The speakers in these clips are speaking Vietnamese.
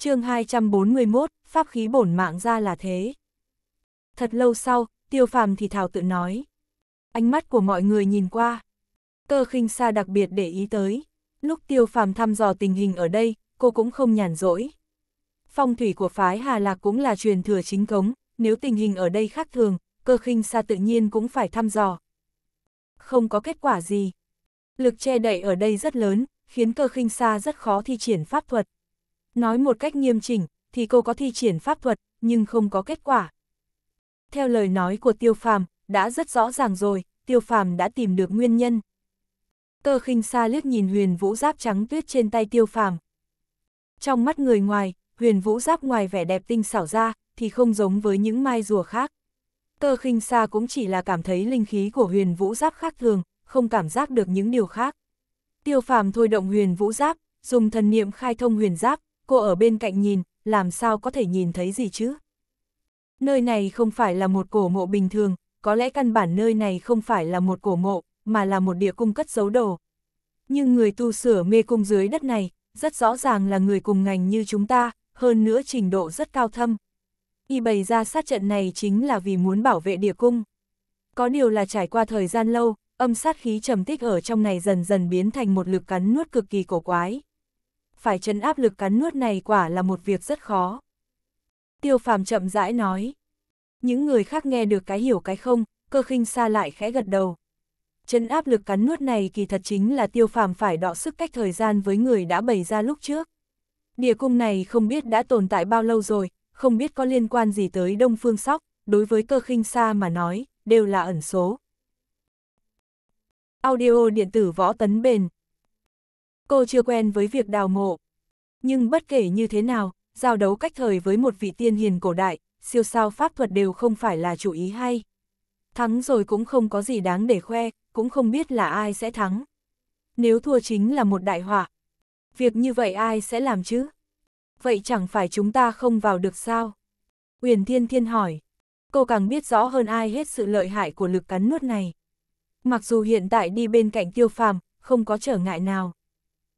chương 241, pháp khí bổn mạng ra là thế. Thật lâu sau, tiêu phàm thì thảo tự nói. Ánh mắt của mọi người nhìn qua. Cơ khinh xa đặc biệt để ý tới. Lúc tiêu phàm thăm dò tình hình ở đây, cô cũng không nhàn rỗi. Phong thủy của phái Hà Lạc cũng là truyền thừa chính cống, nếu tình hình ở đây khác thường, cơ khinh xa tự nhiên cũng phải thăm dò. Không có kết quả gì. Lực che đậy ở đây rất lớn, khiến cơ khinh xa rất khó thi triển pháp thuật. Nói một cách nghiêm chỉnh, thì cô có thi triển pháp thuật, nhưng không có kết quả. Theo lời nói của Tiêu Phàm, đã rất rõ ràng rồi, Tiêu Phàm đã tìm được nguyên nhân. Cơ khinh xa liếc nhìn huyền vũ giáp trắng tuyết trên tay Tiêu Phàm. Trong mắt người ngoài, huyền vũ giáp ngoài vẻ đẹp tinh xảo ra, thì không giống với những mai rùa khác. Cơ khinh xa cũng chỉ là cảm thấy linh khí của huyền vũ giáp khác thường, không cảm giác được những điều khác. Tiêu phàm thôi động huyền vũ giáp, dùng thần niệm khai thông huyền giáp, cô ở bên cạnh nhìn, làm sao có thể nhìn thấy gì chứ? Nơi này không phải là một cổ mộ bình thường, có lẽ căn bản nơi này không phải là một cổ mộ, mà là một địa cung cất giấu đồ. Nhưng người tu sửa mê cung dưới đất này, rất rõ ràng là người cùng ngành như chúng ta, hơn nữa trình độ rất cao thâm. Y bày ra sát trận này chính là vì muốn bảo vệ địa cung. Có điều là trải qua thời gian lâu, âm sát khí trầm tích ở trong này dần dần biến thành một lực cắn nuốt cực kỳ cổ quái phải chấn áp lực cắn nuốt này quả là một việc rất khó. Tiêu phàm chậm rãi nói. Những người khác nghe được cái hiểu cái không, cơ khinh xa lại khẽ gật đầu. Chấn áp lực cắn nuốt này kỳ thật chính là tiêu phàm phải đọ sức cách thời gian với người đã bày ra lúc trước. Địa cung này không biết đã tồn tại bao lâu rồi, không biết có liên quan gì tới Đông Phương Sóc, đối với cơ khinh xa mà nói, đều là ẩn số. Audio điện tử võ tấn bền, cô chưa quen với việc đào mộ. Nhưng bất kể như thế nào, giao đấu cách thời với một vị tiên hiền cổ đại, siêu sao pháp thuật đều không phải là chủ ý hay. Thắng rồi cũng không có gì đáng để khoe, cũng không biết là ai sẽ thắng. Nếu thua chính là một đại họa. Việc như vậy ai sẽ làm chứ? Vậy chẳng phải chúng ta không vào được sao? Uyển Thiên Thiên hỏi. Cô càng biết rõ hơn ai hết sự lợi hại của lực cắn nuốt này. Mặc dù hiện tại đi bên cạnh tiêu phàm, không có trở ngại nào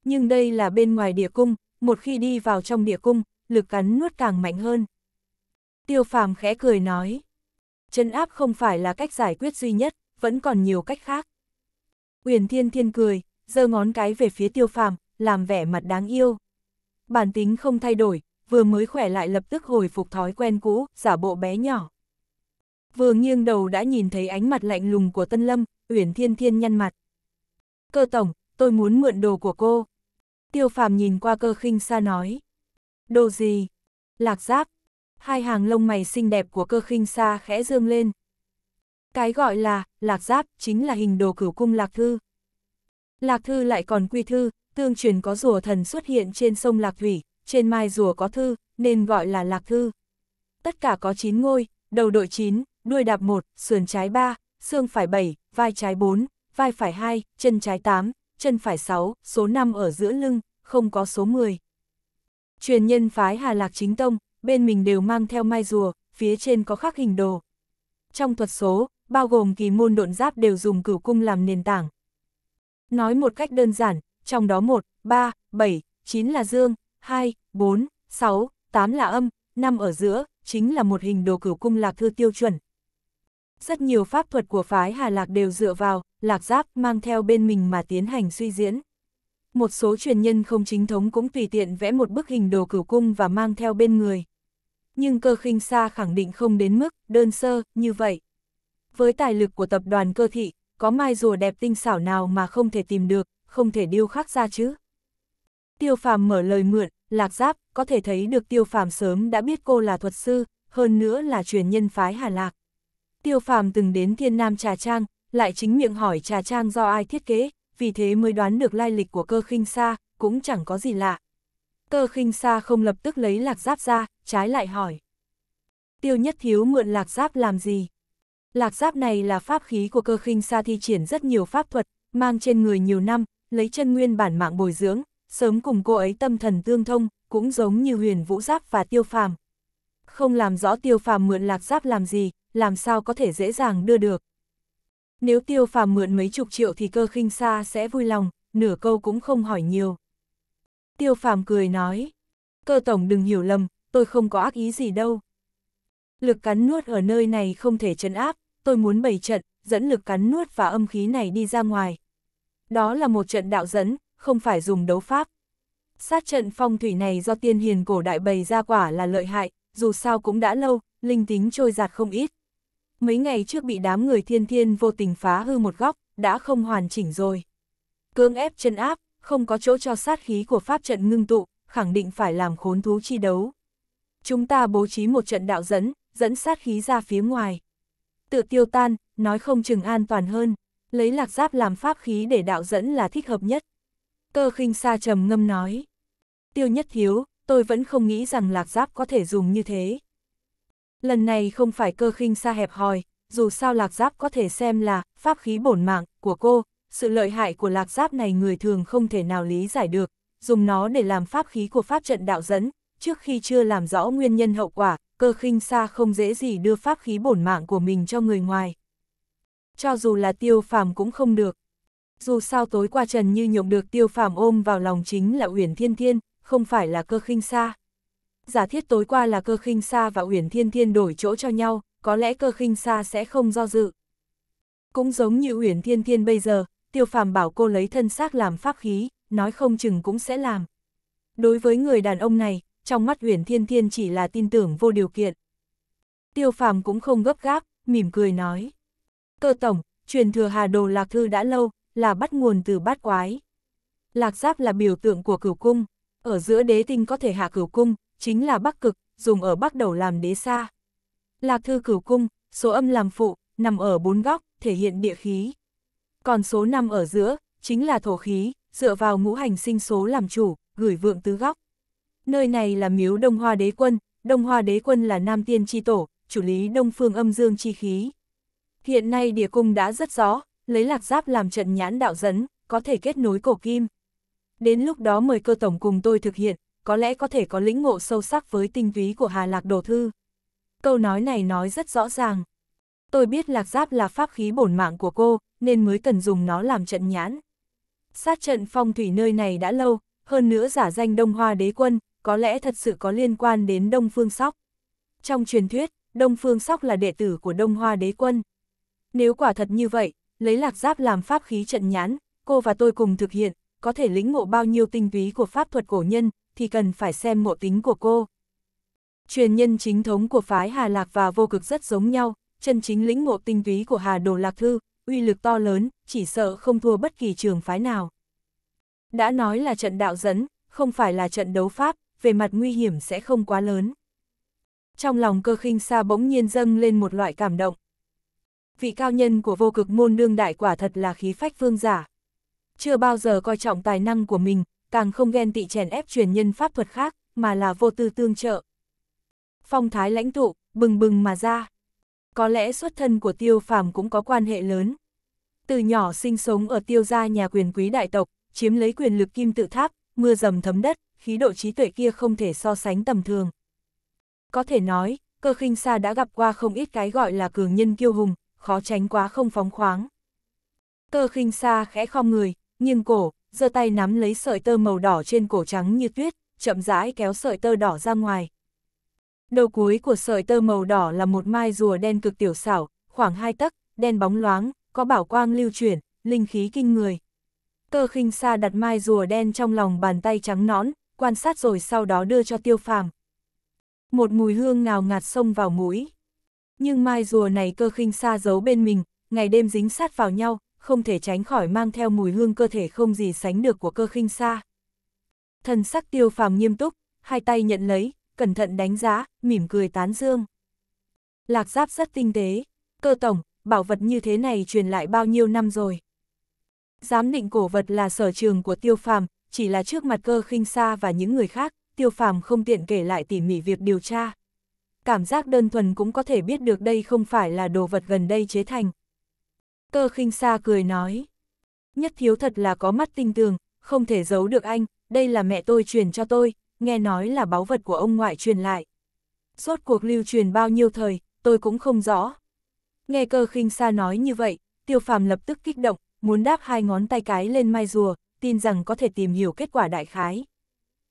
nhưng đây là bên ngoài địa cung, một khi đi vào trong địa cung, lực cắn nuốt càng mạnh hơn. Tiêu phàm khẽ cười nói, chân áp không phải là cách giải quyết duy nhất, vẫn còn nhiều cách khác. Uyển Thiên Thiên cười, giơ ngón cái về phía tiêu phàm, làm vẻ mặt đáng yêu. Bản tính không thay đổi, vừa mới khỏe lại lập tức hồi phục thói quen cũ, giả bộ bé nhỏ. Vừa nghiêng đầu đã nhìn thấy ánh mặt lạnh lùng của Tân Lâm, Uyển Thiên Thiên nhăn mặt. Cơ tổng, tôi muốn mượn đồ của cô tiêu phàm nhìn qua cơ khinh xa nói. Đồ gì? Lạc giáp. Hai hàng lông mày xinh đẹp của cơ khinh xa khẽ dương lên. Cái gọi là, lạc giáp, chính là hình đồ cửu cung lạc thư. Lạc thư lại còn quy thư, tương truyền có rùa thần xuất hiện trên sông Lạc Thủy, trên mai rùa có thư, nên gọi là Lạc Thư. Tất cả có 9 ngôi, đầu đội 9, đuôi đạp 1, sườn trái 3, xương phải 7, vai trái 4, vai phải 2, chân trái 8, chân phải 6, số 5 ở giữa lưng, không có số 10. Truyền nhân phái Hà Lạc Chính Tông, bên mình đều mang theo mai rùa, phía trên có khắc hình đồ. Trong thuật số, bao gồm kỳ môn độn giáp đều dùng cửu cung làm nền tảng. Nói một cách đơn giản, trong đó 1, 3, 7, 9 là dương, 2, 4, 6, 8 là âm, 5 ở giữa, chính là một hình đồ cửu cung lạc thư tiêu chuẩn. Rất nhiều pháp thuật của phái Hà Lạc đều dựa vào, Lạc Giáp mang theo bên mình mà tiến hành suy diễn. Một số truyền nhân không chính thống cũng tùy tiện vẽ một bức hình đồ cửu cung và mang theo bên người. Nhưng cơ khinh xa khẳng định không đến mức đơn sơ như vậy. Với tài lực của tập đoàn cơ thị, có mai rùa đẹp tinh xảo nào mà không thể tìm được, không thể điêu khắc ra chứ. Tiêu phàm mở lời mượn, lạc giáp, có thể thấy được tiêu phàm sớm đã biết cô là thuật sư, hơn nữa là truyền nhân phái Hà Lạc. Tiêu phàm từng đến thiên nam trà trang, lại chính miệng hỏi trà trang do ai thiết kế, vì thế mới đoán được lai lịch của cơ khinh sa, cũng chẳng có gì lạ. Cơ khinh sa không lập tức lấy lạc giáp ra, trái lại hỏi. Tiêu nhất thiếu mượn lạc giáp làm gì? Lạc giáp này là pháp khí của cơ khinh sa thi triển rất nhiều pháp thuật, mang trên người nhiều năm, lấy chân nguyên bản mạng bồi dưỡng, sớm cùng cô ấy tâm thần tương thông, cũng giống như huyền vũ giáp và tiêu phàm. Không làm rõ tiêu phàm mượn lạc giáp làm gì, làm sao có thể dễ dàng đưa được. Nếu tiêu phàm mượn mấy chục triệu thì cơ khinh xa sẽ vui lòng, nửa câu cũng không hỏi nhiều. Tiêu phàm cười nói, cơ tổng đừng hiểu lầm, tôi không có ác ý gì đâu. Lực cắn nuốt ở nơi này không thể chấn áp, tôi muốn bày trận, dẫn lực cắn nuốt và âm khí này đi ra ngoài. Đó là một trận đạo dẫn, không phải dùng đấu pháp. Sát trận phong thủy này do tiên hiền cổ đại bày ra quả là lợi hại, dù sao cũng đã lâu, linh tính trôi giạt không ít mấy ngày trước bị đám người thiên thiên vô tình phá hư một góc, đã không hoàn chỉnh rồi. cương ép chân áp, không có chỗ cho sát khí của pháp trận ngưng tụ, khẳng định phải làm khốn thú chi đấu. Chúng ta bố trí một trận đạo dẫn, dẫn sát khí ra phía ngoài. Tự tiêu tan, nói không chừng an toàn hơn, lấy lạc giáp làm pháp khí để đạo dẫn là thích hợp nhất. Cơ khinh sa trầm ngâm nói. Tiêu nhất thiếu, tôi vẫn không nghĩ rằng lạc giáp có thể dùng như thế. Lần này không phải cơ khinh xa hẹp hòi, dù sao lạc giáp có thể xem là pháp khí bổn mạng của cô, sự lợi hại của lạc giáp này người thường không thể nào lý giải được, dùng nó để làm pháp khí của pháp trận đạo dẫn, trước khi chưa làm rõ nguyên nhân hậu quả, cơ khinh xa không dễ gì đưa pháp khí bổn mạng của mình cho người ngoài. Cho dù là tiêu phàm cũng không được. Dù sao tối qua Trần Như Nhộng được tiêu phàm ôm vào lòng chính là Uyển Thiên Thiên, không phải là cơ khinh xa giả thiết tối qua là cơ khinh xa và Uyển Thiên Thiên đổi chỗ cho nhau, có lẽ cơ khinh xa sẽ không do dự. Cũng giống như Uyển Thiên Thiên bây giờ, Tiêu Phàm bảo cô lấy thân xác làm pháp khí, nói không chừng cũng sẽ làm. Đối với người đàn ông này, trong mắt Uyển Thiên Thiên chỉ là tin tưởng vô điều kiện. Tiêu Phàm cũng không gấp gáp, mỉm cười nói: "Cơ tổng, truyền thừa Hà Đồ Lạc Thư đã lâu, là bắt nguồn từ bát quái. Lạc Giáp là biểu tượng của cửu cung, ở giữa đế tinh có thể hạ cửu cung, chính là Bắc Cực, dùng ở Bắc Đầu làm đế xa. Lạc thư cửu cung, số âm làm phụ, nằm ở bốn góc, thể hiện địa khí. Còn số 5 ở giữa, chính là thổ khí, dựa vào ngũ hành sinh số làm chủ, gửi vượng tứ góc. Nơi này là miếu Đông Hoa Đế Quân, Đông Hoa Đế Quân là Nam Tiên Chi Tổ, chủ lý Đông Phương âm dương chi khí. Hiện nay địa cung đã rất rõ, lấy lạc giáp làm trận nhãn đạo dẫn, có thể kết nối cổ kim. Đến lúc đó mời cơ tổng cùng tôi thực hiện, có lẽ có thể có lĩnh ngộ sâu sắc với tinh túy của Hà Lạc Đồ Thư. Câu nói này nói rất rõ ràng. Tôi biết lạc giáp là pháp khí bổn mạng của cô, nên mới cần dùng nó làm trận nhãn. Sát trận phong thủy nơi này đã lâu, hơn nữa giả danh Đông Hoa Đế Quân, có lẽ thật sự có liên quan đến Đông Phương Sóc. Trong truyền thuyết, Đông Phương Sóc là đệ tử của Đông Hoa Đế Quân. Nếu quả thật như vậy, lấy lạc giáp làm pháp khí trận nhãn, cô và tôi cùng thực hiện, có thể lĩnh ngộ bao nhiêu tinh túy của pháp thuật cổ nhân, thì cần phải xem ngộ tính của cô. Truyền nhân chính thống của phái Hà Lạc và vô cực rất giống nhau, chân chính lĩnh ngộ tinh túy của Hà Đồ Lạc Thư, uy lực to lớn, chỉ sợ không thua bất kỳ trường phái nào. Đã nói là trận đạo dẫn, không phải là trận đấu pháp, về mặt nguy hiểm sẽ không quá lớn. Trong lòng cơ khinh xa bỗng nhiên dâng lên một loại cảm động. Vị cao nhân của vô cực môn đương đại quả thật là khí phách vương giả. Chưa bao giờ coi trọng tài năng của mình, càng không ghen tị chèn ép truyền nhân pháp thuật khác, mà là vô tư tương trợ. Phong thái lãnh tụ, bừng bừng mà ra. Có lẽ xuất thân của tiêu phàm cũng có quan hệ lớn. Từ nhỏ sinh sống ở tiêu gia nhà quyền quý đại tộc, chiếm lấy quyền lực kim tự tháp, mưa dầm thấm đất, khí độ trí tuệ kia không thể so sánh tầm thường. Có thể nói, cơ khinh xa đã gặp qua không ít cái gọi là cường nhân kiêu hùng, khó tránh quá không phóng khoáng. Cơ khinh xa khẽ khom người, nghiêng cổ, giơ tay nắm lấy sợi tơ màu đỏ trên cổ trắng như tuyết, chậm rãi kéo sợi tơ đỏ ra ngoài. Đầu cuối của sợi tơ màu đỏ là một mai rùa đen cực tiểu xảo, khoảng hai tấc, đen bóng loáng, có bảo quang lưu chuyển, linh khí kinh người. Cơ khinh xa đặt mai rùa đen trong lòng bàn tay trắng nõn, quan sát rồi sau đó đưa cho tiêu phàm. Một mùi hương ngào ngạt xông vào mũi. Nhưng mai rùa này cơ khinh xa giấu bên mình, ngày đêm dính sát vào nhau, không thể tránh khỏi mang theo mùi hương cơ thể không gì sánh được của cơ khinh xa. Thần sắc tiêu phàm nghiêm túc, hai tay nhận lấy, cẩn thận đánh giá, mỉm cười tán dương. Lạc giáp rất tinh tế, cơ tổng, bảo vật như thế này truyền lại bao nhiêu năm rồi. Giám định cổ vật là sở trường của tiêu phàm, chỉ là trước mặt cơ khinh xa và những người khác, tiêu phàm không tiện kể lại tỉ mỉ việc điều tra. Cảm giác đơn thuần cũng có thể biết được đây không phải là đồ vật gần đây chế thành. Cơ khinh xa cười nói. Nhất thiếu thật là có mắt tinh tường, không thể giấu được anh, đây là mẹ tôi truyền cho tôi, nghe nói là báu vật của ông ngoại truyền lại. Suốt cuộc lưu truyền bao nhiêu thời, tôi cũng không rõ. Nghe cơ khinh xa nói như vậy, tiêu phàm lập tức kích động, muốn đáp hai ngón tay cái lên mai rùa, tin rằng có thể tìm hiểu kết quả đại khái.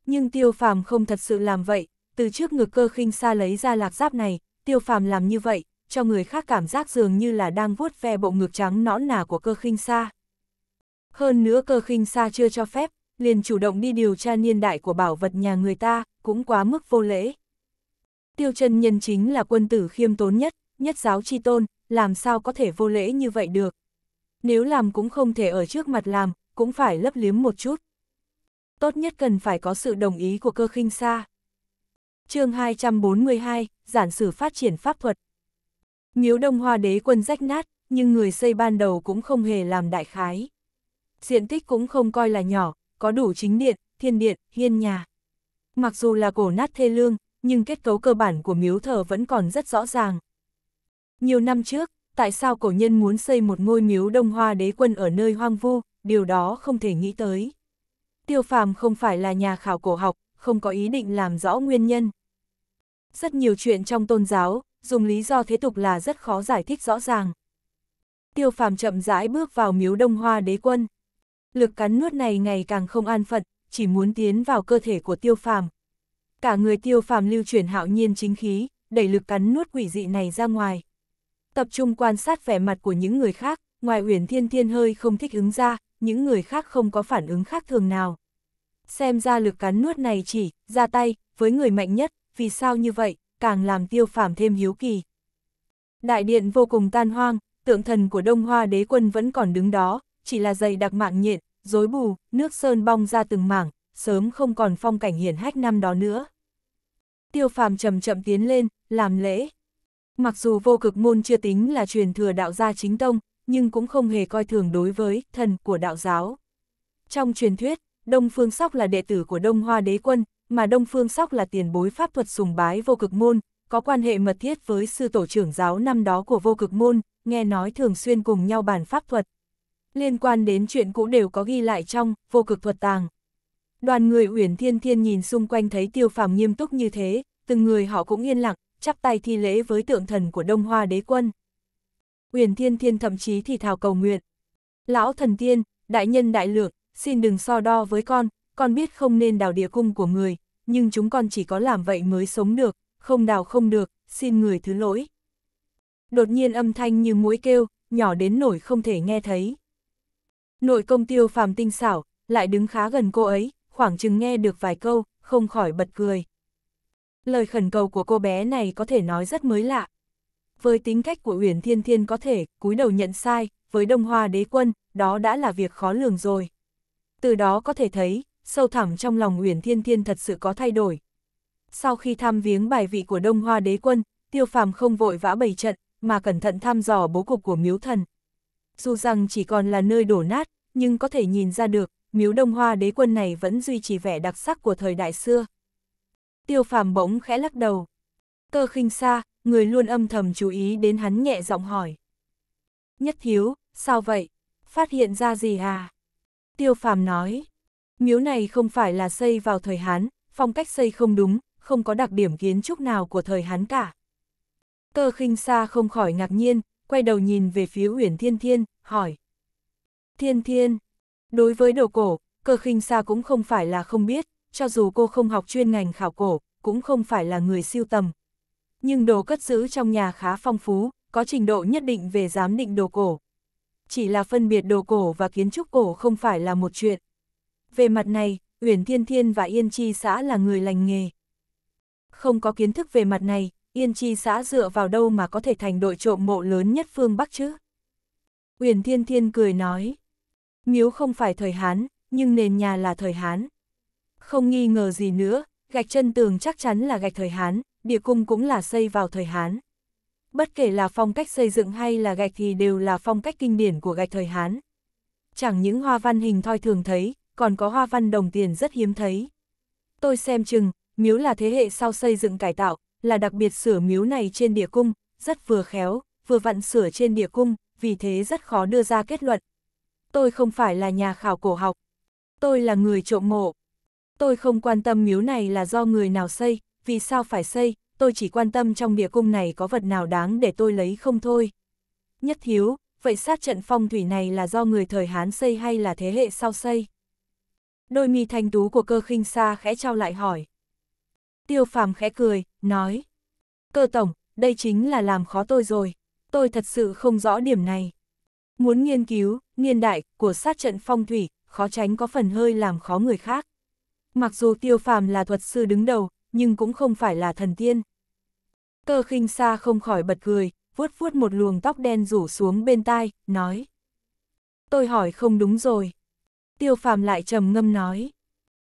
Nhưng tiêu phàm không thật sự làm vậy, từ trước ngực cơ khinh xa lấy ra lạc giáp này, tiêu phàm làm như vậy, cho người khác cảm giác dường như là đang vuốt ve bộ ngực trắng nõn nà của cơ khinh sa. Hơn nữa cơ khinh sa chưa cho phép, liền chủ động đi điều tra niên đại của bảo vật nhà người ta, cũng quá mức vô lễ. Tiêu chân nhân chính là quân tử khiêm tốn nhất, nhất giáo chi tôn, làm sao có thể vô lễ như vậy được. Nếu làm cũng không thể ở trước mặt làm, cũng phải lấp liếm một chút. Tốt nhất cần phải có sự đồng ý của cơ khinh sa. chương 242, giản sử phát triển pháp thuật, Miếu đông hoa đế quân rách nát, nhưng người xây ban đầu cũng không hề làm đại khái. Diện tích cũng không coi là nhỏ, có đủ chính điện, thiên điện, hiên nhà. Mặc dù là cổ nát thê lương, nhưng kết cấu cơ bản của miếu thờ vẫn còn rất rõ ràng. Nhiều năm trước, tại sao cổ nhân muốn xây một ngôi miếu đông hoa đế quân ở nơi hoang vu, điều đó không thể nghĩ tới. Tiêu phàm không phải là nhà khảo cổ học, không có ý định làm rõ nguyên nhân. Rất nhiều chuyện trong tôn giáo, dùng lý do thế tục là rất khó giải thích rõ ràng. Tiêu phàm chậm rãi bước vào miếu đông hoa đế quân. Lực cắn nuốt này ngày càng không an phận, chỉ muốn tiến vào cơ thể của tiêu phàm. Cả người tiêu phàm lưu chuyển hạo nhiên chính khí, đẩy lực cắn nuốt quỷ dị này ra ngoài. Tập trung quan sát vẻ mặt của những người khác, ngoài uyển thiên thiên hơi không thích ứng ra, những người khác không có phản ứng khác thường nào. Xem ra lực cắn nuốt này chỉ, ra tay, với người mạnh nhất, vì sao như vậy? càng làm tiêu phàm thêm hiếu kỳ. Đại điện vô cùng tan hoang, tượng thần của Đông Hoa đế quân vẫn còn đứng đó, chỉ là dày đặc mạng nhện, rối bù, nước sơn bong ra từng mảng, sớm không còn phong cảnh hiển hách năm đó nữa. Tiêu phàm chậm chậm tiến lên, làm lễ. Mặc dù vô cực môn chưa tính là truyền thừa đạo gia chính tông, nhưng cũng không hề coi thường đối với thần của đạo giáo. Trong truyền thuyết, Đông Phương Sóc là đệ tử của Đông Hoa Đế Quân, mà Đông Phương Sóc là tiền bối pháp thuật sùng bái vô cực môn, có quan hệ mật thiết với sư tổ trưởng giáo năm đó của vô cực môn, nghe nói thường xuyên cùng nhau bàn pháp thuật. Liên quan đến chuyện cũ đều có ghi lại trong vô cực thuật tàng. Đoàn người Uyển Thiên Thiên nhìn xung quanh thấy Tiêu Phàm nghiêm túc như thế, từng người họ cũng yên lặng, chắp tay thi lễ với tượng thần của Đông Hoa Đế quân. Uyển Thiên Thiên thậm chí thì thào cầu nguyện. Lão thần tiên, đại nhân đại lượng, xin đừng so đo với con, con biết không nên đào địa cung của người, nhưng chúng con chỉ có làm vậy mới sống được, không đào không được, xin người thứ lỗi. Đột nhiên âm thanh như mũi kêu, nhỏ đến nổi không thể nghe thấy. Nội công tiêu phàm tinh xảo, lại đứng khá gần cô ấy, khoảng chừng nghe được vài câu, không khỏi bật cười. Lời khẩn cầu của cô bé này có thể nói rất mới lạ. Với tính cách của Uyển Thiên Thiên có thể cúi đầu nhận sai, với Đông Hoa Đế Quân, đó đã là việc khó lường rồi. Từ đó có thể thấy, sâu thẳm trong lòng Uyển Thiên Thiên thật sự có thay đổi. Sau khi thăm viếng bài vị của Đông Hoa Đế Quân, Tiêu Phàm không vội vã bày trận, mà cẩn thận thăm dò bố cục của miếu thần. Dù rằng chỉ còn là nơi đổ nát, nhưng có thể nhìn ra được, miếu Đông Hoa Đế Quân này vẫn duy trì vẻ đặc sắc của thời đại xưa. Tiêu Phàm bỗng khẽ lắc đầu. Cơ khinh xa, người luôn âm thầm chú ý đến hắn nhẹ giọng hỏi. Nhất Hiếu, sao vậy? Phát hiện ra gì à? Tiêu Phàm nói. Miếu này không phải là xây vào thời Hán, phong cách xây không đúng, không có đặc điểm kiến trúc nào của thời Hán cả. Cơ khinh xa không khỏi ngạc nhiên, quay đầu nhìn về phía Uyển Thiên Thiên, hỏi. Thiên Thiên, đối với đồ cổ, cơ khinh xa cũng không phải là không biết, cho dù cô không học chuyên ngành khảo cổ, cũng không phải là người siêu tầm. Nhưng đồ cất giữ trong nhà khá phong phú, có trình độ nhất định về giám định đồ cổ. Chỉ là phân biệt đồ cổ và kiến trúc cổ không phải là một chuyện về mặt này, Uyển Thiên Thiên và Yên Chi xã là người lành nghề. Không có kiến thức về mặt này, Yên Chi xã dựa vào đâu mà có thể thành đội trộm mộ lớn nhất phương Bắc chứ? Uyển Thiên Thiên cười nói, miếu không phải thời Hán, nhưng nền nhà là thời Hán. Không nghi ngờ gì nữa, gạch chân tường chắc chắn là gạch thời Hán, địa cung cũng là xây vào thời Hán. Bất kể là phong cách xây dựng hay là gạch thì đều là phong cách kinh điển của gạch thời Hán. Chẳng những hoa văn hình thoi thường thấy, còn có hoa văn đồng tiền rất hiếm thấy. Tôi xem chừng, miếu là thế hệ sau xây dựng cải tạo, là đặc biệt sửa miếu này trên địa cung, rất vừa khéo, vừa vặn sửa trên địa cung, vì thế rất khó đưa ra kết luận. Tôi không phải là nhà khảo cổ học. Tôi là người trộm mộ. Tôi không quan tâm miếu này là do người nào xây, vì sao phải xây, tôi chỉ quan tâm trong địa cung này có vật nào đáng để tôi lấy không thôi. Nhất thiếu, vậy sát trận phong thủy này là do người thời Hán xây hay là thế hệ sau xây? đôi mi thanh tú của cơ khinh xa khẽ trao lại hỏi. Tiêu phàm khẽ cười, nói. Cơ tổng, đây chính là làm khó tôi rồi, tôi thật sự không rõ điểm này. Muốn nghiên cứu, nghiên đại, của sát trận phong thủy, khó tránh có phần hơi làm khó người khác. Mặc dù tiêu phàm là thuật sư đứng đầu, nhưng cũng không phải là thần tiên. Cơ khinh xa không khỏi bật cười, vuốt vuốt một luồng tóc đen rủ xuống bên tai, nói. Tôi hỏi không đúng rồi tiêu phàm lại trầm ngâm nói.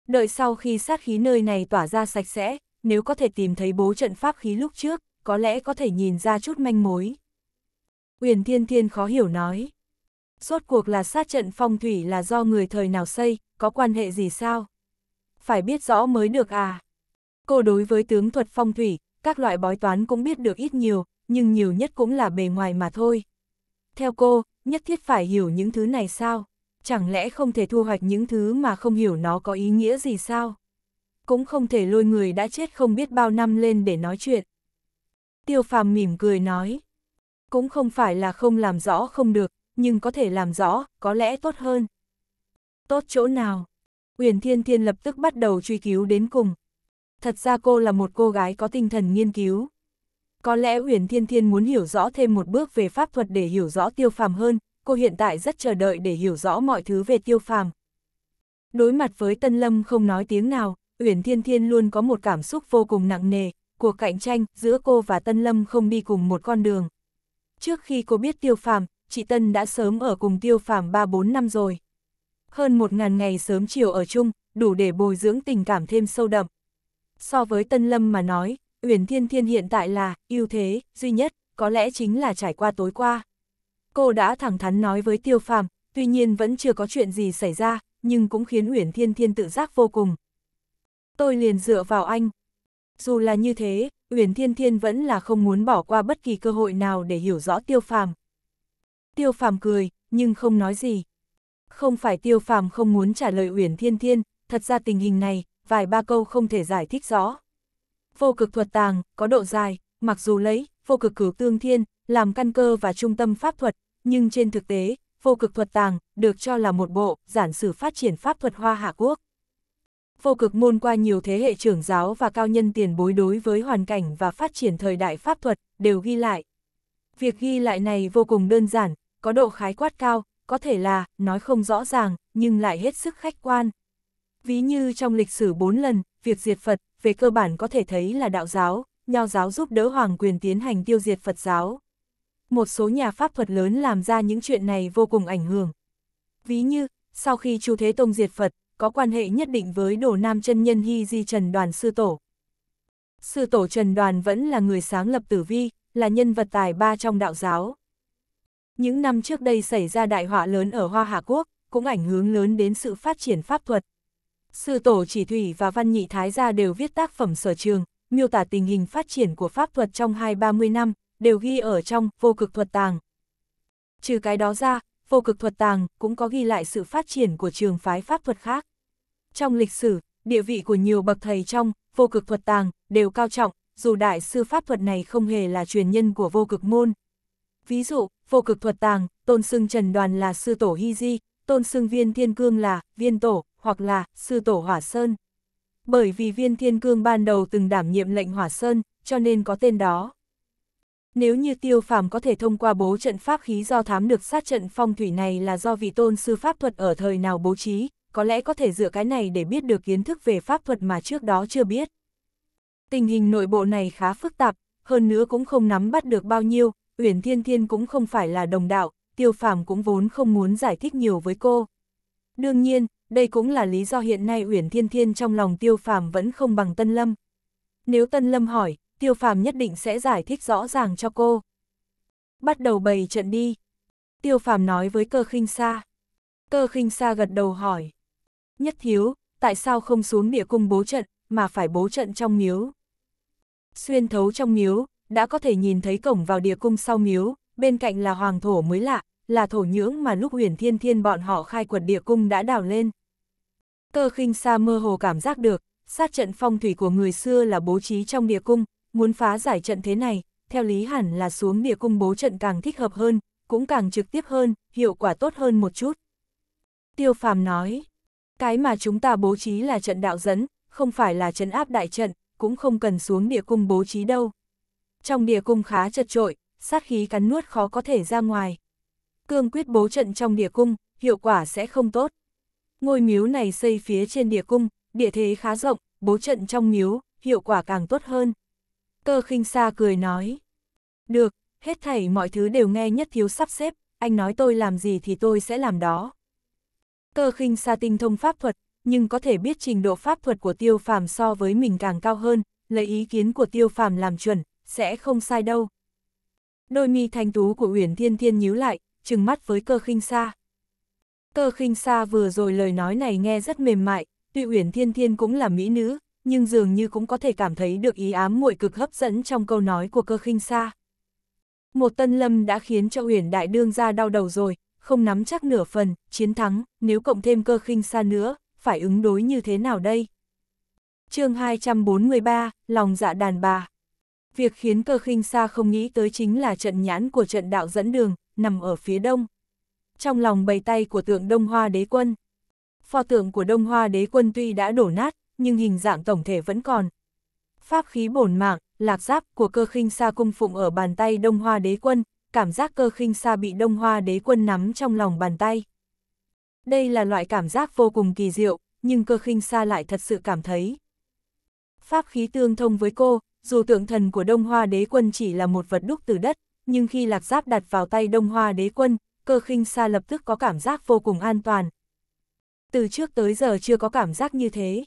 Đợi sau khi sát khí nơi này tỏa ra sạch sẽ, nếu có thể tìm thấy bố trận pháp khí lúc trước, có lẽ có thể nhìn ra chút manh mối. Uyển Thiên Thiên khó hiểu nói. Rốt cuộc là sát trận phong thủy là do người thời nào xây, có quan hệ gì sao? Phải biết rõ mới được à. Cô đối với tướng thuật phong thủy, các loại bói toán cũng biết được ít nhiều, nhưng nhiều nhất cũng là bề ngoài mà thôi. Theo cô, nhất thiết phải hiểu những thứ này sao? chẳng lẽ không thể thu hoạch những thứ mà không hiểu nó có ý nghĩa gì sao? Cũng không thể lôi người đã chết không biết bao năm lên để nói chuyện. Tiêu phàm mỉm cười nói, cũng không phải là không làm rõ không được, nhưng có thể làm rõ, có lẽ tốt hơn. Tốt chỗ nào? Uyển Thiên Thiên lập tức bắt đầu truy cứu đến cùng. Thật ra cô là một cô gái có tinh thần nghiên cứu. Có lẽ Uyển Thiên Thiên muốn hiểu rõ thêm một bước về pháp thuật để hiểu rõ tiêu phàm hơn, cô hiện tại rất chờ đợi để hiểu rõ mọi thứ về tiêu phàm. Đối mặt với Tân Lâm không nói tiếng nào, Uyển Thiên Thiên luôn có một cảm xúc vô cùng nặng nề, cuộc cạnh tranh giữa cô và Tân Lâm không đi cùng một con đường. Trước khi cô biết tiêu phàm, chị Tân đã sớm ở cùng tiêu phàm 3-4 năm rồi. Hơn một ngàn ngày sớm chiều ở chung, đủ để bồi dưỡng tình cảm thêm sâu đậm. So với Tân Lâm mà nói, Uyển Thiên Thiên hiện tại là ưu thế duy nhất, có lẽ chính là trải qua tối qua. Cô đã thẳng thắn nói với Tiêu Phàm, tuy nhiên vẫn chưa có chuyện gì xảy ra, nhưng cũng khiến Uyển Thiên Thiên tự giác vô cùng. Tôi liền dựa vào anh. Dù là như thế, Uyển Thiên Thiên vẫn là không muốn bỏ qua bất kỳ cơ hội nào để hiểu rõ Tiêu Phàm. Tiêu Phàm cười, nhưng không nói gì. Không phải Tiêu Phàm không muốn trả lời Uyển Thiên Thiên, thật ra tình hình này, vài ba câu không thể giải thích rõ. Vô cực thuật tàng, có độ dài, mặc dù lấy, vô cực cửu tương thiên, làm căn cơ và trung tâm pháp thuật, nhưng trên thực tế, vô cực thuật tàng được cho là một bộ giản sử phát triển pháp thuật Hoa Hạ Quốc. Vô cực môn qua nhiều thế hệ trưởng giáo và cao nhân tiền bối đối với hoàn cảnh và phát triển thời đại pháp thuật đều ghi lại. Việc ghi lại này vô cùng đơn giản, có độ khái quát cao, có thể là nói không rõ ràng, nhưng lại hết sức khách quan. Ví như trong lịch sử bốn lần, việc diệt Phật, về cơ bản có thể thấy là đạo giáo, nho giáo giúp đỡ hoàng quyền tiến hành tiêu diệt Phật giáo một số nhà pháp thuật lớn làm ra những chuyện này vô cùng ảnh hưởng. Ví như, sau khi Chu Thế Tông diệt Phật, có quan hệ nhất định với đồ nam chân nhân Hy Di Trần Đoàn Sư Tổ. Sư Tổ Trần Đoàn vẫn là người sáng lập tử vi, là nhân vật tài ba trong đạo giáo. Những năm trước đây xảy ra đại họa lớn ở Hoa Hạ Quốc, cũng ảnh hưởng lớn đến sự phát triển pháp thuật. Sư Tổ Chỉ Thủy và Văn Nhị Thái Gia đều viết tác phẩm sở trường, miêu tả tình hình phát triển của pháp thuật trong hai ba mươi năm, đều ghi ở trong vô cực thuật tàng. Trừ cái đó ra, vô cực thuật tàng cũng có ghi lại sự phát triển của trường phái pháp thuật khác. Trong lịch sử, địa vị của nhiều bậc thầy trong vô cực thuật tàng đều cao trọng, dù đại sư pháp thuật này không hề là truyền nhân của vô cực môn. Ví dụ, vô cực thuật tàng, tôn xưng trần đoàn là sư tổ hy di, tôn xưng viên thiên cương là viên tổ, hoặc là sư tổ hỏa sơn. Bởi vì viên thiên cương ban đầu từng đảm nhiệm lệnh hỏa sơn, cho nên có tên đó. Nếu như tiêu phàm có thể thông qua bố trận pháp khí do thám được sát trận phong thủy này là do vị tôn sư pháp thuật ở thời nào bố trí, có lẽ có thể dựa cái này để biết được kiến thức về pháp thuật mà trước đó chưa biết. Tình hình nội bộ này khá phức tạp, hơn nữa cũng không nắm bắt được bao nhiêu, Uyển Thiên Thiên cũng không phải là đồng đạo, tiêu phàm cũng vốn không muốn giải thích nhiều với cô. Đương nhiên, đây cũng là lý do hiện nay Uyển Thiên Thiên trong lòng tiêu phàm vẫn không bằng Tân Lâm. Nếu Tân Lâm hỏi, tiêu phàm nhất định sẽ giải thích rõ ràng cho cô. Bắt đầu bày trận đi. Tiêu phàm nói với cơ khinh sa. Cơ khinh sa gật đầu hỏi. Nhất thiếu, tại sao không xuống địa cung bố trận, mà phải bố trận trong miếu? Xuyên thấu trong miếu, đã có thể nhìn thấy cổng vào địa cung sau miếu, bên cạnh là hoàng thổ mới lạ, là thổ nhưỡng mà lúc huyền thiên thiên bọn họ khai quật địa cung đã đào lên. Cơ khinh sa mơ hồ cảm giác được, sát trận phong thủy của người xưa là bố trí trong địa cung, Muốn phá giải trận thế này, theo lý hẳn là xuống địa cung bố trận càng thích hợp hơn, cũng càng trực tiếp hơn, hiệu quả tốt hơn một chút. Tiêu phàm nói, cái mà chúng ta bố trí là trận đạo dẫn, không phải là trận áp đại trận, cũng không cần xuống địa cung bố trí đâu. Trong địa cung khá chật trội, sát khí cắn nuốt khó có thể ra ngoài. Cương quyết bố trận trong địa cung, hiệu quả sẽ không tốt. Ngôi miếu này xây phía trên địa cung, địa thế khá rộng, bố trận trong miếu, hiệu quả càng tốt hơn. Cơ khinh xa cười nói. Được, hết thảy mọi thứ đều nghe nhất thiếu sắp xếp, anh nói tôi làm gì thì tôi sẽ làm đó. Cơ khinh xa tinh thông pháp thuật, nhưng có thể biết trình độ pháp thuật của tiêu phàm so với mình càng cao hơn, lấy ý kiến của tiêu phàm làm chuẩn, sẽ không sai đâu. Đôi mi thanh tú của Uyển Thiên Thiên nhíu lại, trừng mắt với cơ khinh xa. Cơ khinh xa vừa rồi lời nói này nghe rất mềm mại, tuy Uyển Thiên Thiên cũng là mỹ nữ, nhưng dường như cũng có thể cảm thấy được ý ám muội cực hấp dẫn trong câu nói của cơ khinh xa. Một tân lâm đã khiến cho huyền đại đương ra đau đầu rồi, không nắm chắc nửa phần, chiến thắng, nếu cộng thêm cơ khinh xa nữa, phải ứng đối như thế nào đây? chương 243, lòng dạ đàn bà. Việc khiến cơ khinh xa không nghĩ tới chính là trận nhãn của trận đạo dẫn đường, nằm ở phía đông. Trong lòng bầy tay của tượng Đông Hoa Đế Quân. phò tượng của Đông Hoa Đế Quân tuy đã đổ nát, nhưng hình dạng tổng thể vẫn còn. Pháp khí bổn mạng, lạc giáp của cơ khinh sa cung phụng ở bàn tay Đông Hoa Đế Quân, cảm giác cơ khinh sa bị Đông Hoa Đế Quân nắm trong lòng bàn tay. Đây là loại cảm giác vô cùng kỳ diệu, nhưng cơ khinh sa lại thật sự cảm thấy. Pháp khí tương thông với cô, dù tượng thần của Đông Hoa Đế Quân chỉ là một vật đúc từ đất, nhưng khi lạc giáp đặt vào tay Đông Hoa Đế Quân, cơ khinh sa lập tức có cảm giác vô cùng an toàn. Từ trước tới giờ chưa có cảm giác như thế.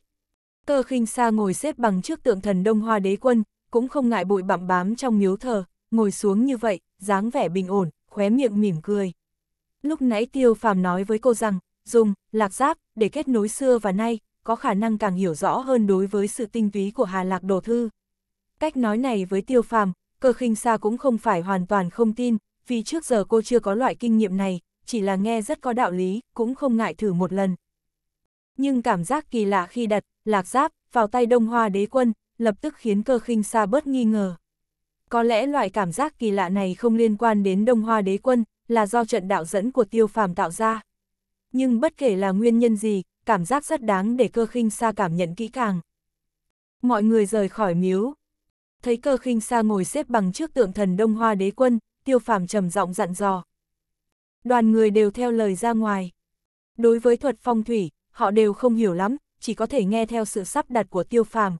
Cơ khinh sa ngồi xếp bằng trước tượng thần Đông Hoa Đế Quân, cũng không ngại bụi bặm bám trong miếu thờ, ngồi xuống như vậy, dáng vẻ bình ổn, khóe miệng mỉm cười. Lúc nãy Tiêu Phàm nói với cô rằng, dùng, lạc giáp, để kết nối xưa và nay, có khả năng càng hiểu rõ hơn đối với sự tinh túy của Hà Lạc Đồ Thư. Cách nói này với Tiêu Phàm, cơ khinh sa cũng không phải hoàn toàn không tin, vì trước giờ cô chưa có loại kinh nghiệm này, chỉ là nghe rất có đạo lý, cũng không ngại thử một lần, nhưng cảm giác kỳ lạ khi đặt, lạc giáp, vào tay Đông Hoa đế quân, lập tức khiến cơ khinh xa bớt nghi ngờ. Có lẽ loại cảm giác kỳ lạ này không liên quan đến Đông Hoa đế quân, là do trận đạo dẫn của tiêu phàm tạo ra. Nhưng bất kể là nguyên nhân gì, cảm giác rất đáng để cơ khinh xa cảm nhận kỹ càng. Mọi người rời khỏi miếu. Thấy cơ khinh xa ngồi xếp bằng trước tượng thần Đông Hoa đế quân, tiêu phàm trầm giọng dặn dò. Đoàn người đều theo lời ra ngoài. Đối với thuật phong thủy, họ đều không hiểu lắm, chỉ có thể nghe theo sự sắp đặt của tiêu phàm.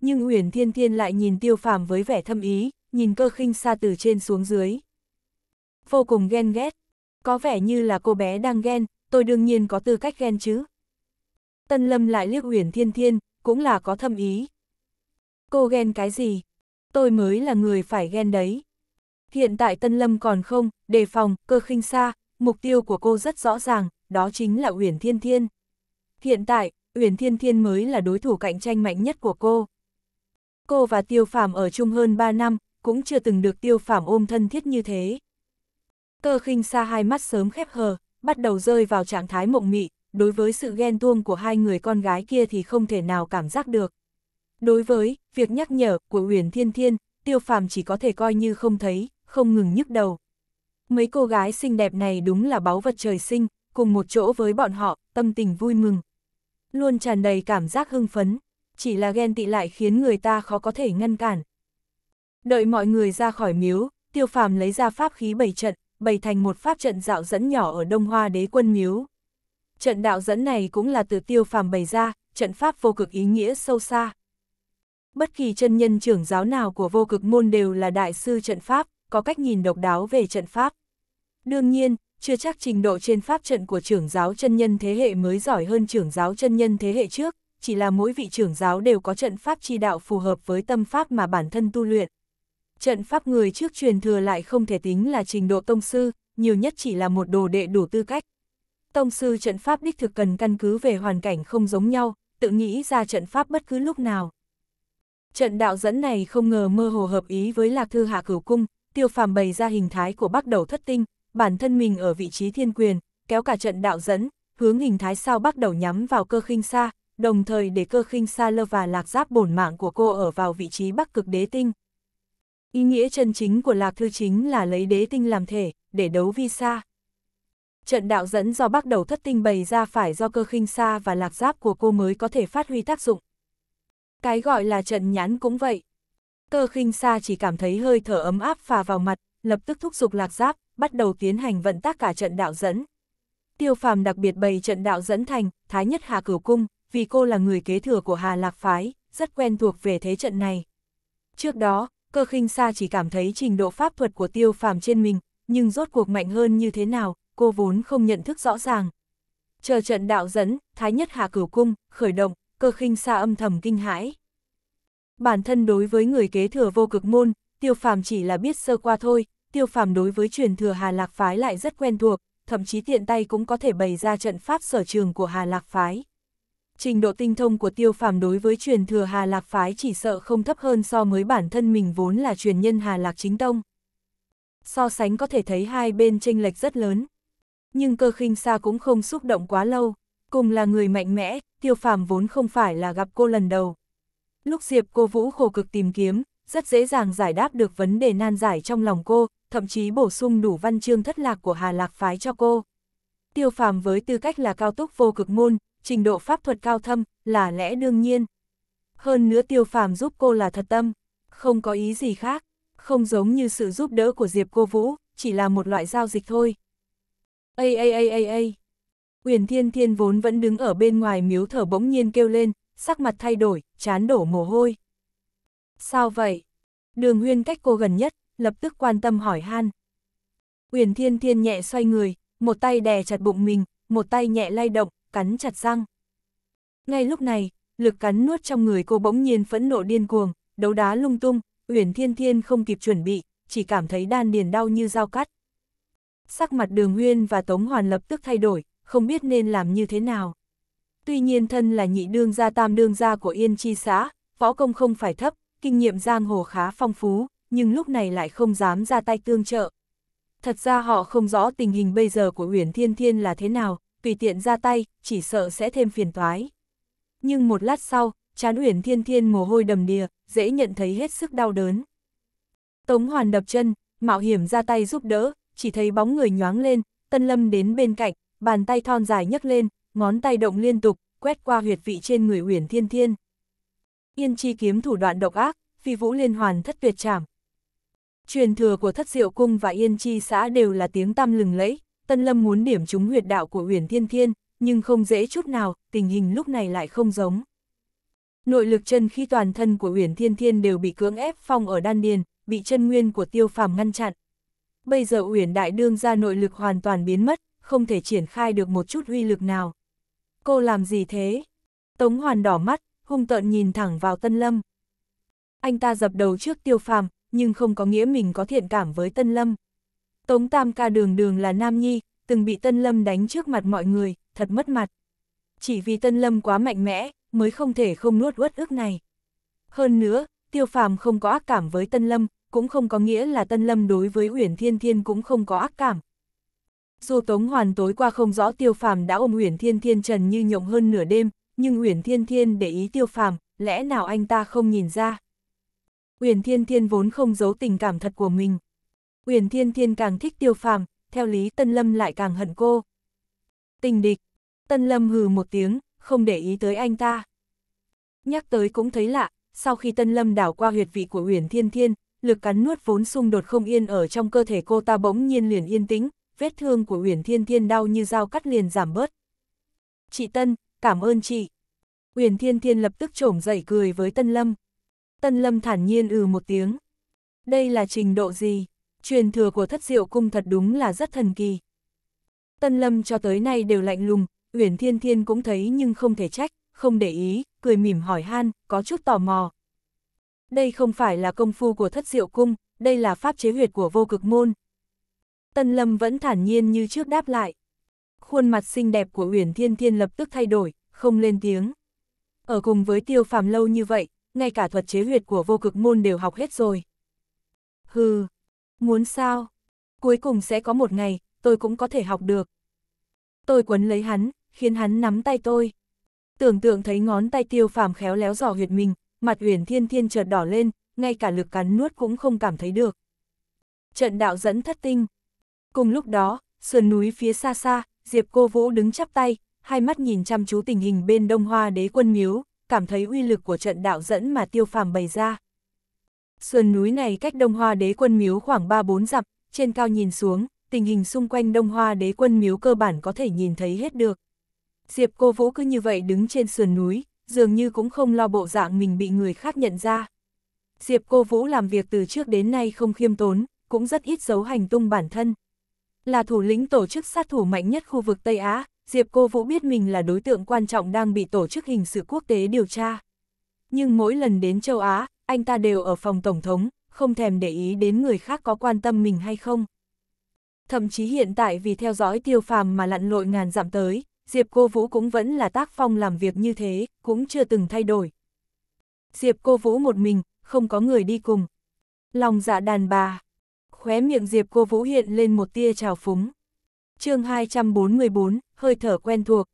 Nhưng Uyển Thiên Thiên lại nhìn tiêu phàm với vẻ thâm ý, nhìn cơ khinh xa từ trên xuống dưới. Vô cùng ghen ghét, có vẻ như là cô bé đang ghen, tôi đương nhiên có tư cách ghen chứ. Tân Lâm lại liếc Uyển Thiên Thiên, cũng là có thâm ý. Cô ghen cái gì? Tôi mới là người phải ghen đấy. Hiện tại Tân Lâm còn không, đề phòng, cơ khinh xa, mục tiêu của cô rất rõ ràng, đó chính là Uyển Thiên Thiên. Hiện tại, Uyển Thiên Thiên mới là đối thủ cạnh tranh mạnh nhất của cô. Cô và Tiêu Phàm ở chung hơn 3 năm, cũng chưa từng được Tiêu Phàm ôm thân thiết như thế. Cơ khinh xa hai mắt sớm khép hờ, bắt đầu rơi vào trạng thái mộng mị, đối với sự ghen tuông của hai người con gái kia thì không thể nào cảm giác được. Đối với việc nhắc nhở của Uyển Thiên Thiên, Tiêu Phàm chỉ có thể coi như không thấy, không ngừng nhức đầu. Mấy cô gái xinh đẹp này đúng là báu vật trời sinh, cùng một chỗ với bọn họ, tâm tình vui mừng, luôn tràn đầy cảm giác hưng phấn, chỉ là ghen tị lại khiến người ta khó có thể ngăn cản. Đợi mọi người ra khỏi miếu, tiêu phàm lấy ra pháp khí bày trận, bày thành một pháp trận dạo dẫn nhỏ ở Đông Hoa đế quân miếu. Trận đạo dẫn này cũng là từ tiêu phàm bày ra, trận pháp vô cực ý nghĩa sâu xa. Bất kỳ chân nhân trưởng giáo nào của vô cực môn đều là đại sư trận pháp, có cách nhìn độc đáo về trận pháp. Đương nhiên, chưa chắc trình độ trên pháp trận của trưởng giáo chân nhân thế hệ mới giỏi hơn trưởng giáo chân nhân thế hệ trước, chỉ là mỗi vị trưởng giáo đều có trận pháp chi đạo phù hợp với tâm pháp mà bản thân tu luyện. Trận pháp người trước truyền thừa lại không thể tính là trình độ tông sư, nhiều nhất chỉ là một đồ đệ đủ tư cách. Tông sư trận pháp đích thực cần căn cứ về hoàn cảnh không giống nhau, tự nghĩ ra trận pháp bất cứ lúc nào. Trận đạo dẫn này không ngờ mơ hồ hợp ý với Lạc Thư Hạ Cửu Cung, tiêu phàm bày ra hình thái của bắc đầu thất tinh, bản thân mình ở vị trí thiên quyền, kéo cả trận đạo dẫn, hướng hình thái sao bắt đầu nhắm vào cơ khinh xa, đồng thời để cơ khinh xa lơ và lạc giáp bổn mạng của cô ở vào vị trí bắc cực đế tinh. Ý nghĩa chân chính của lạc thư chính là lấy đế tinh làm thể, để đấu vi xa. Trận đạo dẫn do bắt đầu thất tinh bày ra phải do cơ khinh xa và lạc giáp của cô mới có thể phát huy tác dụng. Cái gọi là trận nhãn cũng vậy. Cơ khinh xa chỉ cảm thấy hơi thở ấm áp phà vào mặt, lập tức thúc giục lạc giáp, bắt đầu tiến hành vận tác cả trận đạo dẫn. Tiêu phàm đặc biệt bày trận đạo dẫn thành, Thái Nhất Hà Cửu Cung, vì cô là người kế thừa của Hà Lạc Phái, rất quen thuộc về thế trận này. Trước đó, cơ khinh xa chỉ cảm thấy trình độ pháp thuật của tiêu phàm trên mình, nhưng rốt cuộc mạnh hơn như thế nào, cô vốn không nhận thức rõ ràng. Chờ trận đạo dẫn, Thái Nhất Hà Cửu Cung, khởi động, cơ khinh xa âm thầm kinh hãi. Bản thân đối với người kế thừa vô cực môn, tiêu phàm chỉ là biết sơ qua thôi, tiêu phàm đối với truyền thừa Hà Lạc Phái lại rất quen thuộc, thậm chí tiện tay cũng có thể bày ra trận pháp sở trường của Hà Lạc Phái. Trình độ tinh thông của tiêu phàm đối với truyền thừa Hà Lạc Phái chỉ sợ không thấp hơn so với bản thân mình vốn là truyền nhân Hà Lạc Chính Tông. So sánh có thể thấy hai bên tranh lệch rất lớn. Nhưng cơ khinh xa cũng không xúc động quá lâu, cùng là người mạnh mẽ, tiêu phàm vốn không phải là gặp cô lần đầu. Lúc Diệp cô Vũ khổ cực tìm kiếm, rất dễ dàng giải đáp được vấn đề nan giải trong lòng cô, thậm chí bổ sung đủ văn chương thất lạc của Hà Lạc phái cho cô. Tiêu phàm với tư cách là cao túc vô cực môn, trình độ pháp thuật cao thâm, là lẽ đương nhiên. Hơn nữa tiêu phàm giúp cô là thật tâm, không có ý gì khác, không giống như sự giúp đỡ của Diệp cô Vũ, chỉ là một loại giao dịch thôi. A a a a a. Quyền Thiên Thiên vốn vẫn đứng ở bên ngoài miếu thở bỗng nhiên kêu lên, sắc mặt thay đổi, chán đổ mồ hôi. Sao vậy? Đường Huyên cách cô gần nhất, lập tức quan tâm hỏi han. Uyển Thiên Thiên nhẹ xoay người, một tay đè chặt bụng mình, một tay nhẹ lay động, cắn chặt răng. Ngay lúc này, lực cắn nuốt trong người cô bỗng nhiên phẫn nộ điên cuồng, đấu đá lung tung, Uyển Thiên Thiên không kịp chuẩn bị, chỉ cảm thấy đan điền đau như dao cắt. Sắc mặt Đường nguyên và Tống Hoàn lập tức thay đổi, không biết nên làm như thế nào. Tuy nhiên thân là nhị đương gia tam đương gia của Yên Chi xã, võ công không phải thấp, kinh nghiệm giang hồ khá phong phú, nhưng lúc này lại không dám ra tay tương trợ. Thật ra họ không rõ tình hình bây giờ của Huyền Thiên Thiên là thế nào, tùy tiện ra tay, chỉ sợ sẽ thêm phiền toái. Nhưng một lát sau, chán Huyền Thiên Thiên mồ hôi đầm đìa, dễ nhận thấy hết sức đau đớn. Tống Hoàn đập chân, mạo hiểm ra tay giúp đỡ, chỉ thấy bóng người nhoáng lên, Tân Lâm đến bên cạnh, bàn tay thon dài nhấc lên, ngón tay động liên tục, quét qua huyệt vị trên người Huyền Thiên Thiên. Yên chi kiếm thủ đoạn độc ác, phi vũ liên hoàn thất tuyệt trảm, Truyền thừa của thất diệu cung và yên chi xã đều là tiếng tăm lừng lẫy, Tân Lâm muốn điểm trúng huyệt đạo của huyền thiên thiên, nhưng không dễ chút nào, tình hình lúc này lại không giống. Nội lực chân khi toàn thân của huyền thiên thiên đều bị cưỡng ép phong ở đan điền, bị chân nguyên của tiêu phàm ngăn chặn. Bây giờ huyền đại đương ra nội lực hoàn toàn biến mất, không thể triển khai được một chút uy lực nào. Cô làm gì thế? Tống hoàn đỏ mắt, hung tợn nhìn thẳng vào Tân Lâm. Anh ta dập đầu trước tiêu phàm, nhưng không có nghĩa mình có thiện cảm với Tân Lâm. Tống Tam ca đường đường là Nam Nhi, từng bị Tân Lâm đánh trước mặt mọi người, thật mất mặt. Chỉ vì Tân Lâm quá mạnh mẽ, mới không thể không nuốt uất ước này. Hơn nữa, Tiêu Phàm không có ác cảm với Tân Lâm, cũng không có nghĩa là Tân Lâm đối với Uyển Thiên Thiên cũng không có ác cảm. Dù Tống Hoàn tối qua không rõ Tiêu Phàm đã ôm Uyển Thiên Thiên trần như nhộng hơn nửa đêm, nhưng Uyển Thiên Thiên để ý Tiêu Phàm, lẽ nào anh ta không nhìn ra? Uyển Thiên Thiên vốn không giấu tình cảm thật của mình. Uyển Thiên Thiên càng thích tiêu phàm, theo lý Tân Lâm lại càng hận cô. Tình địch, Tân Lâm hừ một tiếng, không để ý tới anh ta. Nhắc tới cũng thấy lạ, sau khi Tân Lâm đảo qua huyệt vị của Uyển Thiên Thiên, lực cắn nuốt vốn xung đột không yên ở trong cơ thể cô ta bỗng nhiên liền yên tĩnh, vết thương của Uyển Thiên Thiên đau như dao cắt liền giảm bớt. Chị Tân, cảm ơn chị. Uyển Thiên Thiên lập tức trổm dậy cười với Tân Lâm. Tân Lâm thản nhiên ừ một tiếng. Đây là trình độ gì? Truyền thừa của thất diệu cung thật đúng là rất thần kỳ. Tân Lâm cho tới nay đều lạnh lùng, Uyển Thiên Thiên cũng thấy nhưng không thể trách, không để ý, cười mỉm hỏi han, có chút tò mò. Đây không phải là công phu của thất diệu cung, đây là pháp chế huyệt của vô cực môn. Tân Lâm vẫn thản nhiên như trước đáp lại. Khuôn mặt xinh đẹp của Uyển Thiên Thiên lập tức thay đổi, không lên tiếng. Ở cùng với tiêu phàm lâu như vậy, ngay cả thuật chế huyệt của vô cực môn đều học hết rồi. Hừ, muốn sao? Cuối cùng sẽ có một ngày, tôi cũng có thể học được. Tôi quấn lấy hắn, khiến hắn nắm tay tôi. Tưởng tượng thấy ngón tay tiêu phàm khéo léo dò huyệt mình, mặt huyền thiên thiên chợt đỏ lên, ngay cả lực cắn nuốt cũng không cảm thấy được. Trận đạo dẫn thất tinh. Cùng lúc đó, sườn núi phía xa xa, Diệp Cô Vũ đứng chắp tay, hai mắt nhìn chăm chú tình hình bên Đông Hoa Đế Quân Miếu, cảm thấy uy lực của trận đạo dẫn mà tiêu phàm bày ra. Sườn núi này cách Đông Hoa Đế Quân Miếu khoảng 3-4 dặm, trên cao nhìn xuống, tình hình xung quanh Đông Hoa Đế Quân Miếu cơ bản có thể nhìn thấy hết được. Diệp Cô Vũ cứ như vậy đứng trên sườn núi, dường như cũng không lo bộ dạng mình bị người khác nhận ra. Diệp Cô Vũ làm việc từ trước đến nay không khiêm tốn, cũng rất ít giấu hành tung bản thân. Là thủ lĩnh tổ chức sát thủ mạnh nhất khu vực Tây Á, Diệp Cô Vũ biết mình là đối tượng quan trọng đang bị tổ chức hình sự quốc tế điều tra. Nhưng mỗi lần đến châu Á, anh ta đều ở phòng Tổng thống, không thèm để ý đến người khác có quan tâm mình hay không. Thậm chí hiện tại vì theo dõi tiêu phàm mà lặn lội ngàn dặm tới, Diệp Cô Vũ cũng vẫn là tác phong làm việc như thế, cũng chưa từng thay đổi. Diệp Cô Vũ một mình, không có người đi cùng. Lòng dạ đàn bà. Khóe miệng Diệp Cô Vũ hiện lên một tia trào phúng chương 244, hơi thở quen thuộc.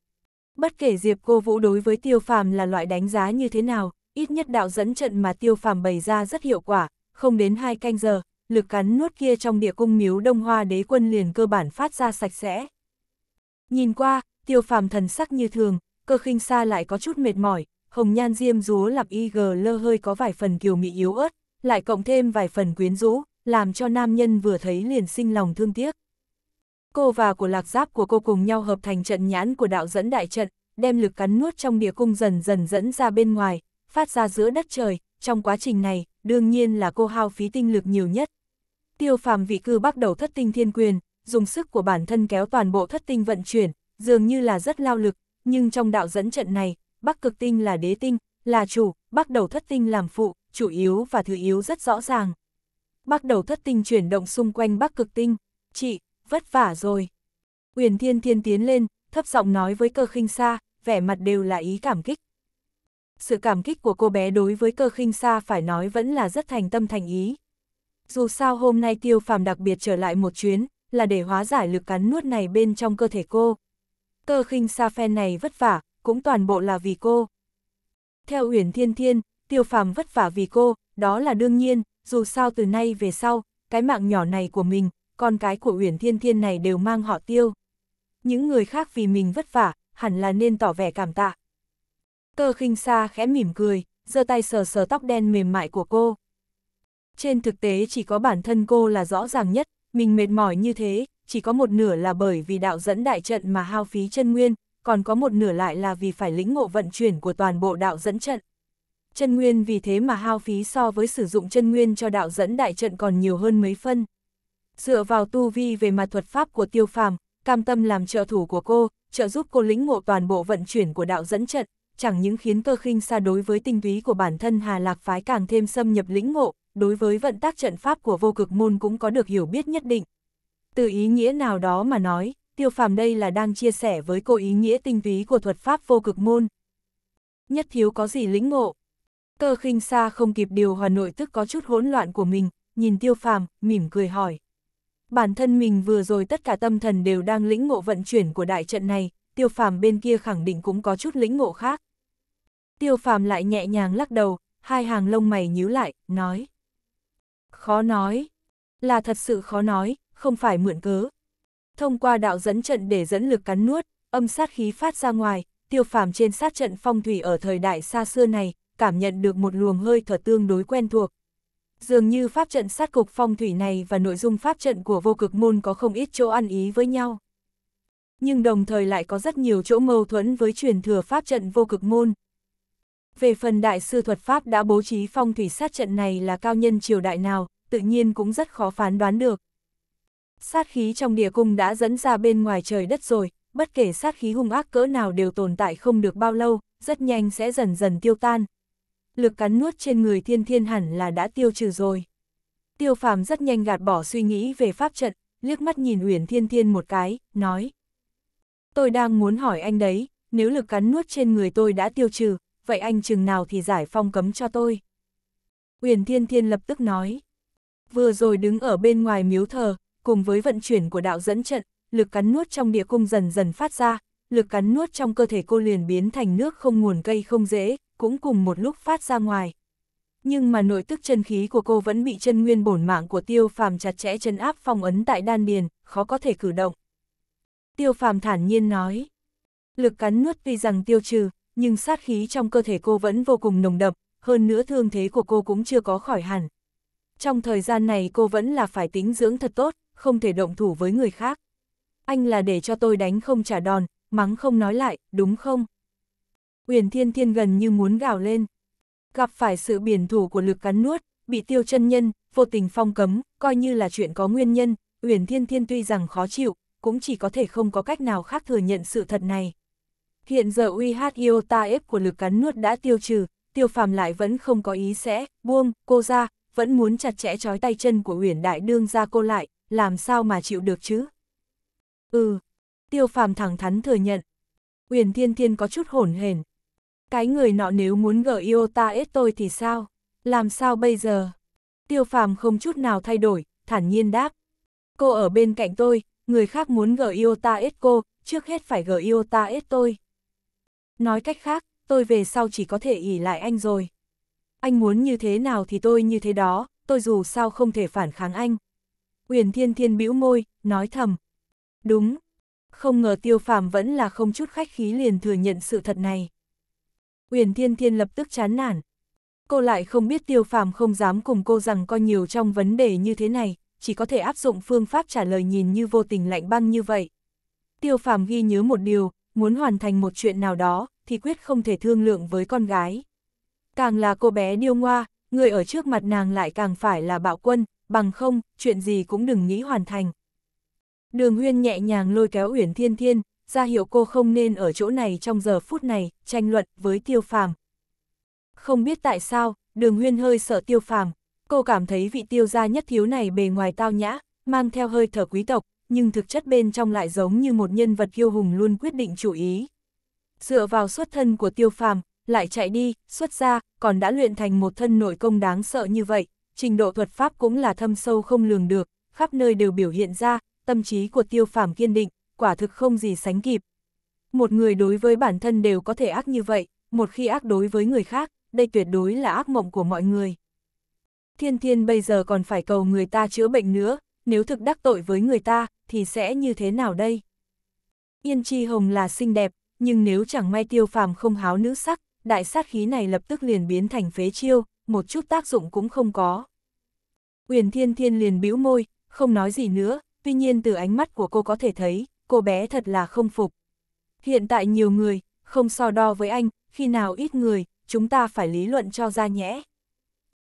Bất kể Diệp Cô Vũ đối với Tiêu Phàm là loại đánh giá như thế nào, ít nhất đạo dẫn trận mà Tiêu Phàm bày ra rất hiệu quả, không đến hai canh giờ, lực cắn nuốt kia trong địa cung miếu Đông Hoa Đế quân liền cơ bản phát ra sạch sẽ. Nhìn qua, Tiêu Phàm thần sắc như thường, cơ khinh xa lại có chút mệt mỏi, hồng nhan diêm dúa lặp IG lơ hơi có vài phần kiều mị yếu ớt, lại cộng thêm vài phần quyến rũ, làm cho nam nhân vừa thấy liền sinh lòng thương tiếc. Cô và của lạc giáp của cô cùng nhau hợp thành trận nhãn của đạo dẫn đại trận, đem lực cắn nuốt trong địa cung dần dần dẫn ra bên ngoài, phát ra giữa đất trời, trong quá trình này, đương nhiên là cô hao phí tinh lực nhiều nhất. Tiêu phàm vị cư bắt đầu thất tinh thiên quyền, dùng sức của bản thân kéo toàn bộ thất tinh vận chuyển, dường như là rất lao lực, nhưng trong đạo dẫn trận này, bắc cực tinh là đế tinh, là chủ, bắt đầu thất tinh làm phụ, chủ yếu và thứ yếu rất rõ ràng. Bắt đầu thất tinh chuyển động xung quanh bắc cực tinh, chị, vất vả rồi. Uyển Thiên Thiên tiến lên, thấp giọng nói với cơ khinh xa, vẻ mặt đều là ý cảm kích. Sự cảm kích của cô bé đối với cơ khinh xa phải nói vẫn là rất thành tâm thành ý. Dù sao hôm nay tiêu phàm đặc biệt trở lại một chuyến, là để hóa giải lực cắn nuốt này bên trong cơ thể cô. Cơ khinh xa phen này vất vả, cũng toàn bộ là vì cô. Theo Uyển Thiên Thiên, tiêu phàm vất vả vì cô, đó là đương nhiên, dù sao từ nay về sau, cái mạng nhỏ này của mình, con cái của Uyển Thiên Thiên này đều mang họ tiêu. Những người khác vì mình vất vả, hẳn là nên tỏ vẻ cảm tạ. Cơ khinh xa khẽ mỉm cười, giơ tay sờ sờ tóc đen mềm mại của cô. Trên thực tế chỉ có bản thân cô là rõ ràng nhất, mình mệt mỏi như thế, chỉ có một nửa là bởi vì đạo dẫn đại trận mà hao phí chân nguyên, còn có một nửa lại là vì phải lĩnh ngộ vận chuyển của toàn bộ đạo dẫn trận. Chân nguyên vì thế mà hao phí so với sử dụng chân nguyên cho đạo dẫn đại trận còn nhiều hơn mấy phân dựa vào tu vi về mặt thuật pháp của tiêu phàm, cam tâm làm trợ thủ của cô, trợ giúp cô lĩnh ngộ toàn bộ vận chuyển của đạo dẫn trận, chẳng những khiến cơ khinh xa đối với tinh túy của bản thân Hà Lạc Phái càng thêm xâm nhập lĩnh ngộ, đối với vận tác trận pháp của vô cực môn cũng có được hiểu biết nhất định. Từ ý nghĩa nào đó mà nói, tiêu phàm đây là đang chia sẻ với cô ý nghĩa tinh túy của thuật pháp vô cực môn. Nhất thiếu có gì lĩnh ngộ? Cơ khinh xa không kịp điều hòa nội tức có chút hỗn loạn của mình, nhìn tiêu phàm, mỉm cười hỏi bản thân mình vừa rồi tất cả tâm thần đều đang lĩnh ngộ vận chuyển của đại trận này, tiêu phàm bên kia khẳng định cũng có chút lĩnh ngộ khác. Tiêu phàm lại nhẹ nhàng lắc đầu, hai hàng lông mày nhíu lại, nói. Khó nói, là thật sự khó nói, không phải mượn cớ. Thông qua đạo dẫn trận để dẫn lực cắn nuốt, âm sát khí phát ra ngoài, tiêu phàm trên sát trận phong thủy ở thời đại xa xưa này, cảm nhận được một luồng hơi thở tương đối quen thuộc, dường như pháp trận sát cục phong thủy này và nội dung pháp trận của vô cực môn có không ít chỗ ăn ý với nhau. Nhưng đồng thời lại có rất nhiều chỗ mâu thuẫn với truyền thừa pháp trận vô cực môn. Về phần đại sư thuật pháp đã bố trí phong thủy sát trận này là cao nhân triều đại nào, tự nhiên cũng rất khó phán đoán được. Sát khí trong địa cung đã dẫn ra bên ngoài trời đất rồi, bất kể sát khí hung ác cỡ nào đều tồn tại không được bao lâu, rất nhanh sẽ dần dần tiêu tan, lực cắn nuốt trên người thiên thiên hẳn là đã tiêu trừ rồi. Tiêu phàm rất nhanh gạt bỏ suy nghĩ về pháp trận, liếc mắt nhìn Uyển Thiên Thiên một cái, nói. Tôi đang muốn hỏi anh đấy, nếu lực cắn nuốt trên người tôi đã tiêu trừ, vậy anh chừng nào thì giải phong cấm cho tôi. Uyển Thiên Thiên lập tức nói. Vừa rồi đứng ở bên ngoài miếu thờ, cùng với vận chuyển của đạo dẫn trận, lực cắn nuốt trong địa cung dần dần phát ra, lực cắn nuốt trong cơ thể cô liền biến thành nước không nguồn cây không dễ, cũng cùng một lúc phát ra ngoài. Nhưng mà nội tức chân khí của cô vẫn bị chân nguyên bổn mạng của tiêu phàm chặt chẽ chân áp phong ấn tại đan điền, khó có thể cử động. Tiêu phàm thản nhiên nói. Lực cắn nuốt tuy rằng tiêu trừ, nhưng sát khí trong cơ thể cô vẫn vô cùng nồng đậm, hơn nữa thương thế của cô cũng chưa có khỏi hẳn. Trong thời gian này cô vẫn là phải tính dưỡng thật tốt, không thể động thủ với người khác. Anh là để cho tôi đánh không trả đòn, mắng không nói lại, đúng không? Uyển Thiên Thiên gần như muốn gào lên. Gặp phải sự biển thủ của lực cắn nuốt, bị tiêu chân nhân, vô tình phong cấm, coi như là chuyện có nguyên nhân, Uyển Thiên Thiên tuy rằng khó chịu, cũng chỉ có thể không có cách nào khác thừa nhận sự thật này. Hiện giờ uy hát yêu ta ép của lực cắn nuốt đã tiêu trừ, tiêu phàm lại vẫn không có ý sẽ, buông, cô ra, vẫn muốn chặt chẽ trói tay chân của Uyển Đại Đương ra cô lại, làm sao mà chịu được chứ? Ừ, tiêu phàm thẳng thắn thừa nhận. Uyển Thiên Thiên có chút hổn hển, cái người nọ nếu muốn gỡ yêu ta ết tôi thì sao? Làm sao bây giờ? Tiêu phàm không chút nào thay đổi, thản nhiên đáp. Cô ở bên cạnh tôi, người khác muốn gỡ yêu ta ết cô, trước hết phải gỡ yêu ta ết tôi. Nói cách khác, tôi về sau chỉ có thể ỉ lại anh rồi. Anh muốn như thế nào thì tôi như thế đó, tôi dù sao không thể phản kháng anh. Uyển Thiên Thiên bĩu môi, nói thầm. Đúng, không ngờ tiêu phàm vẫn là không chút khách khí liền thừa nhận sự thật này. Uyển Thiên Thiên lập tức chán nản. Cô lại không biết tiêu phàm không dám cùng cô rằng coi nhiều trong vấn đề như thế này, chỉ có thể áp dụng phương pháp trả lời nhìn như vô tình lạnh băng như vậy. Tiêu phàm ghi nhớ một điều, muốn hoàn thành một chuyện nào đó, thì quyết không thể thương lượng với con gái. Càng là cô bé điêu ngoa, người ở trước mặt nàng lại càng phải là bạo quân, bằng không, chuyện gì cũng đừng nghĩ hoàn thành. Đường Huyên nhẹ nhàng lôi kéo Uyển Thiên Thiên, ra hiệu cô không nên ở chỗ này trong giờ phút này, tranh luận với tiêu phàm. Không biết tại sao, đường huyên hơi sợ tiêu phàm, cô cảm thấy vị tiêu gia nhất thiếu này bề ngoài tao nhã, mang theo hơi thở quý tộc, nhưng thực chất bên trong lại giống như một nhân vật kiêu hùng luôn quyết định chủ ý. Dựa vào xuất thân của tiêu phàm, lại chạy đi, xuất ra, còn đã luyện thành một thân nội công đáng sợ như vậy, trình độ thuật pháp cũng là thâm sâu không lường được, khắp nơi đều biểu hiện ra, tâm trí của tiêu phàm kiên định, quả thực không gì sánh kịp. Một người đối với bản thân đều có thể ác như vậy, một khi ác đối với người khác, đây tuyệt đối là ác mộng của mọi người. Thiên thiên bây giờ còn phải cầu người ta chữa bệnh nữa, nếu thực đắc tội với người ta, thì sẽ như thế nào đây? Yên Chi Hồng là xinh đẹp, nhưng nếu chẳng may tiêu phàm không háo nữ sắc, đại sát khí này lập tức liền biến thành phế chiêu, một chút tác dụng cũng không có. Uyển Thiên Thiên liền bĩu môi, không nói gì nữa, tuy nhiên từ ánh mắt của cô có thể thấy, cô bé thật là không phục. Hiện tại nhiều người, không so đo với anh, khi nào ít người, chúng ta phải lý luận cho ra nhẽ.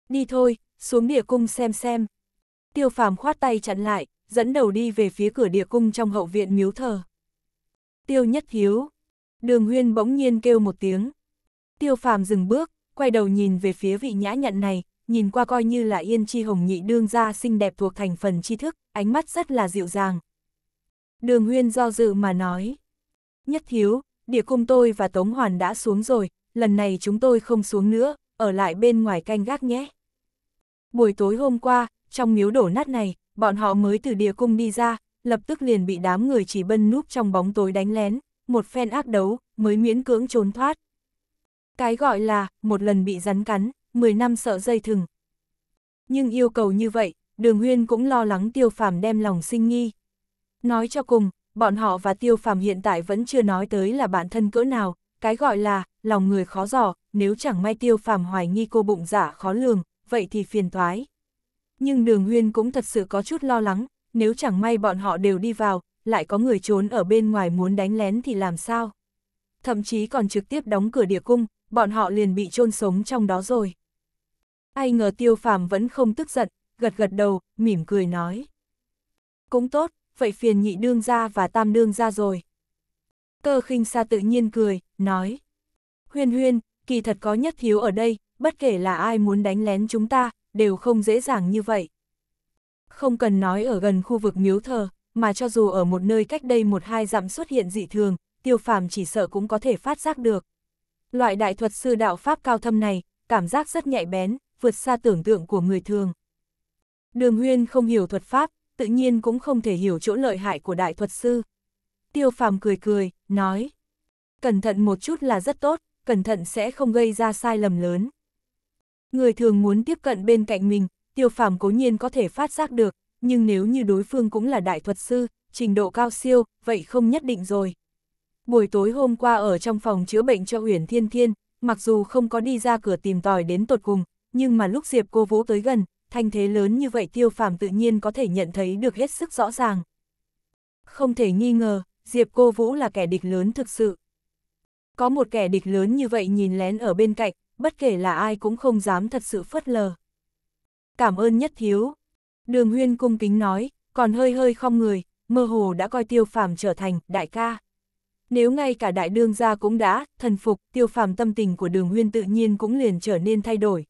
Đi thôi, xuống địa cung xem xem. Tiêu phàm khoát tay chặn lại, dẫn đầu đi về phía cửa địa cung trong hậu viện miếu thờ. Tiêu nhất hiếu. Đường huyên bỗng nhiên kêu một tiếng. Tiêu phàm dừng bước, quay đầu nhìn về phía vị nhã nhặn này, nhìn qua coi như là yên chi hồng nhị đương gia xinh đẹp thuộc thành phần tri thức, ánh mắt rất là dịu dàng, Đường Huyên do dự mà nói. Nhất thiếu, địa cung tôi và Tống Hoàn đã xuống rồi, lần này chúng tôi không xuống nữa, ở lại bên ngoài canh gác nhé. Buổi tối hôm qua, trong miếu đổ nát này, bọn họ mới từ địa cung đi ra, lập tức liền bị đám người chỉ bân núp trong bóng tối đánh lén, một phen ác đấu, mới miễn cưỡng trốn thoát. Cái gọi là, một lần bị rắn cắn, 10 năm sợ dây thừng. Nhưng yêu cầu như vậy, đường huyên cũng lo lắng tiêu phàm đem lòng sinh nghi. Nói cho cùng, bọn họ và tiêu phàm hiện tại vẫn chưa nói tới là bản thân cỡ nào, cái gọi là, lòng người khó dò. nếu chẳng may tiêu phàm hoài nghi cô bụng giả dạ khó lường, vậy thì phiền toái. Nhưng đường huyên cũng thật sự có chút lo lắng, nếu chẳng may bọn họ đều đi vào, lại có người trốn ở bên ngoài muốn đánh lén thì làm sao? Thậm chí còn trực tiếp đóng cửa địa cung, bọn họ liền bị chôn sống trong đó rồi. Ai ngờ tiêu phàm vẫn không tức giận, gật gật đầu, mỉm cười nói. Cũng tốt, vậy phiền nhị đương ra và tam đương ra rồi. Cơ khinh xa tự nhiên cười, nói. Huyên huyên, kỳ thật có nhất thiếu ở đây, bất kể là ai muốn đánh lén chúng ta, đều không dễ dàng như vậy. Không cần nói ở gần khu vực miếu thờ, mà cho dù ở một nơi cách đây một hai dặm xuất hiện dị thường, tiêu phàm chỉ sợ cũng có thể phát giác được. Loại đại thuật sư đạo Pháp cao thâm này, cảm giác rất nhạy bén, vượt xa tưởng tượng của người thường. Đường Huyên không hiểu thuật Pháp, tự nhiên cũng không thể hiểu chỗ lợi hại của đại thuật sư. Tiêu phàm cười cười, nói. Cẩn thận một chút là rất tốt, cẩn thận sẽ không gây ra sai lầm lớn. Người thường muốn tiếp cận bên cạnh mình, tiêu phàm cố nhiên có thể phát giác được, nhưng nếu như đối phương cũng là đại thuật sư, trình độ cao siêu, vậy không nhất định rồi. Buổi tối hôm qua ở trong phòng chữa bệnh cho Uyển Thiên Thiên, mặc dù không có đi ra cửa tìm tòi đến tột cùng, nhưng mà lúc Diệp cô Vũ tới gần, thanh thế lớn như vậy tiêu phàm tự nhiên có thể nhận thấy được hết sức rõ ràng. Không thể nghi ngờ, Diệp Cô Vũ là kẻ địch lớn thực sự. Có một kẻ địch lớn như vậy nhìn lén ở bên cạnh, bất kể là ai cũng không dám thật sự phớt lờ. Cảm ơn nhất thiếu. Đường huyên cung kính nói, còn hơi hơi không người, mơ hồ đã coi tiêu phàm trở thành đại ca. Nếu ngay cả đại đương gia cũng đã, thần phục, tiêu phàm tâm tình của đường huyên tự nhiên cũng liền trở nên thay đổi.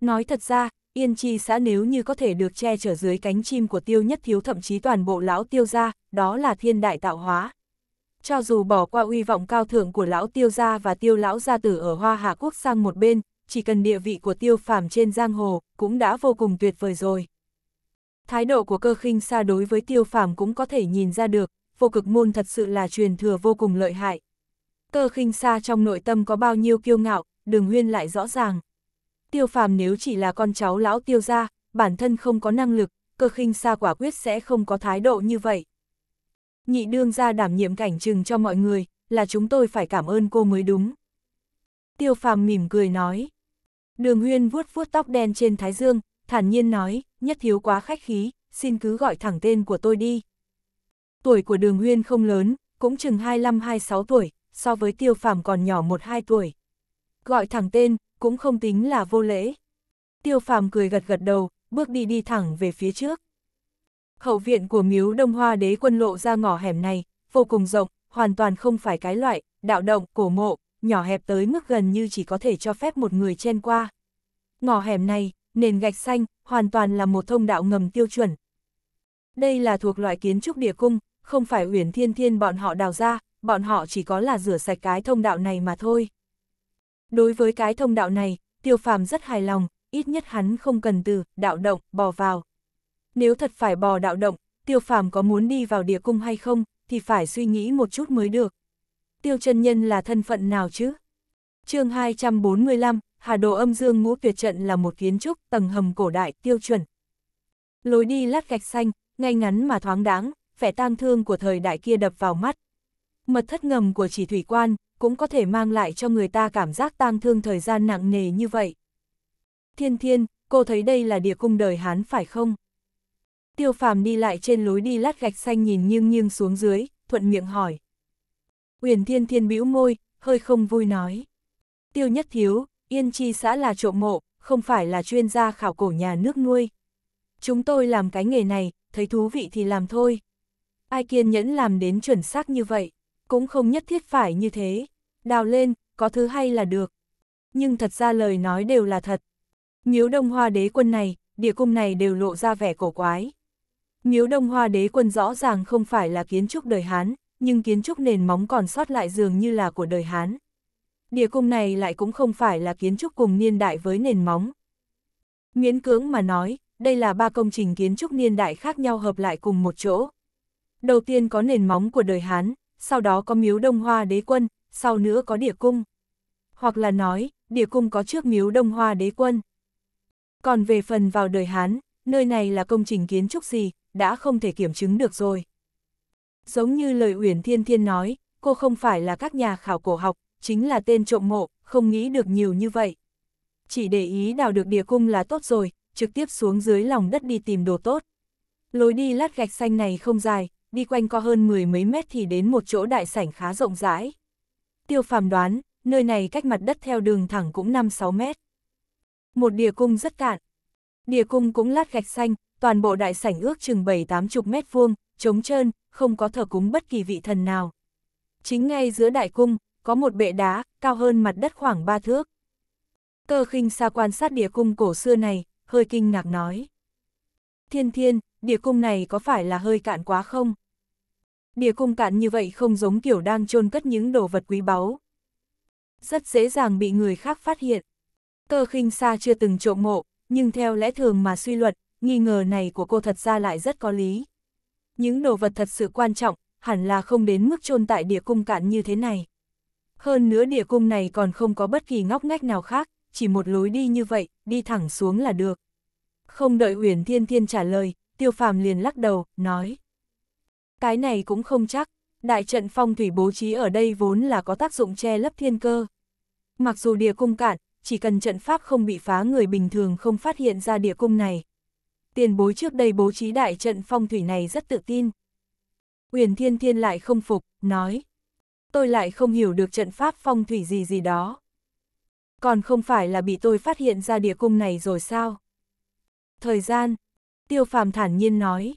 Nói thật ra, Yên Chi xã nếu như có thể được che chở dưới cánh chim của tiêu nhất thiếu thậm chí toàn bộ lão tiêu gia, đó là thiên đại tạo hóa. Cho dù bỏ qua uy vọng cao thượng của lão tiêu gia và tiêu lão gia tử ở Hoa Hạ Quốc sang một bên, chỉ cần địa vị của tiêu phàm trên giang hồ, cũng đã vô cùng tuyệt vời rồi. Thái độ của cơ khinh xa đối với tiêu phàm cũng có thể nhìn ra được, vô cực môn thật sự là truyền thừa vô cùng lợi hại. Cơ khinh xa trong nội tâm có bao nhiêu kiêu ngạo, đường huyên lại rõ ràng tiêu phàm nếu chỉ là con cháu lão tiêu gia, bản thân không có năng lực, cơ khinh xa quả quyết sẽ không có thái độ như vậy. Nhị đương ra đảm nhiệm cảnh trừng cho mọi người, là chúng tôi phải cảm ơn cô mới đúng. Tiêu phàm mỉm cười nói. Đường huyên vuốt vuốt tóc đen trên thái dương, thản nhiên nói, nhất thiếu quá khách khí, xin cứ gọi thẳng tên của tôi đi. Tuổi của đường huyên không lớn, cũng chừng 25-26 tuổi, so với tiêu phàm còn nhỏ 1-2 tuổi. Gọi thẳng tên, cũng không tính là vô lễ. Tiêu phàm cười gật gật đầu, bước đi đi thẳng về phía trước. Hậu viện của miếu đông hoa đế quân lộ ra ngõ hẻm này, vô cùng rộng, hoàn toàn không phải cái loại, đạo động, cổ mộ, nhỏ hẹp tới mức gần như chỉ có thể cho phép một người chen qua. Ngõ hẻm này, nền gạch xanh, hoàn toàn là một thông đạo ngầm tiêu chuẩn. Đây là thuộc loại kiến trúc địa cung, không phải uyển thiên thiên bọn họ đào ra, bọn họ chỉ có là rửa sạch cái thông đạo này mà thôi. Đối với cái thông đạo này, tiêu phàm rất hài lòng, ít nhất hắn không cần từ đạo động bò vào. Nếu thật phải bò đạo động, tiêu phàm có muốn đi vào địa cung hay không, thì phải suy nghĩ một chút mới được. Tiêu chân nhân là thân phận nào chứ? chương 245, Hà Đồ âm dương ngũ tuyệt trận là một kiến trúc tầng hầm cổ đại tiêu chuẩn. Lối đi lát gạch xanh, ngay ngắn mà thoáng đáng, vẻ tang thương của thời đại kia đập vào mắt. Mật thất ngầm của chỉ thủy quan, cũng có thể mang lại cho người ta cảm giác tang thương thời gian nặng nề như vậy. Thiên thiên, cô thấy đây là địa cung đời Hán phải không? Tiêu phàm đi lại trên lối đi lát gạch xanh nhìn nghiêng nghiêng xuống dưới, thuận miệng hỏi. Uyển thiên thiên bĩu môi, hơi không vui nói. Tiêu nhất thiếu, yên chi xã là trộm mộ, không phải là chuyên gia khảo cổ nhà nước nuôi. Chúng tôi làm cái nghề này, thấy thú vị thì làm thôi. Ai kiên nhẫn làm đến chuẩn xác như vậy? Cũng không nhất thiết phải như thế, đào lên, có thứ hay là được. Nhưng thật ra lời nói đều là thật. Miếu đông hoa đế quân này, địa cung này đều lộ ra vẻ cổ quái. Miếu đông hoa đế quân rõ ràng không phải là kiến trúc đời Hán, nhưng kiến trúc nền móng còn sót lại dường như là của đời Hán. Địa cung này lại cũng không phải là kiến trúc cùng niên đại với nền móng. Miễn cưỡng mà nói, đây là ba công trình kiến trúc niên đại khác nhau hợp lại cùng một chỗ. Đầu tiên có nền móng của đời Hán, sau đó có miếu đông hoa đế quân, sau nữa có địa cung. Hoặc là nói, địa cung có trước miếu đông hoa đế quân. Còn về phần vào đời Hán, nơi này là công trình kiến trúc gì, đã không thể kiểm chứng được rồi. Giống như lời Uyển Thiên Thiên nói, cô không phải là các nhà khảo cổ học, chính là tên trộm mộ, không nghĩ được nhiều như vậy. Chỉ để ý đào được địa cung là tốt rồi, trực tiếp xuống dưới lòng đất đi tìm đồ tốt. Lối đi lát gạch xanh này không dài, đi quanh co hơn mười mấy mét thì đến một chỗ đại sảnh khá rộng rãi. Tiêu phàm đoán, nơi này cách mặt đất theo đường thẳng cũng 5-6 mét. Một địa cung rất cạn. Địa cung cũng lát gạch xanh, toàn bộ đại sảnh ước chừng 7-80 mét vuông, trống trơn, không có thờ cúng bất kỳ vị thần nào. Chính ngay giữa đại cung, có một bệ đá, cao hơn mặt đất khoảng 3 thước. Cơ khinh xa quan sát địa cung cổ xưa này, hơi kinh ngạc nói. Thiên thiên, địa cung này có phải là hơi cạn quá không? Địa cung cạn như vậy không giống kiểu đang chôn cất những đồ vật quý báu. Rất dễ dàng bị người khác phát hiện. Cơ khinh xa chưa từng trộm mộ, nhưng theo lẽ thường mà suy luận, nghi ngờ này của cô thật ra lại rất có lý. Những đồ vật thật sự quan trọng, hẳn là không đến mức chôn tại địa cung cạn như thế này. Hơn nữa địa cung này còn không có bất kỳ ngóc ngách nào khác, chỉ một lối đi như vậy, đi thẳng xuống là được. Không đợi Uyển Thiên Thiên trả lời, tiêu phàm liền lắc đầu, nói. Cái này cũng không chắc, đại trận phong thủy bố trí ở đây vốn là có tác dụng che lấp thiên cơ. Mặc dù địa cung cạn, chỉ cần trận pháp không bị phá người bình thường không phát hiện ra địa cung này. Tiền bối trước đây bố trí đại trận phong thủy này rất tự tin. Uyển Thiên Thiên lại không phục, nói. Tôi lại không hiểu được trận pháp phong thủy gì gì đó. Còn không phải là bị tôi phát hiện ra địa cung này rồi sao? Thời gian, tiêu phàm thản nhiên nói.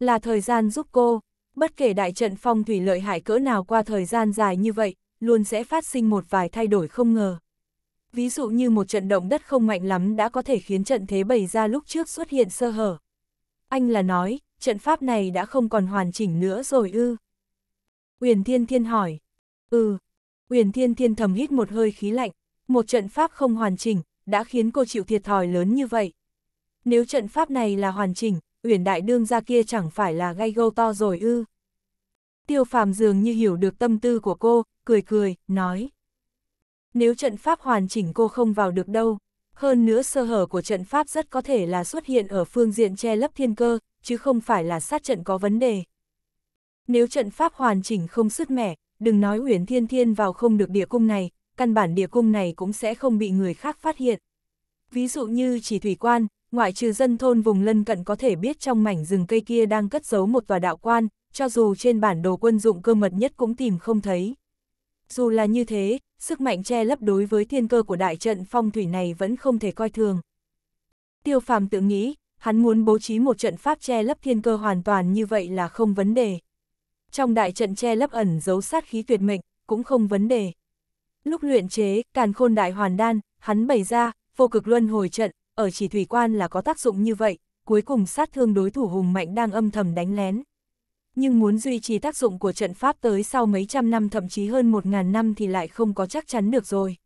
Là thời gian giúp cô, bất kể đại trận phong thủy lợi hại cỡ nào qua thời gian dài như vậy, luôn sẽ phát sinh một vài thay đổi không ngờ. Ví dụ như một trận động đất không mạnh lắm đã có thể khiến trận thế bày ra lúc trước xuất hiện sơ hở. Anh là nói, trận pháp này đã không còn hoàn chỉnh nữa rồi ư. Uyển Thiên Thiên hỏi. Ừ. Uyển Thiên Thiên thầm hít một hơi khí lạnh. Một trận pháp không hoàn chỉnh, đã khiến cô chịu thiệt thòi lớn như vậy. Nếu trận pháp này là hoàn chỉnh, Uyển Đại Đương ra kia chẳng phải là gây gâu to rồi ư. Tiêu phàm dường như hiểu được tâm tư của cô, cười cười, nói. Nếu trận pháp hoàn chỉnh cô không vào được đâu, hơn nữa sơ hở của trận pháp rất có thể là xuất hiện ở phương diện che lấp thiên cơ, chứ không phải là sát trận có vấn đề. Nếu trận pháp hoàn chỉnh không sứt mẻ, đừng nói Uyển Thiên Thiên vào không được địa cung này, căn bản địa cung này cũng sẽ không bị người khác phát hiện. Ví dụ như chỉ thủy quan, ngoại trừ dân thôn vùng lân cận có thể biết trong mảnh rừng cây kia đang cất giấu một tòa đạo quan, cho dù trên bản đồ quân dụng cơ mật nhất cũng tìm không thấy. Dù là như thế, sức mạnh che lấp đối với thiên cơ của đại trận phong thủy này vẫn không thể coi thường. Tiêu phàm tự nghĩ, hắn muốn bố trí một trận pháp che lấp thiên cơ hoàn toàn như vậy là không vấn đề. Trong đại trận che lấp ẩn giấu sát khí tuyệt mệnh, cũng không vấn đề. Lúc luyện chế, càn khôn đại hoàn đan, hắn bày ra, vô cực luân hồi trận, ở chỉ thủy quan là có tác dụng như vậy, cuối cùng sát thương đối thủ hùng mạnh đang âm thầm đánh lén. Nhưng muốn duy trì tác dụng của trận pháp tới sau mấy trăm năm thậm chí hơn một ngàn năm thì lại không có chắc chắn được rồi.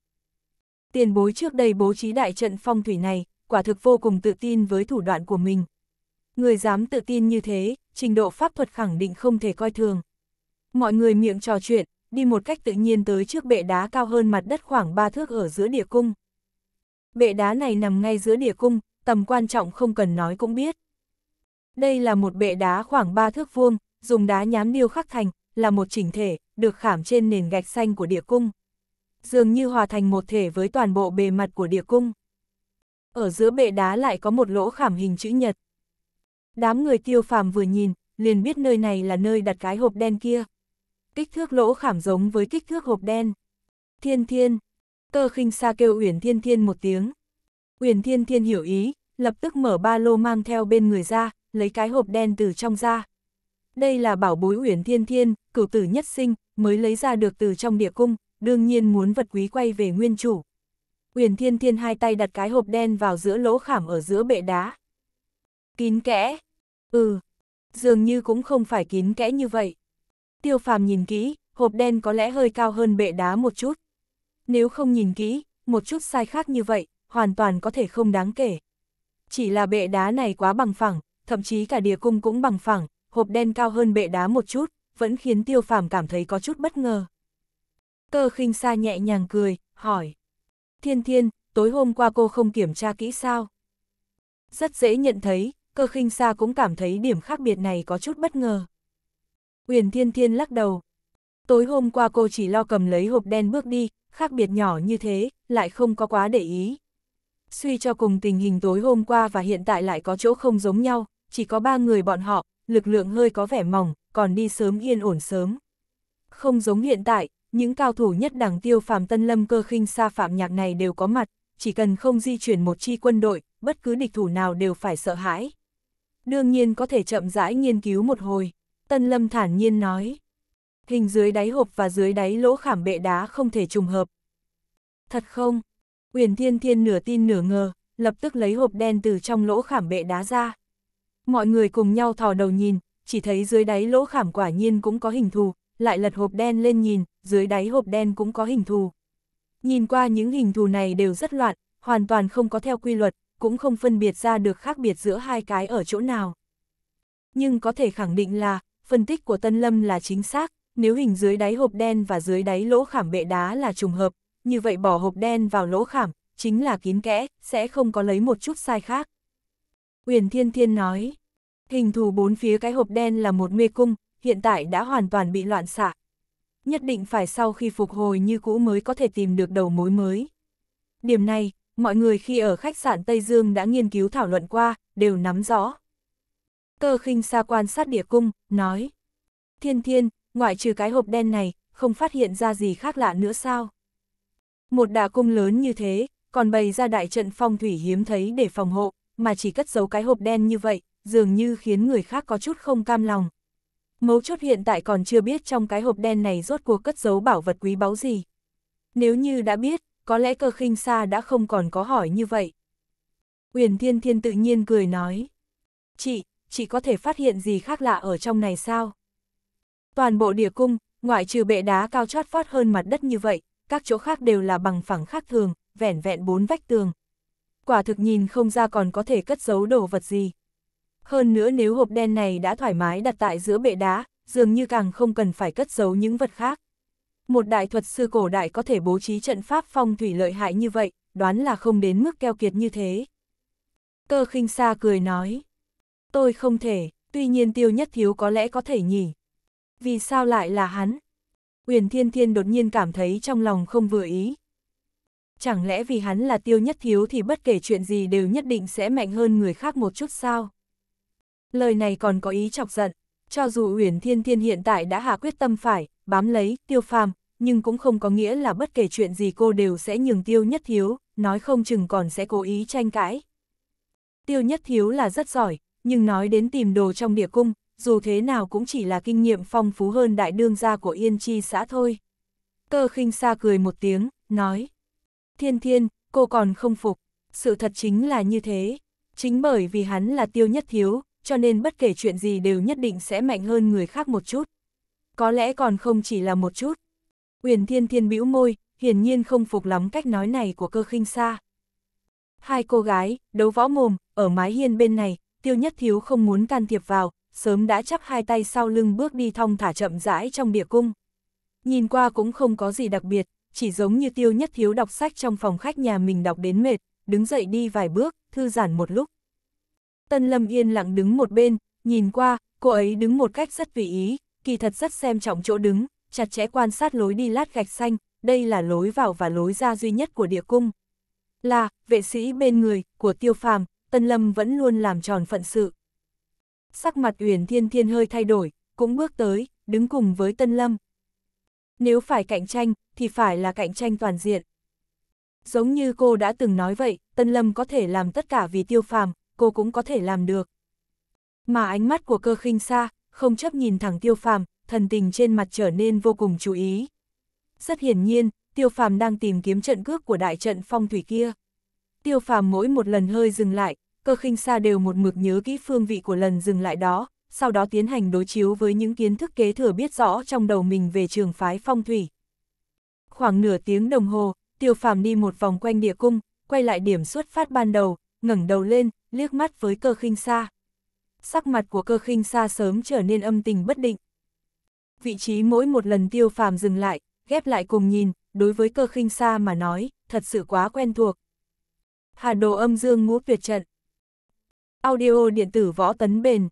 Tiền bối trước đây bố trí đại trận phong thủy này, quả thực vô cùng tự tin với thủ đoạn của mình. Người dám tự tin như thế, trình độ pháp thuật khẳng định không thể coi thường. Mọi người miệng trò chuyện, đi một cách tự nhiên tới trước bệ đá cao hơn mặt đất khoảng 3 thước ở giữa địa cung. Bệ đá này nằm ngay giữa địa cung, tầm quan trọng không cần nói cũng biết. Đây là một bệ đá khoảng 3 thước vuông, dùng đá nhám điêu khắc thành, là một chỉnh thể, được khảm trên nền gạch xanh của địa cung. Dường như hòa thành một thể với toàn bộ bề mặt của địa cung. Ở giữa bệ đá lại có một lỗ khảm hình chữ nhật. Đám người tiêu phàm vừa nhìn, liền biết nơi này là nơi đặt cái hộp đen kia. Kích thước lỗ khảm giống với kích thước hộp đen. Thiên thiên, Tơ khinh xa kêu Uyển Thiên Thiên một tiếng. Uyển Thiên Thiên hiểu ý, lập tức mở ba lô mang theo bên người ra, lấy cái hộp đen từ trong ra. Đây là bảo bối Uyển Thiên Thiên, cửu tử nhất sinh, mới lấy ra được từ trong địa cung, đương nhiên muốn vật quý quay về nguyên chủ. Uyển Thiên Thiên hai tay đặt cái hộp đen vào giữa lỗ khảm ở giữa bệ đá. Kín kẽ. Ừ, dường như cũng không phải kín kẽ như vậy. Tiêu Phàm nhìn kỹ, hộp đen có lẽ hơi cao hơn bệ đá một chút. Nếu không nhìn kỹ, một chút sai khác như vậy, hoàn toàn có thể không đáng kể. Chỉ là bệ đá này quá bằng phẳng, thậm chí cả địa cung cũng bằng phẳng, hộp đen cao hơn bệ đá một chút, vẫn khiến tiêu phàm cảm thấy có chút bất ngờ. Cơ khinh sa nhẹ nhàng cười, hỏi. Thiên thiên, tối hôm qua cô không kiểm tra kỹ sao? Rất dễ nhận thấy, cơ khinh sa cũng cảm thấy điểm khác biệt này có chút bất ngờ. Uyển thiên thiên lắc đầu. Tối hôm qua cô chỉ lo cầm lấy hộp đen bước đi, khác biệt nhỏ như thế, lại không có quá để ý. Suy cho cùng tình hình tối hôm qua và hiện tại lại có chỗ không giống nhau, chỉ có ba người bọn họ, lực lượng hơi có vẻ mỏng, còn đi sớm yên ổn sớm. Không giống hiện tại, những cao thủ nhất đẳng tiêu phàm tân lâm cơ khinh xa phạm nhạc này đều có mặt, chỉ cần không di chuyển một chi quân đội, bất cứ địch thủ nào đều phải sợ hãi. Đương nhiên có thể chậm rãi nghiên cứu một hồi, tân lâm thản nhiên nói hình dưới đáy hộp và dưới đáy lỗ khảm bệ đá không thể trùng hợp. Thật không? Uyển Thiên Thiên nửa tin nửa ngờ, lập tức lấy hộp đen từ trong lỗ khảm bệ đá ra. Mọi người cùng nhau thò đầu nhìn, chỉ thấy dưới đáy lỗ khảm quả nhiên cũng có hình thù, lại lật hộp đen lên nhìn, dưới đáy hộp đen cũng có hình thù. Nhìn qua những hình thù này đều rất loạn, hoàn toàn không có theo quy luật, cũng không phân biệt ra được khác biệt giữa hai cái ở chỗ nào. Nhưng có thể khẳng định là, phân tích của Tân Lâm là chính xác, nếu hình dưới đáy hộp đen và dưới đáy lỗ khảm bệ đá là trùng hợp, như vậy bỏ hộp đen vào lỗ khảm, chính là kín kẽ, sẽ không có lấy một chút sai khác. Uyển Thiên Thiên nói, hình thù bốn phía cái hộp đen là một mê cung, hiện tại đã hoàn toàn bị loạn xạ. Nhất định phải sau khi phục hồi như cũ mới có thể tìm được đầu mối mới. Điểm này, mọi người khi ở khách sạn Tây Dương đã nghiên cứu thảo luận qua, đều nắm rõ. Cơ khinh xa quan sát địa cung, nói. Thiên thiên, ngoại trừ cái hộp đen này, không phát hiện ra gì khác lạ nữa sao? Một đà cung lớn như thế, còn bày ra đại trận phong thủy hiếm thấy để phòng hộ, mà chỉ cất giấu cái hộp đen như vậy, dường như khiến người khác có chút không cam lòng. Mấu chốt hiện tại còn chưa biết trong cái hộp đen này rốt cuộc cất giấu bảo vật quý báu gì. Nếu như đã biết, có lẽ cơ khinh xa đã không còn có hỏi như vậy. Uyển Thiên Thiên tự nhiên cười nói. Chị, chị có thể phát hiện gì khác lạ ở trong này sao? Toàn bộ địa cung, ngoại trừ bệ đá cao chót vót hơn mặt đất như vậy, các chỗ khác đều là bằng phẳng khác thường, vẻn vẹn bốn vách tường. Quả thực nhìn không ra còn có thể cất giấu đồ vật gì. Hơn nữa nếu hộp đen này đã thoải mái đặt tại giữa bệ đá, dường như càng không cần phải cất giấu những vật khác. Một đại thuật sư cổ đại có thể bố trí trận pháp phong thủy lợi hại như vậy, đoán là không đến mức keo kiệt như thế. Cơ khinh xa cười nói, tôi không thể, tuy nhiên tiêu nhất thiếu có lẽ có thể nhỉ. Vì sao lại là hắn? Uyển Thiên Thiên đột nhiên cảm thấy trong lòng không vừa ý. Chẳng lẽ vì hắn là tiêu nhất thiếu thì bất kể chuyện gì đều nhất định sẽ mạnh hơn người khác một chút sao? Lời này còn có ý chọc giận, cho dù Uyển Thiên Thiên hiện tại đã hạ quyết tâm phải, bám lấy, tiêu phàm, nhưng cũng không có nghĩa là bất kể chuyện gì cô đều sẽ nhường tiêu nhất thiếu, nói không chừng còn sẽ cố ý tranh cãi. Tiêu nhất thiếu là rất giỏi, nhưng nói đến tìm đồ trong địa cung, dù thế nào cũng chỉ là kinh nghiệm phong phú hơn đại đương gia của Yên Chi xã thôi. Cơ khinh xa cười một tiếng, nói. Thiên thiên, cô còn không phục, sự thật chính là như thế. Chính bởi vì hắn là tiêu nhất thiếu, cho nên bất kể chuyện gì đều nhất định sẽ mạnh hơn người khác một chút. Có lẽ còn không chỉ là một chút. Uyển thiên thiên bĩu môi, hiển nhiên không phục lắm cách nói này của cơ khinh xa. Hai cô gái, đấu võ mồm, ở mái hiên bên này, tiêu nhất thiếu không muốn can thiệp vào, sớm đã chắp hai tay sau lưng bước đi thong thả chậm rãi trong bìa cung. Nhìn qua cũng không có gì đặc biệt, chỉ giống như tiêu nhất thiếu đọc sách trong phòng khách nhà mình đọc đến mệt, đứng dậy đi vài bước, thư giản một lúc. Tân Lâm yên lặng đứng một bên, nhìn qua, cô ấy đứng một cách rất vị ý, kỳ thật rất xem trọng chỗ đứng, chặt chẽ quan sát lối đi lát gạch xanh, đây là lối vào và lối ra duy nhất của địa cung. Là, vệ sĩ bên người, của tiêu phàm, Tân Lâm vẫn luôn làm tròn phận sự, sắc mặt Uyển Thiên Thiên hơi thay đổi, cũng bước tới, đứng cùng với Tân Lâm. Nếu phải cạnh tranh, thì phải là cạnh tranh toàn diện. Giống như cô đã từng nói vậy, Tân Lâm có thể làm tất cả vì tiêu phàm, cô cũng có thể làm được. Mà ánh mắt của cơ khinh xa, không chấp nhìn thẳng tiêu phàm, thần tình trên mặt trở nên vô cùng chú ý. Rất hiển nhiên, tiêu phàm đang tìm kiếm trận cước của đại trận phong thủy kia. Tiêu phàm mỗi một lần hơi dừng lại, cơ khinh xa đều một mực nhớ kỹ phương vị của lần dừng lại đó, sau đó tiến hành đối chiếu với những kiến thức kế thừa biết rõ trong đầu mình về trường phái phong thủy. Khoảng nửa tiếng đồng hồ, tiêu phàm đi một vòng quanh địa cung, quay lại điểm xuất phát ban đầu, ngẩng đầu lên, liếc mắt với cơ khinh xa. Sắc mặt của cơ khinh xa sớm trở nên âm tình bất định. Vị trí mỗi một lần tiêu phàm dừng lại, ghép lại cùng nhìn, đối với cơ khinh xa mà nói, thật sự quá quen thuộc. Hà đồ âm dương ngũ tuyệt trận, Audio điện tử võ tấn bền.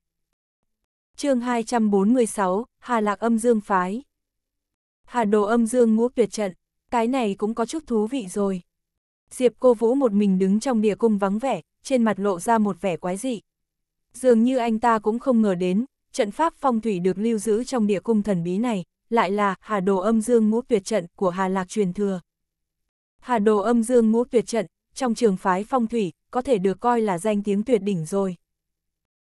chương 246, Hà Lạc âm dương phái. Hà đồ âm dương ngũ tuyệt trận, cái này cũng có chút thú vị rồi. Diệp cô Vũ một mình đứng trong địa cung vắng vẻ, trên mặt lộ ra một vẻ quái dị. Dường như anh ta cũng không ngờ đến, trận pháp phong thủy được lưu giữ trong địa cung thần bí này, lại là Hà đồ âm dương ngũ tuyệt trận của Hà Lạc truyền thừa. Hà đồ âm dương ngũ tuyệt trận trong trường phái phong thủy, có thể được coi là danh tiếng tuyệt đỉnh rồi.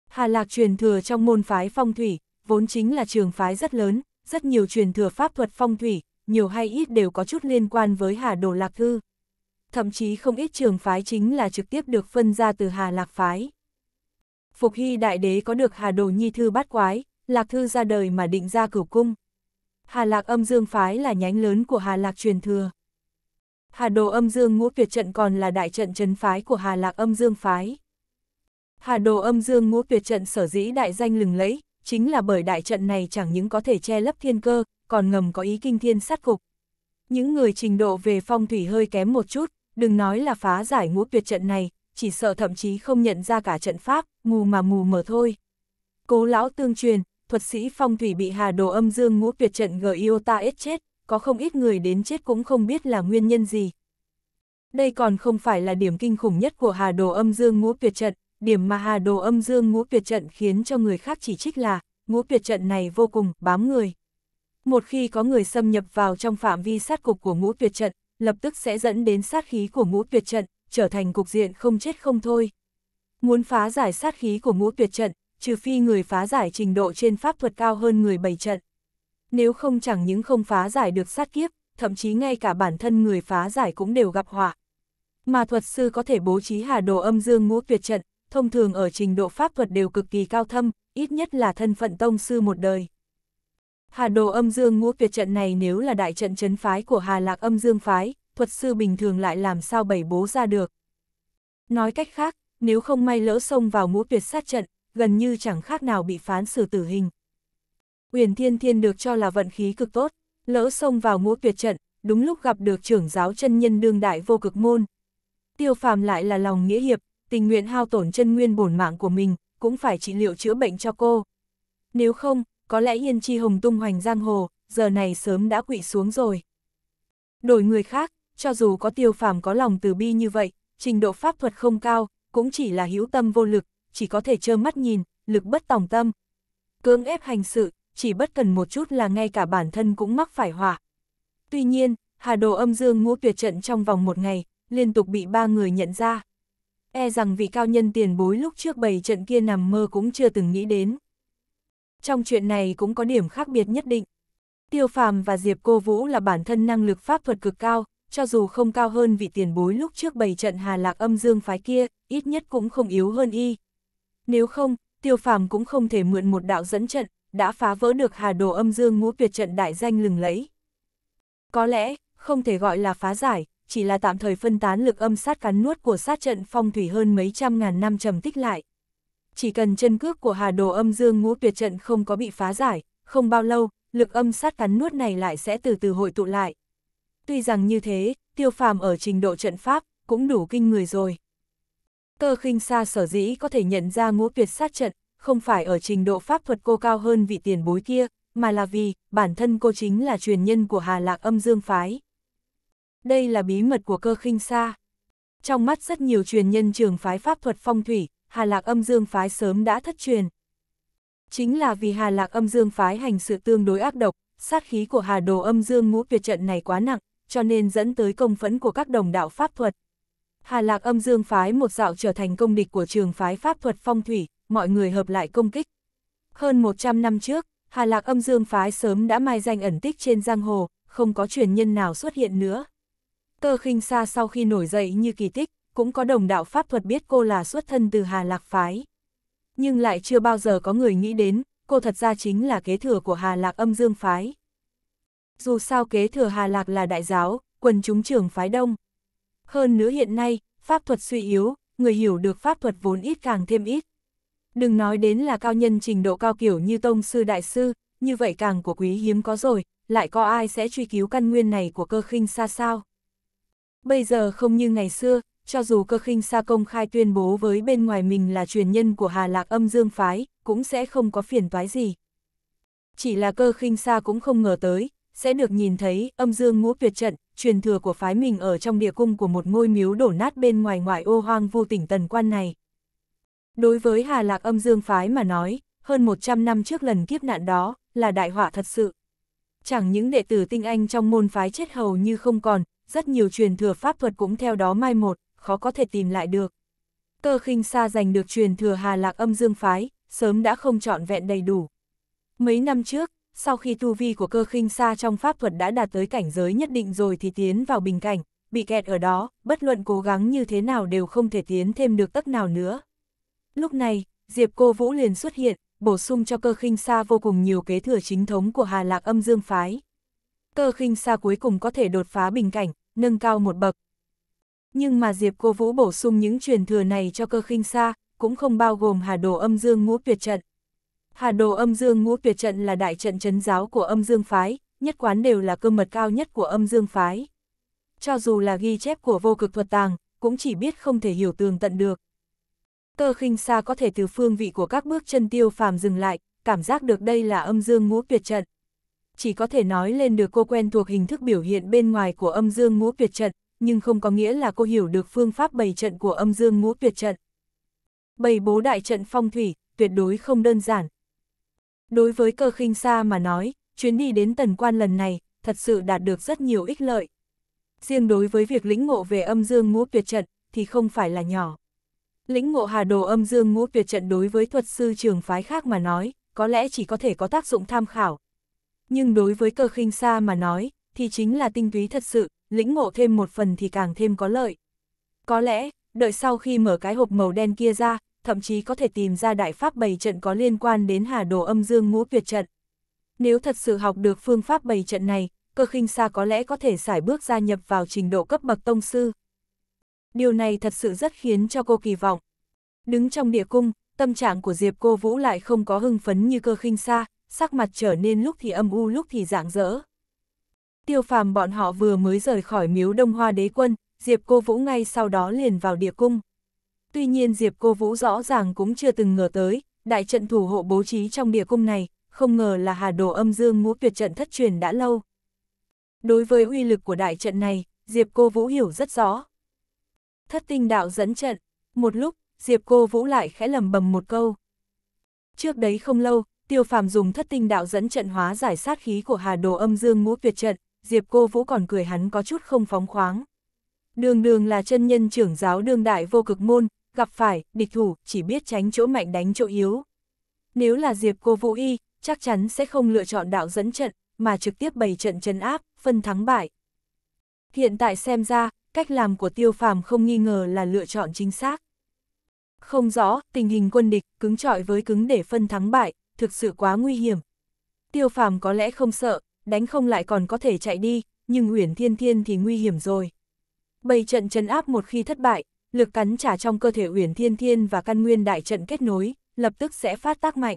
Hà Lạc truyền thừa trong môn phái phong thủy, vốn chính là trường phái rất lớn, rất nhiều truyền thừa pháp thuật phong thủy, nhiều hay ít đều có chút liên quan với Hà Đồ Lạc Thư. Thậm chí không ít trường phái chính là trực tiếp được phân ra từ Hà Lạc Phái. Phục Hy Đại Đế có được Hà Đồ Nhi Thư bát quái, Lạc Thư ra đời mà định ra cửu cung. Hà Lạc âm dương phái là nhánh lớn của Hà Lạc truyền thừa. Hà Đồ âm dương ngũ tuyệt trận còn là đại trận trấn phái của Hà Lạc âm dương phái. Hà Đồ âm dương ngũ tuyệt trận sở dĩ đại danh lừng lẫy, chính là bởi đại trận này chẳng những có thể che lấp thiên cơ, còn ngầm có ý kinh thiên sát cục. Những người trình độ về phong thủy hơi kém một chút, đừng nói là phá giải ngũ tuyệt trận này, chỉ sợ thậm chí không nhận ra cả trận pháp, mù mà mù mờ thôi. Cố lão tương truyền, thuật sĩ phong thủy bị hà đồ âm dương ngũ tuyệt trận gờ yêu ta ết chết, có không ít người đến chết cũng không biết là nguyên nhân gì. Đây còn không phải là điểm kinh khủng nhất của Hà Đồ Âm Dương Ngũ Tuyệt Trận, điểm mà Hà Đồ Âm Dương Ngũ Tuyệt Trận khiến cho người khác chỉ trích là, Ngũ Tuyệt Trận này vô cùng bám người. Một khi có người xâm nhập vào trong phạm vi sát cục của Ngũ Tuyệt Trận, lập tức sẽ dẫn đến sát khí của Ngũ Tuyệt Trận, trở thành cục diện không chết không thôi. Muốn phá giải sát khí của Ngũ Tuyệt Trận, trừ phi người phá giải trình độ trên pháp thuật cao hơn người bảy trận nếu không chẳng những không phá giải được sát kiếp, thậm chí ngay cả bản thân người phá giải cũng đều gặp họa. Mà thuật sư có thể bố trí hà đồ âm dương ngũ tuyệt trận, thông thường ở trình độ pháp thuật đều cực kỳ cao thâm, ít nhất là thân phận tông sư một đời. Hà đồ âm dương ngũ tuyệt trận này nếu là đại trận chấn phái của Hà Lạc âm dương phái, thuật sư bình thường lại làm sao bảy bố ra được. Nói cách khác, nếu không may lỡ xông vào ngũ tuyệt sát trận, gần như chẳng khác nào bị phán xử tử hình. Uyển Thiên Thiên được cho là vận khí cực tốt, lỡ xông vào ngũ tuyệt trận, đúng lúc gặp được trưởng giáo chân nhân đương đại vô cực môn. Tiêu phàm lại là lòng nghĩa hiệp, tình nguyện hao tổn chân nguyên bổn mạng của mình, cũng phải trị liệu chữa bệnh cho cô. Nếu không, có lẽ Yên Chi Hồng tung hoành giang hồ, giờ này sớm đã quỵ xuống rồi. Đổi người khác, cho dù có tiêu phàm có lòng từ bi như vậy, trình độ pháp thuật không cao, cũng chỉ là hữu tâm vô lực, chỉ có thể trơ mắt nhìn, lực bất tòng tâm. Cưỡng ép hành sự, chỉ bất cần một chút là ngay cả bản thân cũng mắc phải hỏa. Tuy nhiên, Hà Đồ âm dương ngũ tuyệt trận trong vòng một ngày, liên tục bị ba người nhận ra. E rằng vị cao nhân tiền bối lúc trước bày trận kia nằm mơ cũng chưa từng nghĩ đến. Trong chuyện này cũng có điểm khác biệt nhất định. Tiêu Phàm và Diệp Cô Vũ là bản thân năng lực pháp thuật cực cao, cho dù không cao hơn vị tiền bối lúc trước bày trận Hà Lạc âm dương phái kia, ít nhất cũng không yếu hơn y. Nếu không, Tiêu Phàm cũng không thể mượn một đạo dẫn trận, đã phá vỡ được hà đồ âm dương ngũ tuyệt trận đại danh lừng lẫy. Có lẽ, không thể gọi là phá giải, chỉ là tạm thời phân tán lực âm sát cắn nuốt của sát trận phong thủy hơn mấy trăm ngàn năm trầm tích lại. Chỉ cần chân cước của hà đồ âm dương ngũ tuyệt trận không có bị phá giải, không bao lâu, lực âm sát cắn nuốt này lại sẽ từ từ hội tụ lại. Tuy rằng như thế, tiêu phàm ở trình độ trận pháp, cũng đủ kinh người rồi. Cơ khinh xa sở dĩ có thể nhận ra ngũ tuyệt sát trận, không phải ở trình độ pháp thuật cô cao hơn vị tiền bối kia, mà là vì bản thân cô chính là truyền nhân của Hà Lạc âm dương phái. Đây là bí mật của cơ khinh sa. Trong mắt rất nhiều truyền nhân trường phái pháp thuật phong thủy, Hà Lạc âm dương phái sớm đã thất truyền. Chính là vì Hà Lạc âm dương phái hành sự tương đối ác độc, sát khí của Hà Đồ âm dương ngũ tuyệt trận này quá nặng, cho nên dẫn tới công phẫn của các đồng đạo pháp thuật. Hà Lạc âm dương phái một dạo trở thành công địch của trường phái pháp thuật phong thủy, mọi người hợp lại công kích. Hơn 100 năm trước, Hà Lạc âm dương phái sớm đã mai danh ẩn tích trên giang hồ, không có truyền nhân nào xuất hiện nữa. Cơ khinh xa sau khi nổi dậy như kỳ tích, cũng có đồng đạo pháp thuật biết cô là xuất thân từ Hà Lạc phái. Nhưng lại chưa bao giờ có người nghĩ đến, cô thật ra chính là kế thừa của Hà Lạc âm dương phái. Dù sao kế thừa Hà Lạc là đại giáo, quần chúng trưởng phái đông. Hơn nữa hiện nay, pháp thuật suy yếu, người hiểu được pháp thuật vốn ít càng thêm ít. Đừng nói đến là cao nhân trình độ cao kiểu như tông sư đại sư, như vậy càng của quý hiếm có rồi, lại có ai sẽ truy cứu căn nguyên này của cơ khinh xa sao? Bây giờ không như ngày xưa, cho dù cơ khinh xa công khai tuyên bố với bên ngoài mình là truyền nhân của Hà Lạc âm dương phái, cũng sẽ không có phiền toái gì. Chỉ là cơ khinh xa cũng không ngờ tới, sẽ được nhìn thấy âm dương ngũ tuyệt trận, truyền thừa của phái mình ở trong địa cung của một ngôi miếu đổ nát bên ngoài ngoại ô hoang vô tỉnh Tần Quan này. Đối với Hà Lạc âm dương phái mà nói, hơn 100 năm trước lần kiếp nạn đó, là đại họa thật sự. Chẳng những đệ tử tinh anh trong môn phái chết hầu như không còn, rất nhiều truyền thừa pháp thuật cũng theo đó mai một, khó có thể tìm lại được. Cơ khinh xa giành được truyền thừa Hà Lạc âm dương phái, sớm đã không trọn vẹn đầy đủ. Mấy năm trước, sau khi tu vi của cơ khinh xa trong pháp thuật đã đạt tới cảnh giới nhất định rồi thì tiến vào bình cảnh, bị kẹt ở đó, bất luận cố gắng như thế nào đều không thể tiến thêm được tấc nào nữa. Lúc này, Diệp Cô Vũ liền xuất hiện, bổ sung cho cơ khinh xa vô cùng nhiều kế thừa chính thống của Hà Lạc âm dương phái. Cơ khinh xa cuối cùng có thể đột phá bình cảnh, nâng cao một bậc. Nhưng mà Diệp Cô Vũ bổ sung những truyền thừa này cho cơ khinh xa, cũng không bao gồm Hà Đồ âm dương ngũ tuyệt trận. Hà Đồ âm dương ngũ tuyệt trận là đại trận chấn giáo của âm dương phái, nhất quán đều là cơ mật cao nhất của âm dương phái. Cho dù là ghi chép của vô cực thuật tàng, cũng chỉ biết không thể hiểu tường tận được. Cơ khinh xa có thể từ phương vị của các bước chân tiêu phàm dừng lại, cảm giác được đây là âm dương ngũ tuyệt trận. Chỉ có thể nói lên được cô quen thuộc hình thức biểu hiện bên ngoài của âm dương ngũ tuyệt trận, nhưng không có nghĩa là cô hiểu được phương pháp bày trận của âm dương ngũ tuyệt trận. Bày bố đại trận phong thủy, tuyệt đối không đơn giản. Đối với cơ khinh xa mà nói, chuyến đi đến tần quan lần này, thật sự đạt được rất nhiều ích lợi. Riêng đối với việc lĩnh ngộ về âm dương ngũ tuyệt trận, thì không phải là nhỏ. Lĩnh ngộ hà đồ âm dương ngũ tuyệt trận đối với thuật sư trường phái khác mà nói, có lẽ chỉ có thể có tác dụng tham khảo. Nhưng đối với cơ khinh xa mà nói, thì chính là tinh túy thật sự, lĩnh ngộ thêm một phần thì càng thêm có lợi. Có lẽ, đợi sau khi mở cái hộp màu đen kia ra, thậm chí có thể tìm ra đại pháp bày trận có liên quan đến hà đồ âm dương ngũ tuyệt trận. Nếu thật sự học được phương pháp bày trận này, cơ khinh xa có lẽ có thể xải bước gia nhập vào trình độ cấp bậc tông sư. Điều này thật sự rất khiến cho cô kỳ vọng. Đứng trong địa cung, tâm trạng của Diệp Cô Vũ lại không có hưng phấn như cơ khinh xa, sắc mặt trở nên lúc thì âm u lúc thì rạng rỡ. Tiêu phàm bọn họ vừa mới rời khỏi miếu đông hoa đế quân, Diệp Cô Vũ ngay sau đó liền vào địa cung. Tuy nhiên Diệp Cô Vũ rõ ràng cũng chưa từng ngờ tới, đại trận thủ hộ bố trí trong địa cung này, không ngờ là hà đồ âm dương ngũ tuyệt trận thất truyền đã lâu. Đối với uy lực của đại trận này, Diệp Cô Vũ hiểu rất rõ thất tinh đạo dẫn trận. Một lúc, Diệp cô vũ lại khẽ lầm bầm một câu. Trước đấy không lâu, tiêu phàm dùng thất tinh đạo dẫn trận hóa giải sát khí của hà đồ âm dương ngũ tuyệt trận, Diệp cô vũ còn cười hắn có chút không phóng khoáng. Đường đường là chân nhân trưởng giáo đương đại vô cực môn, gặp phải, địch thủ, chỉ biết tránh chỗ mạnh đánh chỗ yếu. Nếu là Diệp cô vũ y, chắc chắn sẽ không lựa chọn đạo dẫn trận, mà trực tiếp bày trận chân áp, phân thắng bại. Hiện tại xem ra, cách làm của tiêu phàm không nghi ngờ là lựa chọn chính xác. Không rõ, tình hình quân địch, cứng trọi với cứng để phân thắng bại, thực sự quá nguy hiểm. Tiêu phàm có lẽ không sợ, đánh không lại còn có thể chạy đi, nhưng Uyển Thiên Thiên thì nguy hiểm rồi. bày trận chấn áp một khi thất bại, lực cắn trả trong cơ thể Uyển Thiên Thiên và căn nguyên đại trận kết nối, lập tức sẽ phát tác mạnh.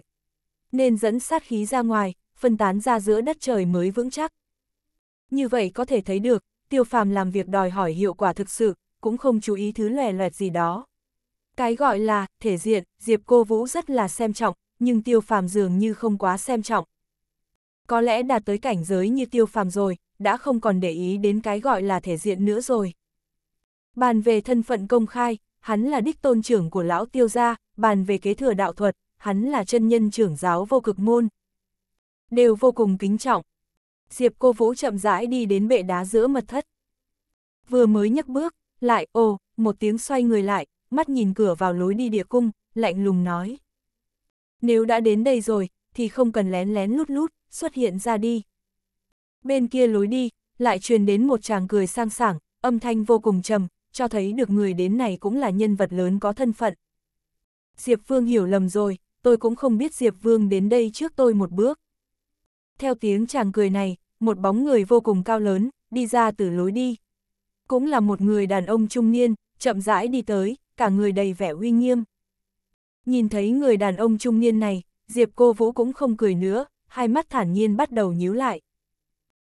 Nên dẫn sát khí ra ngoài, phân tán ra giữa đất trời mới vững chắc. Như vậy có thể thấy được, tiêu phàm làm việc đòi hỏi hiệu quả thực sự, cũng không chú ý thứ lòe loẹt gì đó. Cái gọi là, thể diện, Diệp Cô Vũ rất là xem trọng, nhưng tiêu phàm dường như không quá xem trọng. Có lẽ đạt tới cảnh giới như tiêu phàm rồi, đã không còn để ý đến cái gọi là thể diện nữa rồi. Bàn về thân phận công khai, hắn là đích tôn trưởng của lão tiêu gia, bàn về kế thừa đạo thuật, hắn là chân nhân trưởng giáo vô cực môn. Đều vô cùng kính trọng, Diệp cô Vũ chậm rãi đi đến bệ đá giữa mật thất. Vừa mới nhấc bước, lại ồ, một tiếng xoay người lại, mắt nhìn cửa vào lối đi địa cung, lạnh lùng nói. Nếu đã đến đây rồi, thì không cần lén lén lút lút, xuất hiện ra đi. Bên kia lối đi, lại truyền đến một chàng cười sang sảng, âm thanh vô cùng trầm, cho thấy được người đến này cũng là nhân vật lớn có thân phận. Diệp Vương hiểu lầm rồi, tôi cũng không biết Diệp Vương đến đây trước tôi một bước. Theo tiếng chàng cười này, một bóng người vô cùng cao lớn, đi ra từ lối đi. Cũng là một người đàn ông trung niên, chậm rãi đi tới, cả người đầy vẻ uy nghiêm. Nhìn thấy người đàn ông trung niên này, Diệp Cô Vũ cũng không cười nữa, hai mắt thản nhiên bắt đầu nhíu lại.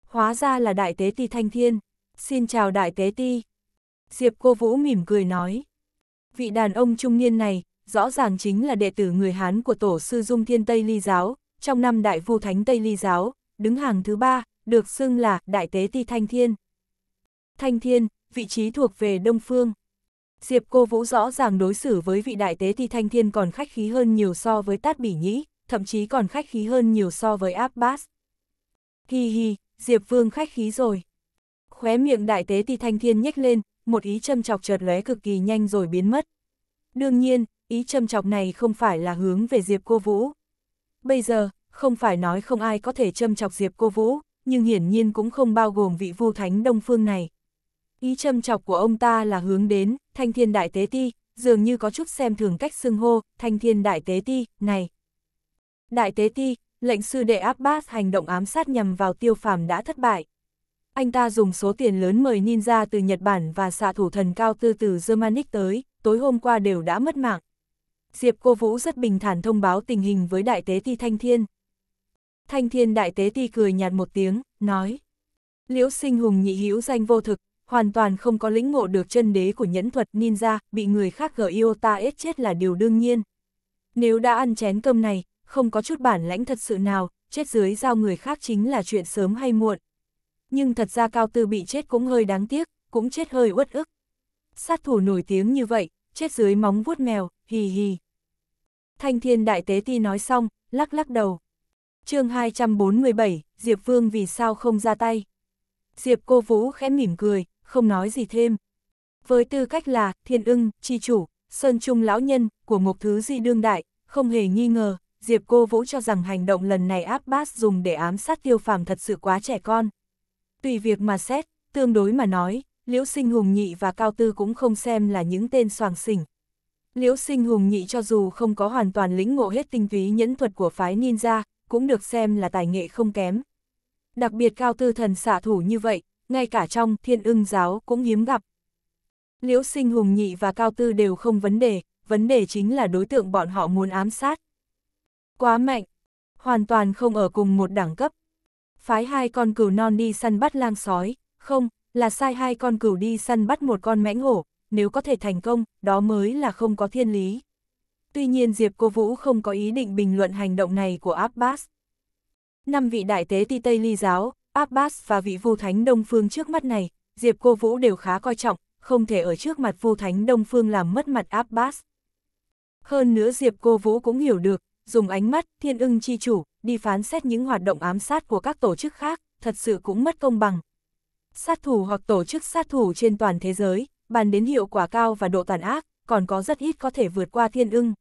Hóa ra là Đại Tế Ti Thanh Thiên. Xin chào Đại Tế Ti. Diệp Cô Vũ mỉm cười nói. Vị đàn ông trung niên này, rõ ràng chính là đệ tử người Hán của Tổ sư Dung Thiên Tây Ly Giáo, trong năm Đại Vu Thánh Tây Ly Giáo, đứng hàng thứ ba, được xưng là Đại Tế Ti Thanh Thiên. Thanh Thiên, vị trí thuộc về Đông Phương. Diệp Cô Vũ rõ ràng đối xử với vị Đại Tế Ti Thanh Thiên còn khách khí hơn nhiều so với Tát Bỉ Nhĩ, thậm chí còn khách khí hơn nhiều so với áp bát Hi hi, Diệp Vương khách khí rồi. Khóe miệng Đại Tế Ti Thanh Thiên nhếch lên, một ý châm chọc chợt lóe cực kỳ nhanh rồi biến mất. Đương nhiên, ý châm chọc này không phải là hướng về Diệp Cô Vũ. Bây giờ, không phải nói không ai có thể châm chọc Diệp Cô Vũ, nhưng hiển nhiên cũng không bao gồm vị vu thánh đông phương này. Ý châm chọc của ông ta là hướng đến, thanh thiên đại tế ti, dường như có chút xem thường cách xưng hô, thanh thiên đại tế ti, này. Đại tế ti, lệnh sư đệ Abbas hành động ám sát nhằm vào tiêu phàm đã thất bại. Anh ta dùng số tiền lớn mời ninja từ Nhật Bản và xạ thủ thần cao tư từ Germanic tới, tối hôm qua đều đã mất mạng. Diệp Cô Vũ rất bình thản thông báo tình hình với đại tế ti Thanh Thiên. Thanh thiên đại tế ti cười nhạt một tiếng, nói. Liễu sinh hùng nhị hữu danh vô thực, hoàn toàn không có lĩnh ngộ được chân đế của nhẫn thuật ninja, bị người khác gỡ yêu ta ết chết là điều đương nhiên. Nếu đã ăn chén cơm này, không có chút bản lãnh thật sự nào, chết dưới giao người khác chính là chuyện sớm hay muộn. Nhưng thật ra Cao Tư bị chết cũng hơi đáng tiếc, cũng chết hơi uất ức. Sát thủ nổi tiếng như vậy, chết dưới móng vuốt mèo, hì hì. Thanh thiên đại tế ti nói xong, lắc lắc đầu chương 247, Diệp Vương vì sao không ra tay? Diệp cô Vũ khẽ mỉm cười, không nói gì thêm. Với tư cách là thiên ưng, chi chủ, sơn trung lão nhân của một thứ gì đương đại, không hề nghi ngờ, Diệp cô Vũ cho rằng hành động lần này áp bát dùng để ám sát tiêu phàm thật sự quá trẻ con. Tùy việc mà xét, tương đối mà nói, Liễu Sinh Hùng Nhị và Cao Tư cũng không xem là những tên soàng xỉnh. Liễu Sinh Hùng Nhị cho dù không có hoàn toàn lĩnh ngộ hết tinh túy nhẫn thuật của phái ninja, cũng được xem là tài nghệ không kém. Đặc biệt cao tư thần xạ thủ như vậy, ngay cả trong thiên ưng giáo cũng hiếm gặp. Liễu sinh hùng nhị và cao tư đều không vấn đề, vấn đề chính là đối tượng bọn họ muốn ám sát. Quá mạnh, hoàn toàn không ở cùng một đẳng cấp. Phái hai con cừu non đi săn bắt lang sói, không, là sai hai con cừu đi săn bắt một con mãnh hổ, nếu có thể thành công, đó mới là không có thiên lý. Tuy nhiên Diệp Cô Vũ không có ý định bình luận hành động này của Abbas. Năm vị đại tế ti Tây Ly Giáo, Abbas và vị Vu Thánh Đông Phương trước mắt này, Diệp Cô Vũ đều khá coi trọng, không thể ở trước mặt Vu Thánh Đông Phương làm mất mặt Abbas. Hơn nữa Diệp Cô Vũ cũng hiểu được, dùng ánh mắt thiên ưng chi chủ, đi phán xét những hoạt động ám sát của các tổ chức khác, thật sự cũng mất công bằng. Sát thủ hoặc tổ chức sát thủ trên toàn thế giới, bàn đến hiệu quả cao và độ tàn ác, còn có rất ít có thể vượt qua thiên ưng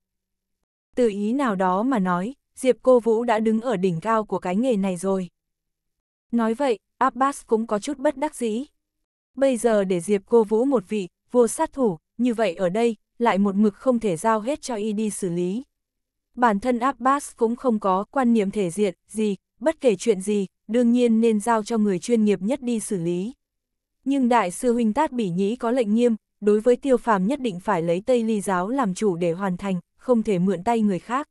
từ ý nào đó mà nói, Diệp Cô Vũ đã đứng ở đỉnh cao của cái nghề này rồi. Nói vậy, Abbas cũng có chút bất đắc dĩ. Bây giờ để Diệp Cô Vũ một vị, vua sát thủ, như vậy ở đây, lại một mực không thể giao hết cho y đi xử lý. Bản thân Abbas cũng không có quan niệm thể diện gì, bất kể chuyện gì, đương nhiên nên giao cho người chuyên nghiệp nhất đi xử lý. Nhưng đại sư huynh Tát Bỉ Nhĩ có lệnh nghiêm, đối với tiêu phàm nhất định phải lấy Tây Ly giáo làm chủ để hoàn thành, không thể mượn tay người khác.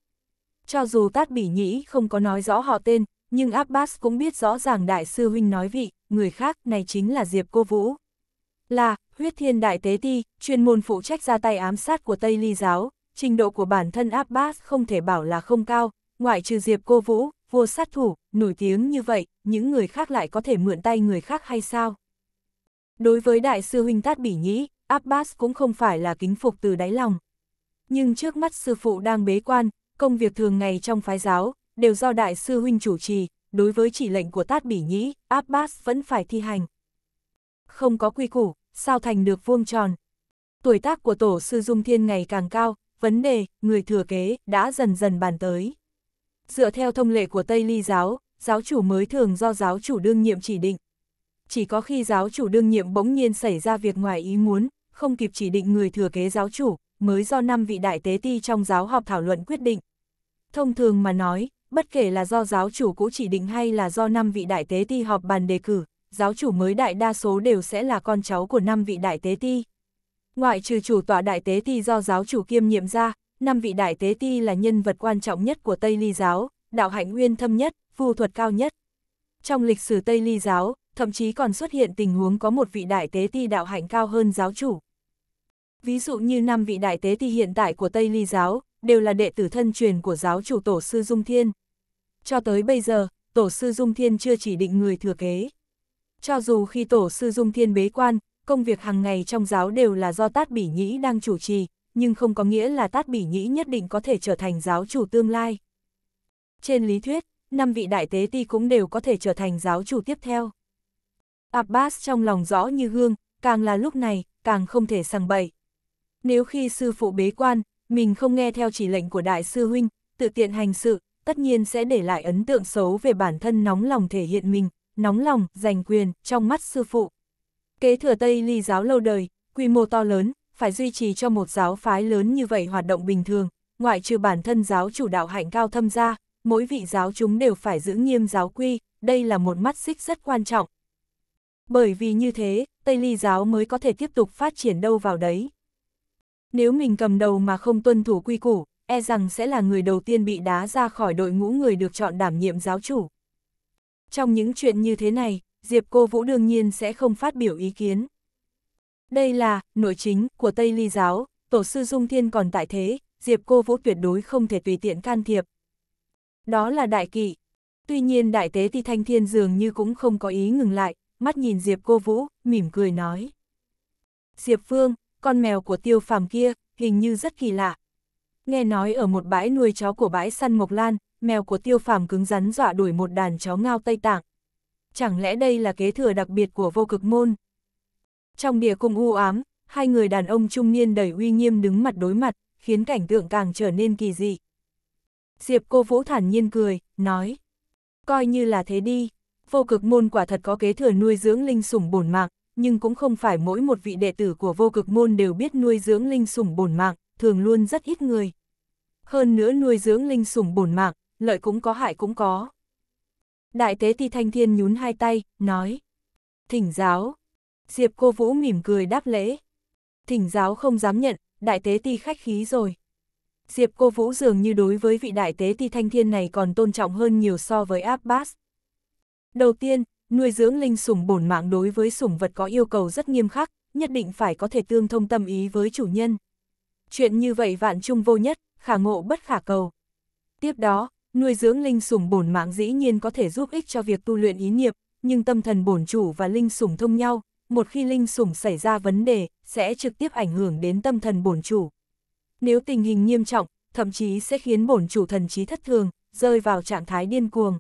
Cho dù Tát Bỉ Nhĩ không có nói rõ họ tên, nhưng Abbas cũng biết rõ ràng Đại sư Huynh nói vị, người khác này chính là Diệp Cô Vũ. Là, huyết thiên đại tế ti, chuyên môn phụ trách ra tay ám sát của Tây Ly giáo, trình độ của bản thân Abbas không thể bảo là không cao, ngoại trừ Diệp Cô Vũ, vua sát thủ, nổi tiếng như vậy, những người khác lại có thể mượn tay người khác hay sao? Đối với đại sư huynh Tát Bỉ Nhĩ, Abbas cũng không phải là kính phục từ đáy lòng. Nhưng trước mắt sư phụ đang bế quan, công việc thường ngày trong phái giáo, đều do đại sư huynh chủ trì, đối với chỉ lệnh của Tát Bỉ Nhĩ, Abbas vẫn phải thi hành. Không có quy củ, sao thành được vuông tròn. Tuổi tác của tổ sư Dung Thiên ngày càng cao, vấn đề, người thừa kế, đã dần dần bàn tới. Dựa theo thông lệ của Tây Ly giáo, giáo chủ mới thường do giáo chủ đương nhiệm chỉ định. Chỉ có khi giáo chủ đương nhiệm bỗng nhiên xảy ra việc ngoài ý muốn, không kịp chỉ định người thừa kế giáo chủ, mới do năm vị đại tế ti trong giáo họp thảo luận quyết định. Thông thường mà nói, bất kể là do giáo chủ cũ chỉ định hay là do năm vị đại tế ti họp bàn đề cử, giáo chủ mới đại đa số đều sẽ là con cháu của năm vị đại tế ti. Ngoại trừ chủ tọa đại tế ti do giáo chủ kiêm nhiệm ra, năm vị đại tế ti là nhân vật quan trọng nhất của Tây Ly giáo, đạo hạnh nguyên thâm nhất, phù thuật cao nhất. Trong lịch sử Tây Ly giáo, thậm chí còn xuất hiện tình huống có một vị đại tế ti đạo hạnh cao hơn giáo chủ. Ví dụ như năm vị đại tế ti hiện tại của Tây Ly giáo, đều là đệ tử thân truyền của giáo chủ tổ sư Dung Thiên. Cho tới bây giờ, tổ sư Dung Thiên chưa chỉ định người thừa kế. Cho dù khi tổ sư Dung Thiên bế quan, công việc hàng ngày trong giáo đều là do Tát Bỉ Nhĩ đang chủ trì, nhưng không có nghĩa là Tát Bỉ Nhĩ nhất định có thể trở thành giáo chủ tương lai. Trên lý thuyết, năm vị đại tế ti cũng đều có thể trở thành giáo chủ tiếp theo. Abbas trong lòng rõ như gương, càng là lúc này, càng không thể sằng bậy. Nếu khi sư phụ bế quan, mình không nghe theo chỉ lệnh của đại sư huynh, tự tiện hành sự, tất nhiên sẽ để lại ấn tượng xấu về bản thân nóng lòng thể hiện mình, nóng lòng, giành quyền, trong mắt sư phụ. Kế thừa Tây ly giáo lâu đời, quy mô to lớn, phải duy trì cho một giáo phái lớn như vậy hoạt động bình thường, ngoại trừ bản thân giáo chủ đạo hạnh cao thâm gia, mỗi vị giáo chúng đều phải giữ nghiêm giáo quy, đây là một mắt xích rất quan trọng, bởi vì như thế, Tây Ly giáo mới có thể tiếp tục phát triển đâu vào đấy. Nếu mình cầm đầu mà không tuân thủ quy củ, e rằng sẽ là người đầu tiên bị đá ra khỏi đội ngũ người được chọn đảm nhiệm giáo chủ. Trong những chuyện như thế này, Diệp Cô Vũ đương nhiên sẽ không phát biểu ý kiến. Đây là nội chính của Tây Ly giáo, tổ sư Dung Thiên còn tại thế, Diệp Cô Vũ tuyệt đối không thể tùy tiện can thiệp. Đó là đại kỵ. Tuy nhiên đại tế Ti Thanh Thiên dường như cũng không có ý ngừng lại, mắt nhìn Diệp cô Vũ, mỉm cười nói. Diệp Phương, con mèo của tiêu phàm kia, hình như rất kỳ lạ. Nghe nói ở một bãi nuôi chó của bãi săn Mộc Lan, mèo của tiêu phàm cứng rắn dọa đuổi một đàn chó ngao Tây Tạng. Chẳng lẽ đây là kế thừa đặc biệt của vô cực môn? Trong địa cung u ám, hai người đàn ông trung niên đầy uy nghiêm đứng mặt đối mặt, khiến cảnh tượng càng trở nên kỳ dị. Diệp cô Vũ thản nhiên cười, nói. Coi như là thế đi, vô cực môn quả thật có kế thừa nuôi dưỡng linh sủng bổn mạng, nhưng cũng không phải mỗi một vị đệ tử của vô cực môn đều biết nuôi dưỡng linh sủng bổn mạng, thường luôn rất ít người. Hơn nữa nuôi dưỡng linh sủng bổn mạng, lợi cũng có hại cũng có. Đại tế ti thanh thiên nhún hai tay, nói. Thỉnh giáo. Diệp cô Vũ mỉm cười đáp lễ. Thỉnh giáo không dám nhận, đại tế ti khách khí rồi. Diệp cô Vũ dường như đối với vị đại tế ti thanh thiên này còn tôn trọng hơn nhiều so với Abbas, Đầu tiên, nuôi dưỡng linh sủng bổn mạng đối với sủng vật có yêu cầu rất nghiêm khắc, nhất định phải có thể tương thông tâm ý với chủ nhân. Chuyện như vậy vạn chung vô nhất, khả ngộ bất khả cầu. Tiếp đó, nuôi dưỡng linh sủng bổn mạng dĩ nhiên có thể giúp ích cho việc tu luyện ý niệm, nhưng tâm thần bổn chủ và linh sủng thông nhau, một khi linh sủng xảy ra vấn đề, sẽ trực tiếp ảnh hưởng đến tâm thần bổn chủ. Nếu tình hình nghiêm trọng, thậm chí sẽ khiến bổn chủ thần trí thất thường, rơi vào trạng thái điên cuồng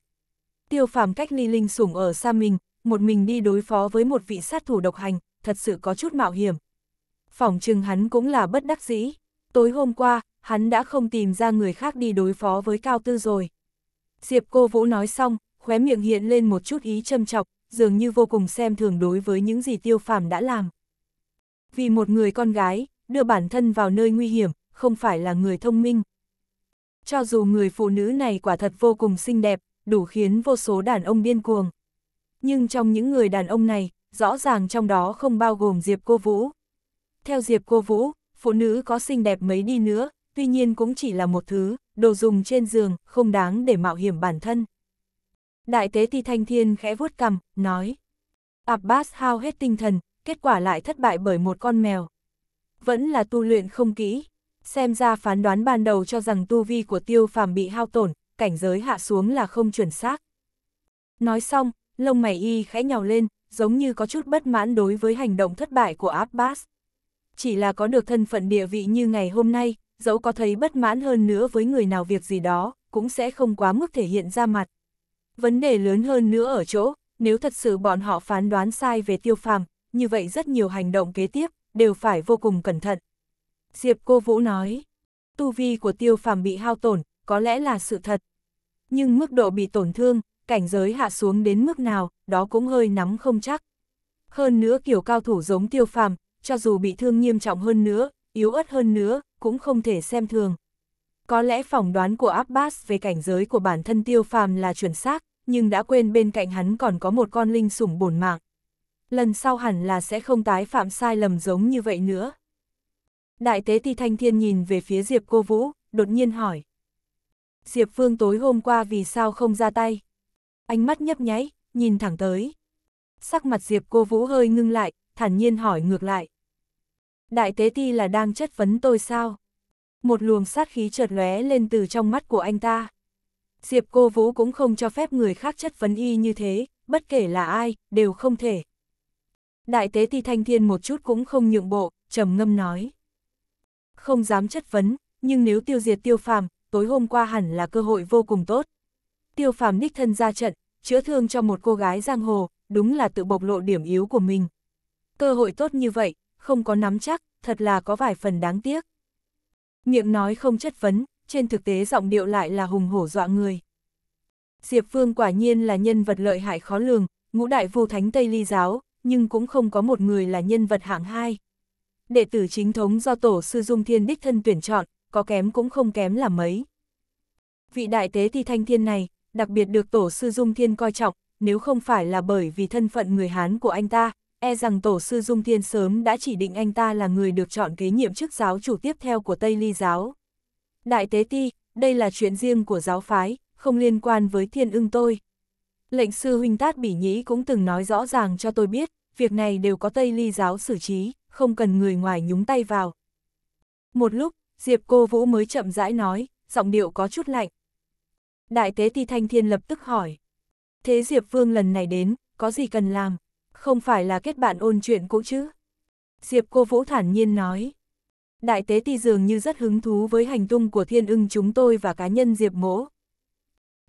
tiêu phàm cách ly linh sủng ở xa mình, một mình đi đối phó với một vị sát thủ độc hành, thật sự có chút mạo hiểm. Phỏng chừng hắn cũng là bất đắc dĩ. Tối hôm qua, hắn đã không tìm ra người khác đi đối phó với Cao Tư rồi. Diệp cô Vũ nói xong, khóe miệng hiện lên một chút ý châm chọc, dường như vô cùng xem thường đối với những gì tiêu phàm đã làm. Vì một người con gái, đưa bản thân vào nơi nguy hiểm, không phải là người thông minh. Cho dù người phụ nữ này quả thật vô cùng xinh đẹp, đủ khiến vô số đàn ông điên cuồng. Nhưng trong những người đàn ông này, rõ ràng trong đó không bao gồm Diệp Cô Vũ. Theo Diệp Cô Vũ, phụ nữ có xinh đẹp mấy đi nữa, tuy nhiên cũng chỉ là một thứ, đồ dùng trên giường, không đáng để mạo hiểm bản thân. Đại tế Ti Thanh Thiên khẽ vuốt cằm, nói. Abbas hao hết tinh thần, kết quả lại thất bại bởi một con mèo. Vẫn là tu luyện không kỹ. Xem ra phán đoán ban đầu cho rằng tu vi của tiêu phàm bị hao tổn, cảnh giới hạ xuống là không chuẩn xác. Nói xong, lông mày y khẽ nhào lên, giống như có chút bất mãn đối với hành động thất bại của Abbas. Chỉ là có được thân phận địa vị như ngày hôm nay, dẫu có thấy bất mãn hơn nữa với người nào việc gì đó, cũng sẽ không quá mức thể hiện ra mặt. Vấn đề lớn hơn nữa ở chỗ, nếu thật sự bọn họ phán đoán sai về tiêu phàm, như vậy rất nhiều hành động kế tiếp đều phải vô cùng cẩn thận. Diệp Cô Vũ nói, tu vi của tiêu phàm bị hao tổn, có lẽ là sự thật. Nhưng mức độ bị tổn thương, cảnh giới hạ xuống đến mức nào, đó cũng hơi nắm không chắc. Hơn nữa kiểu cao thủ giống tiêu phàm, cho dù bị thương nghiêm trọng hơn nữa, yếu ớt hơn nữa, cũng không thể xem thường. Có lẽ phỏng đoán của Abbas về cảnh giới của bản thân tiêu phàm là chuẩn xác, nhưng đã quên bên cạnh hắn còn có một con linh sủng bổn mạng. Lần sau hẳn là sẽ không tái phạm sai lầm giống như vậy nữa. Đại tế Ti Thanh Thiên nhìn về phía Diệp Cô Vũ, đột nhiên hỏi. Diệp Phương tối hôm qua vì sao không ra tay. Ánh mắt nhấp nháy, nhìn thẳng tới. Sắc mặt Diệp cô Vũ hơi ngưng lại, thản nhiên hỏi ngược lại. Đại tế ti là đang chất vấn tôi sao? Một luồng sát khí chợt lóe lên từ trong mắt của anh ta. Diệp cô Vũ cũng không cho phép người khác chất vấn y như thế, bất kể là ai, đều không thể. Đại tế ti thanh thiên một chút cũng không nhượng bộ, trầm ngâm nói. Không dám chất vấn, nhưng nếu tiêu diệt tiêu phàm, tối hôm qua hẳn là cơ hội vô cùng tốt. Tiêu phàm đích thân ra trận, chữa thương cho một cô gái giang hồ, đúng là tự bộc lộ điểm yếu của mình. Cơ hội tốt như vậy, không có nắm chắc, thật là có vài phần đáng tiếc. Miệng nói không chất vấn, trên thực tế giọng điệu lại là hùng hổ dọa người. Diệp Phương quả nhiên là nhân vật lợi hại khó lường, ngũ đại vô thánh Tây Ly Giáo, nhưng cũng không có một người là nhân vật hạng hai. Đệ tử chính thống do Tổ sư Dung Thiên Đích thân tuyển chọn, có kém cũng không kém là mấy. Vị đại tế thi thanh thiên này, đặc biệt được tổ sư Dung Thiên coi trọng, nếu không phải là bởi vì thân phận người Hán của anh ta, e rằng tổ sư Dung Thiên sớm đã chỉ định anh ta là người được chọn kế nhiệm chức giáo chủ tiếp theo của Tây Ly giáo. Đại tế ti, đây là chuyện riêng của giáo phái, không liên quan với thiên ưng tôi. Lệnh sư huynh tát bỉ nhĩ cũng từng nói rõ ràng cho tôi biết, việc này đều có Tây Ly giáo xử trí, không cần người ngoài nhúng tay vào. Một lúc, Diệp cô Vũ mới chậm rãi nói, giọng điệu có chút lạnh. Đại tế ti Thanh Thiên lập tức hỏi. Thế Diệp Vương lần này đến, có gì cần làm? Không phải là kết bạn ôn chuyện cũ chứ? Diệp cô Vũ thản nhiên nói. Đại tế ti dường như rất hứng thú với hành tung của thiên ưng chúng tôi và cá nhân Diệp mỗ.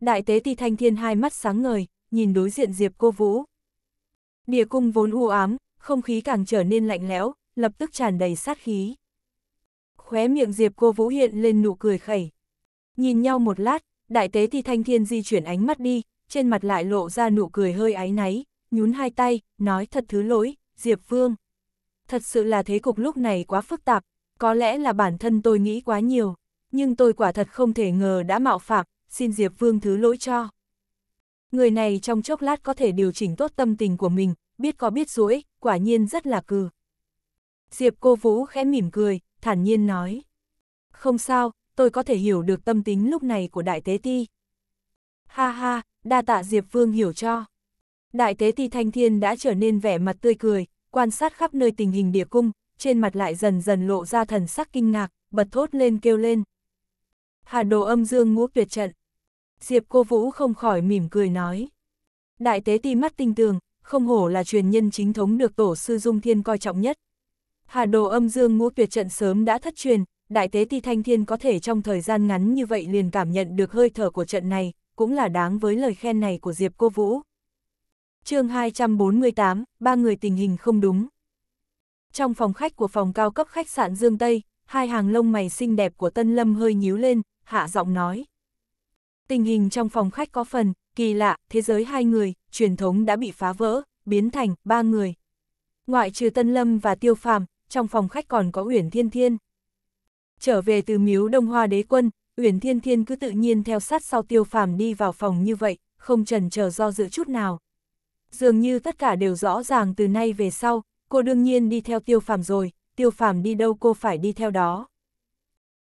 Đại tế ti Thanh Thiên hai mắt sáng ngời, nhìn đối diện Diệp cô Vũ. Địa cung vốn u ám, không khí càng trở nên lạnh lẽo, lập tức tràn đầy sát khí khóe miệng Diệp cô Vũ hiện lên nụ cười khẩy. Nhìn nhau một lát, đại tế thì thanh thiên di chuyển ánh mắt đi, trên mặt lại lộ ra nụ cười hơi áy náy, nhún hai tay, nói thật thứ lỗi, Diệp Vương. Thật sự là thế cục lúc này quá phức tạp, có lẽ là bản thân tôi nghĩ quá nhiều, nhưng tôi quả thật không thể ngờ đã mạo phạm, xin Diệp Vương thứ lỗi cho. Người này trong chốc lát có thể điều chỉnh tốt tâm tình của mình, biết có biết dối, quả nhiên rất là cừ. Diệp cô Vũ khẽ mỉm cười, thản nhiên nói. Không sao, tôi có thể hiểu được tâm tính lúc này của Đại Tế Ti. Ha ha, đa tạ Diệp Vương hiểu cho. Đại Tế Ti Thanh Thiên đã trở nên vẻ mặt tươi cười, quan sát khắp nơi tình hình địa cung, trên mặt lại dần dần lộ ra thần sắc kinh ngạc, bật thốt lên kêu lên. Hà đồ âm dương ngũ tuyệt trận. Diệp cô Vũ không khỏi mỉm cười nói. Đại Tế Ti mắt tinh tường, không hổ là truyền nhân chính thống được tổ sư Dung Thiên coi trọng nhất. Hà đồ âm dương ngũ tuyệt trận sớm đã thất truyền, đại tế ti thanh thiên có thể trong thời gian ngắn như vậy liền cảm nhận được hơi thở của trận này, cũng là đáng với lời khen này của Diệp Cô Vũ. chương 248, ba người tình hình không đúng. Trong phòng khách của phòng cao cấp khách sạn Dương Tây, hai hàng lông mày xinh đẹp của Tân Lâm hơi nhíu lên, hạ giọng nói. Tình hình trong phòng khách có phần, kỳ lạ, thế giới hai người, truyền thống đã bị phá vỡ, biến thành ba người. Ngoại trừ Tân Lâm và Tiêu Phàm trong phòng khách còn có Uyển Thiên Thiên. Trở về từ miếu Đông Hoa Đế Quân, Uyển Thiên Thiên cứ tự nhiên theo sát sau tiêu phàm đi vào phòng như vậy, không chần chờ do dự chút nào. Dường như tất cả đều rõ ràng từ nay về sau, cô đương nhiên đi theo tiêu phàm rồi, tiêu phàm đi đâu cô phải đi theo đó.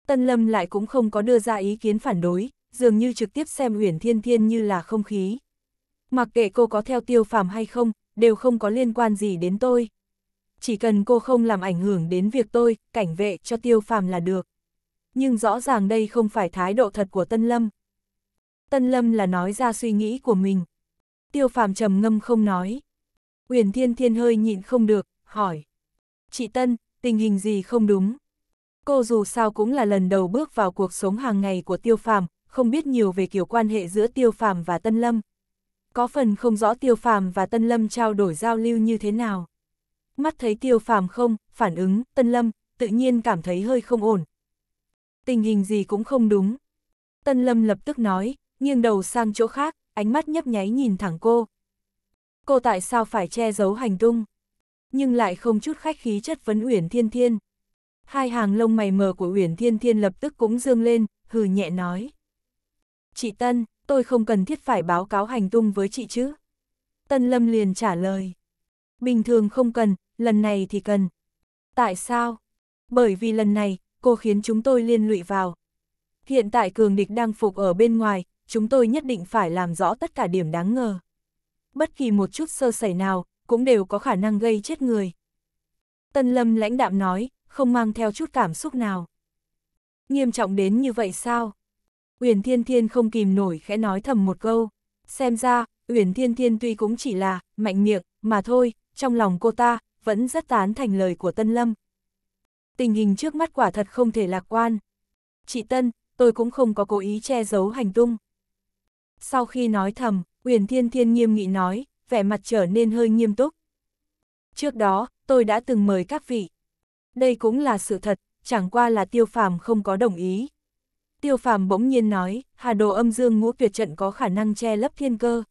Tân Lâm lại cũng không có đưa ra ý kiến phản đối, dường như trực tiếp xem Uyển Thiên Thiên như là không khí. Mặc kệ cô có theo tiêu phàm hay không, đều không có liên quan gì đến tôi chỉ cần cô không làm ảnh hưởng đến việc tôi, cảnh vệ cho tiêu phàm là được. Nhưng rõ ràng đây không phải thái độ thật của Tân Lâm. Tân Lâm là nói ra suy nghĩ của mình. Tiêu phàm trầm ngâm không nói. Uyển Thiên Thiên hơi nhịn không được, hỏi. Chị Tân, tình hình gì không đúng? Cô dù sao cũng là lần đầu bước vào cuộc sống hàng ngày của tiêu phàm, không biết nhiều về kiểu quan hệ giữa tiêu phàm và Tân Lâm. Có phần không rõ tiêu phàm và Tân Lâm trao đổi giao lưu như thế nào mắt thấy tiêu phàm không, phản ứng, Tân Lâm, tự nhiên cảm thấy hơi không ổn. Tình hình gì cũng không đúng. Tân Lâm lập tức nói, nghiêng đầu sang chỗ khác, ánh mắt nhấp nháy nhìn thẳng cô. Cô tại sao phải che giấu hành tung? Nhưng lại không chút khách khí chất vấn Uyển Thiên Thiên. Hai hàng lông mày mờ của Uyển Thiên Thiên lập tức cũng dương lên, hừ nhẹ nói. Chị Tân, tôi không cần thiết phải báo cáo hành tung với chị chứ. Tân Lâm liền trả lời bình thường không cần, lần này thì cần. Tại sao? Bởi vì lần này, cô khiến chúng tôi liên lụy vào. Hiện tại cường địch đang phục ở bên ngoài, chúng tôi nhất định phải làm rõ tất cả điểm đáng ngờ. Bất kỳ một chút sơ sẩy nào, cũng đều có khả năng gây chết người. Tân Lâm lãnh đạm nói, không mang theo chút cảm xúc nào. Nghiêm trọng đến như vậy sao? Uyển Thiên Thiên không kìm nổi khẽ nói thầm một câu. Xem ra, Uyển Thiên Thiên tuy cũng chỉ là mạnh miệng, mà thôi, trong lòng cô ta, vẫn rất tán thành lời của Tân Lâm. Tình hình trước mắt quả thật không thể lạc quan. Chị Tân, tôi cũng không có cố ý che giấu hành tung. Sau khi nói thầm, Uyển Thiên Thiên nghiêm nghị nói, vẻ mặt trở nên hơi nghiêm túc. Trước đó, tôi đã từng mời các vị. Đây cũng là sự thật, chẳng qua là tiêu phàm không có đồng ý. Tiêu phàm bỗng nhiên nói, hà đồ âm dương ngũ tuyệt trận có khả năng che lấp thiên cơ.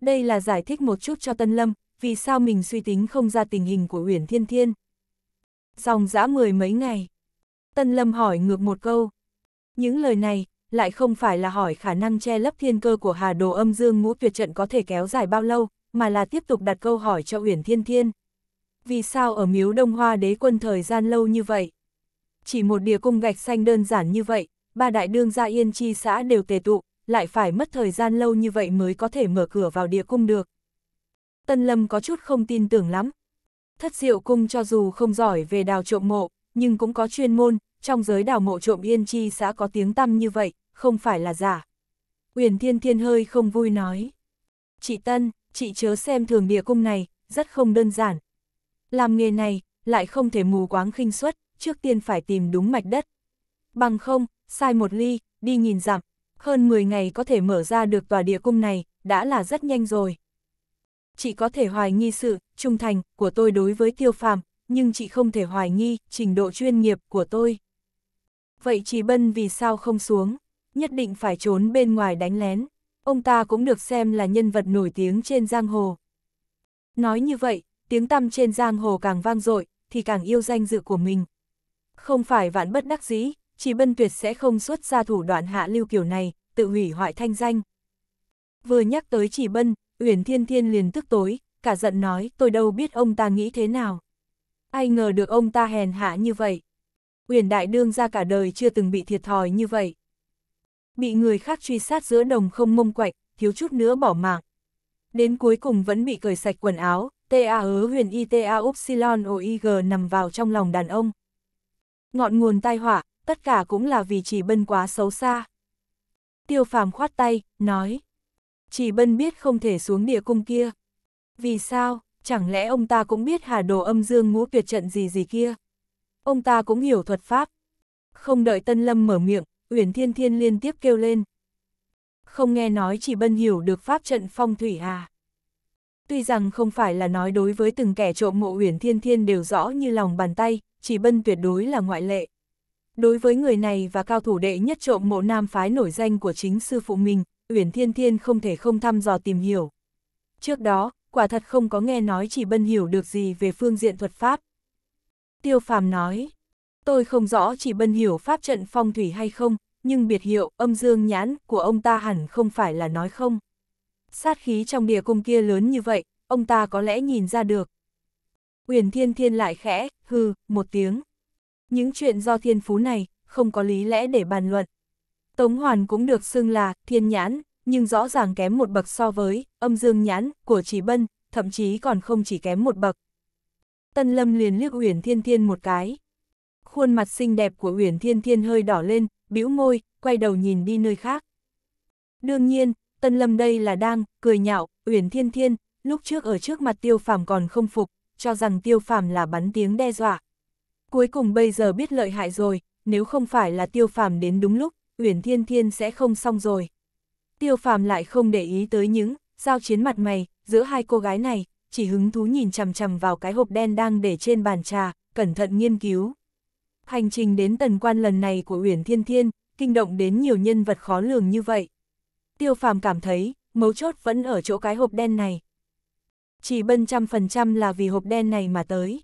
Đây là giải thích một chút cho Tân Lâm, vì sao mình suy tính không ra tình hình của Uyển Thiên Thiên. Dòng dã mười mấy ngày. Tân Lâm hỏi ngược một câu. Những lời này, lại không phải là hỏi khả năng che lấp thiên cơ của Hà Đồ Âm Dương Ngũ Tuyệt Trận có thể kéo dài bao lâu, mà là tiếp tục đặt câu hỏi cho Uyển Thiên Thiên. Vì sao ở miếu Đông Hoa đế quân thời gian lâu như vậy? Chỉ một địa cung gạch xanh đơn giản như vậy, ba đại đương gia yên chi xã đều tề tụ, lại phải mất thời gian lâu như vậy mới có thể mở cửa vào địa cung được. Tân Lâm có chút không tin tưởng lắm. Thất diệu cung cho dù không giỏi về đào trộm mộ, nhưng cũng có chuyên môn, trong giới đào mộ trộm yên chi xã có tiếng tăm như vậy, không phải là giả. Uyển Thiên Thiên hơi không vui nói. Chị Tân, chị chớ xem thường địa cung này, rất không đơn giản. Làm nghề này, lại không thể mù quáng khinh suất, trước tiên phải tìm đúng mạch đất. Bằng không, sai một ly, đi nhìn dặm, hơn 10 ngày có thể mở ra được tòa địa cung này, đã là rất nhanh rồi chị có thể hoài nghi sự trung thành của tôi đối với tiêu phàm, nhưng chị không thể hoài nghi trình độ chuyên nghiệp của tôi. Vậy chị Bân vì sao không xuống, nhất định phải trốn bên ngoài đánh lén, ông ta cũng được xem là nhân vật nổi tiếng trên giang hồ. Nói như vậy, tiếng tăm trên giang hồ càng vang dội thì càng yêu danh dự của mình. Không phải vạn bất đắc dĩ, chỉ Bân Tuyệt sẽ không xuất ra thủ đoạn hạ lưu kiểu này, tự hủy hoại thanh danh. Vừa nhắc tới chỉ Bân, Uyển Thiên Thiên liền tức tối, cả giận nói tôi đâu biết ông ta nghĩ thế nào. Ai ngờ được ông ta hèn hạ như vậy. Uyển Đại Đương ra cả đời chưa từng bị thiệt thòi như vậy. Bị người khác truy sát giữa đồng không mông quạnh, thiếu chút nữa bỏ mạng. Đến cuối cùng vẫn bị cởi sạch quần áo, TA ớ huyền A Upsilon O I G nằm vào trong lòng đàn ông. Ngọn nguồn tai họa, tất cả cũng là vì chỉ bân quá xấu xa. Tiêu phàm khoát tay, nói, chỉ bân biết không thể xuống địa cung kia. Vì sao, chẳng lẽ ông ta cũng biết hà đồ âm dương ngũ tuyệt trận gì gì kia? Ông ta cũng hiểu thuật pháp. Không đợi Tân Lâm mở miệng, Uyển Thiên Thiên liên tiếp kêu lên. Không nghe nói chỉ bân hiểu được pháp trận phong thủy à? Tuy rằng không phải là nói đối với từng kẻ trộm mộ Uyển Thiên Thiên đều rõ như lòng bàn tay, chỉ bân tuyệt đối là ngoại lệ. Đối với người này và cao thủ đệ nhất trộm mộ nam phái nổi danh của chính sư phụ mình, Uyển Thiên Thiên không thể không thăm dò tìm hiểu. Trước đó, quả thật không có nghe nói chỉ bân hiểu được gì về phương diện thuật pháp. Tiêu Phàm nói, tôi không rõ chỉ bân hiểu pháp trận phong thủy hay không, nhưng biệt hiệu âm dương nhãn của ông ta hẳn không phải là nói không. Sát khí trong địa cung kia lớn như vậy, ông ta có lẽ nhìn ra được. Uyển Thiên Thiên lại khẽ, hư, một tiếng. Những chuyện do thiên phú này, không có lý lẽ để bàn luận. Tống Hoàn cũng được xưng là thiên nhãn, nhưng rõ ràng kém một bậc so với âm dương nhãn của Chỉ Bân, thậm chí còn không chỉ kém một bậc. Tân Lâm liền liếc Uyển Thiên Thiên một cái. Khuôn mặt xinh đẹp của Uyển Thiên Thiên hơi đỏ lên, bĩu môi, quay đầu nhìn đi nơi khác. Đương nhiên, Tân Lâm đây là đang cười nhạo Uyển Thiên Thiên, lúc trước ở trước mặt Tiêu Phàm còn không phục, cho rằng Tiêu Phàm là bắn tiếng đe dọa. Cuối cùng bây giờ biết lợi hại rồi, nếu không phải là Tiêu Phàm đến đúng lúc, Uyển Thiên Thiên sẽ không xong rồi. Tiêu phàm lại không để ý tới những giao chiến mặt mày giữa hai cô gái này, chỉ hứng thú nhìn chằm chằm vào cái hộp đen đang để trên bàn trà, cẩn thận nghiên cứu. Hành trình đến tần quan lần này của Uyển Thiên Thiên, kinh động đến nhiều nhân vật khó lường như vậy. Tiêu phàm cảm thấy, mấu chốt vẫn ở chỗ cái hộp đen này. Chỉ bân trăm phần trăm là vì hộp đen này mà tới.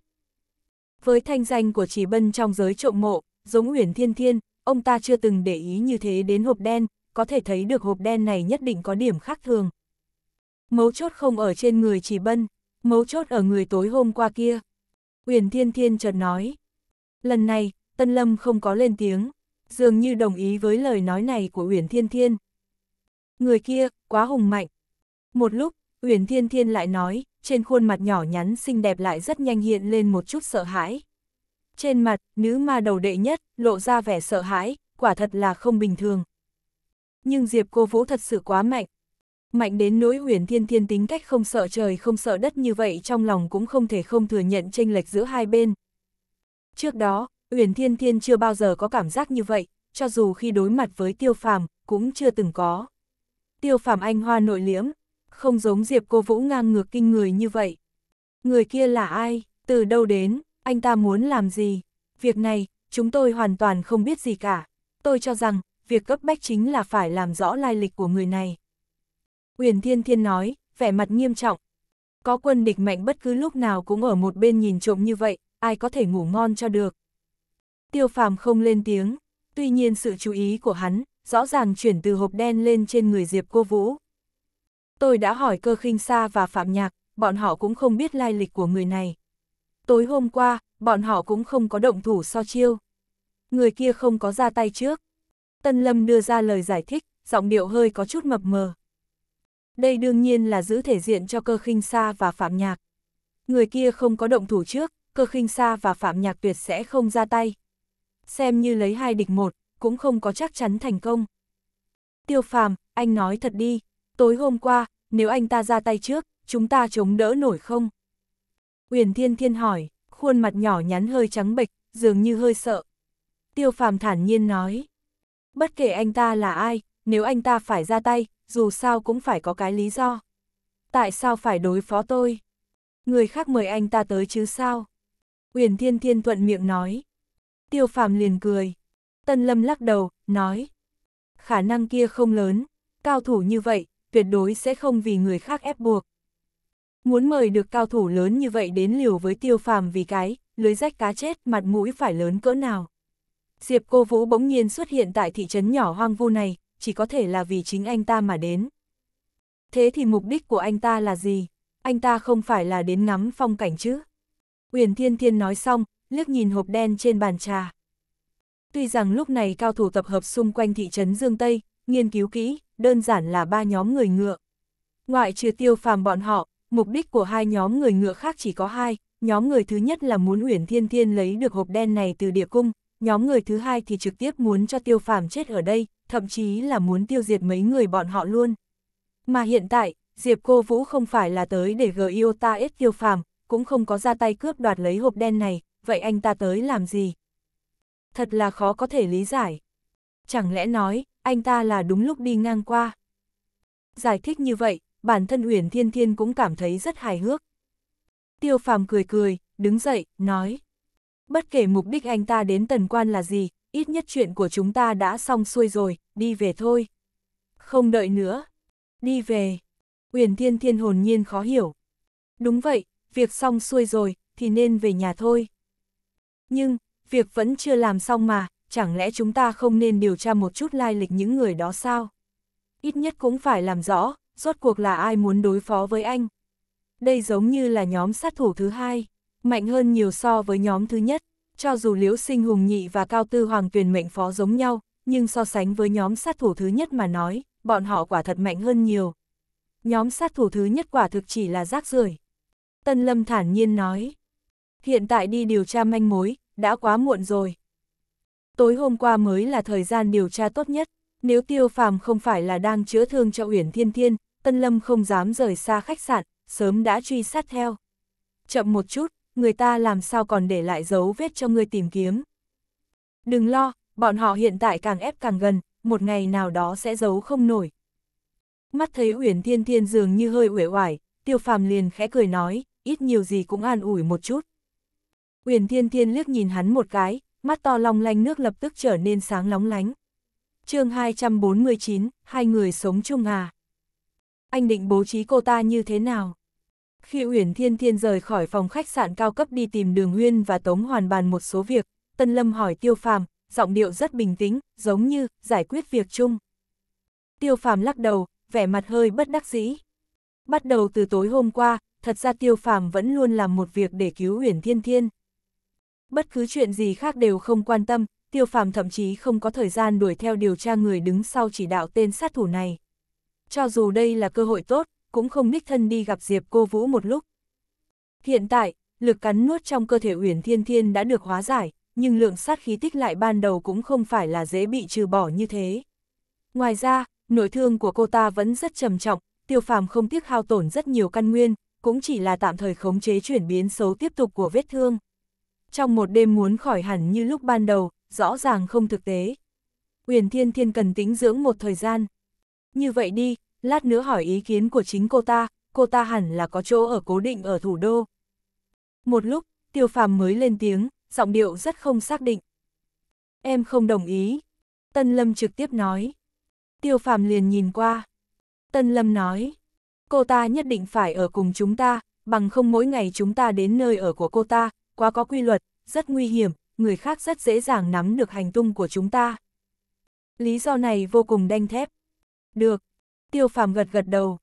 Với thanh danh của chỉ bân trong giới trộm mộ, giống Uyển Thiên Thiên, ông ta chưa từng để ý như thế đến hộp đen, có thể thấy được hộp đen này nhất định có điểm khác thường. Mấu chốt không ở trên người chỉ bân, mấu chốt ở người tối hôm qua kia. Uyển Thiên Thiên chợt nói. Lần này, Tân Lâm không có lên tiếng, dường như đồng ý với lời nói này của Uyển Thiên Thiên. Người kia, quá hùng mạnh. Một lúc, Uyển Thiên Thiên lại nói, trên khuôn mặt nhỏ nhắn xinh đẹp lại rất nhanh hiện lên một chút sợ hãi. Trên mặt, nữ ma đầu đệ nhất, lộ ra vẻ sợ hãi, quả thật là không bình thường. Nhưng Diệp cô vũ thật sự quá mạnh. Mạnh đến nỗi huyền thiên thiên tính cách không sợ trời không sợ đất như vậy trong lòng cũng không thể không thừa nhận chênh lệch giữa hai bên. Trước đó, huyền thiên thiên chưa bao giờ có cảm giác như vậy, cho dù khi đối mặt với tiêu phàm, cũng chưa từng có. Tiêu phàm anh hoa nội liễm, không giống Diệp cô vũ ngang ngược kinh người như vậy. Người kia là ai, từ đâu đến, anh ta muốn làm gì? Việc này, chúng tôi hoàn toàn không biết gì cả. Tôi cho rằng, việc cấp bách chính là phải làm rõ lai lịch của người này. Uyển Thiên Thiên nói, vẻ mặt nghiêm trọng. Có quân địch mạnh bất cứ lúc nào cũng ở một bên nhìn trộm như vậy, ai có thể ngủ ngon cho được. Tiêu phàm không lên tiếng, tuy nhiên sự chú ý của hắn, rõ ràng chuyển từ hộp đen lên trên người Diệp Cô Vũ. Tôi đã hỏi cơ khinh xa và phạm nhạc, bọn họ cũng không biết lai lịch của người này. Tối hôm qua, bọn họ cũng không có động thủ so chiêu. Người kia không có ra tay trước. Tân Lâm đưa ra lời giải thích, giọng điệu hơi có chút mập mờ. Đây đương nhiên là giữ thể diện cho cơ khinh sa và phạm nhạc. Người kia không có động thủ trước, cơ khinh sa và phạm nhạc tuyệt sẽ không ra tay. Xem như lấy hai địch một, cũng không có chắc chắn thành công. Tiêu phàm, anh nói thật đi, tối hôm qua, nếu anh ta ra tay trước, chúng ta chống đỡ nổi không? Uyển Thiên Thiên hỏi, khuôn mặt nhỏ nhắn hơi trắng bệch, dường như hơi sợ. Tiêu phàm thản nhiên nói, bất kể anh ta là ai, nếu anh ta phải ra tay, dù sao cũng phải có cái lý do. Tại sao phải đối phó tôi? Người khác mời anh ta tới chứ sao? Uyển Thiên Thiên thuận miệng nói. Tiêu phàm liền cười. Tân Lâm lắc đầu, nói. Khả năng kia không lớn, cao thủ như vậy, tuyệt đối sẽ không vì người khác ép buộc. Muốn mời được cao thủ lớn như vậy đến liều với tiêu phàm vì cái, lưới rách cá chết mặt mũi phải lớn cỡ nào. Diệp cô Vũ bỗng nhiên xuất hiện tại thị trấn nhỏ hoang vu này, chỉ có thể là vì chính anh ta mà đến. Thế thì mục đích của anh ta là gì? Anh ta không phải là đến ngắm phong cảnh chứ? Uyển Thiên Thiên nói xong, liếc nhìn hộp đen trên bàn trà. Tuy rằng lúc này cao thủ tập hợp xung quanh thị trấn Dương Tây, nghiên cứu kỹ, đơn giản là ba nhóm người ngựa. Ngoại trừ tiêu phàm bọn họ, mục đích của hai nhóm người ngựa khác chỉ có hai, nhóm người thứ nhất là muốn Uyển Thiên Thiên lấy được hộp đen này từ địa cung, nhóm người thứ hai thì trực tiếp muốn cho tiêu phàm chết ở đây, thậm chí là muốn tiêu diệt mấy người bọn họ luôn. Mà hiện tại, Diệp Cô Vũ không phải là tới để gờ yêu ta ết tiêu phàm, cũng không có ra tay cướp đoạt lấy hộp đen này, vậy anh ta tới làm gì? Thật là khó có thể lý giải. Chẳng lẽ nói, anh ta là đúng lúc đi ngang qua? Giải thích như vậy, bản thân Uyển Thiên Thiên cũng cảm thấy rất hài hước. Tiêu phàm cười cười, đứng dậy, nói. Bất kể mục đích anh ta đến tần quan là gì, ít nhất chuyện của chúng ta đã xong xuôi rồi, đi về thôi. Không đợi nữa. Đi về. Uyển Thiên Thiên hồn nhiên khó hiểu. Đúng vậy, việc xong xuôi rồi, thì nên về nhà thôi. Nhưng, việc vẫn chưa làm xong mà, chẳng lẽ chúng ta không nên điều tra một chút lai lịch những người đó sao? Ít nhất cũng phải làm rõ, rốt cuộc là ai muốn đối phó với anh. Đây giống như là nhóm sát thủ thứ hai, mạnh hơn nhiều so với nhóm thứ nhất, cho dù Liễu Sinh Hùng Nhị và Cao Tư Hoàng Tuyền mệnh phó giống nhau, nhưng so sánh với nhóm sát thủ thứ nhất mà nói, bọn họ quả thật mạnh hơn nhiều. Nhóm sát thủ thứ nhất quả thực chỉ là rác rưởi. Tân Lâm thản nhiên nói, hiện tại đi điều tra manh mối, đã quá muộn rồi. Tối hôm qua mới là thời gian điều tra tốt nhất, nếu Tiêu Phàm không phải là đang chữa thương cho Uyển Thiên Thiên, Tân Lâm không dám rời xa khách sạn, sớm đã truy sát theo. Chậm một chút, người ta làm sao còn để lại dấu vết cho ngươi tìm kiếm. Đừng lo, bọn họ hiện tại càng ép càng gần, một ngày nào đó sẽ giấu không nổi. Mắt thấy Uyển Thiên Thiên dường như hơi uể oải, Tiêu Phàm liền khẽ cười nói, ít nhiều gì cũng an ủi một chút. Uyển Thiên Thiên liếc nhìn hắn một cái, mắt to long lanh nước lập tức trở nên sáng lóng lánh. Chương 249, hai người sống chung à anh định bố trí cô ta như thế nào? Khi Uyển Thiên Thiên rời khỏi phòng khách sạn cao cấp đi tìm Đường Huyên và Tống Hoàn bàn một số việc, Tân Lâm hỏi Tiêu Phàm, giọng điệu rất bình tĩnh, giống như giải quyết việc chung. Tiêu Phàm lắc đầu, vẻ mặt hơi bất đắc dĩ. Bắt đầu từ tối hôm qua, thật ra Tiêu Phàm vẫn luôn làm một việc để cứu Uyển Thiên Thiên. Bất cứ chuyện gì khác đều không quan tâm, Tiêu Phàm thậm chí không có thời gian đuổi theo điều tra người đứng sau chỉ đạo tên sát thủ này cho dù đây là cơ hội tốt, cũng không đích thân đi gặp Diệp Cô Vũ một lúc. Hiện tại, lực cắn nuốt trong cơ thể Uyển Thiên Thiên đã được hóa giải, nhưng lượng sát khí tích lại ban đầu cũng không phải là dễ bị trừ bỏ như thế. Ngoài ra, nội thương của cô ta vẫn rất trầm trọng, tiêu phàm không tiếc hao tổn rất nhiều căn nguyên, cũng chỉ là tạm thời khống chế chuyển biến xấu tiếp tục của vết thương. Trong một đêm muốn khỏi hẳn như lúc ban đầu, rõ ràng không thực tế. Uyển Thiên Thiên cần tĩnh dưỡng một thời gian như vậy đi, lát nữa hỏi ý kiến của chính cô ta, cô ta hẳn là có chỗ ở cố định ở thủ đô. Một lúc, tiêu phàm mới lên tiếng, giọng điệu rất không xác định. Em không đồng ý. Tân Lâm trực tiếp nói. Tiêu phàm liền nhìn qua. Tân Lâm nói. Cô ta nhất định phải ở cùng chúng ta, bằng không mỗi ngày chúng ta đến nơi ở của cô ta, quá có quy luật, rất nguy hiểm, người khác rất dễ dàng nắm được hành tung của chúng ta. Lý do này vô cùng đanh thép, được. Tiêu phàm gật gật đầu.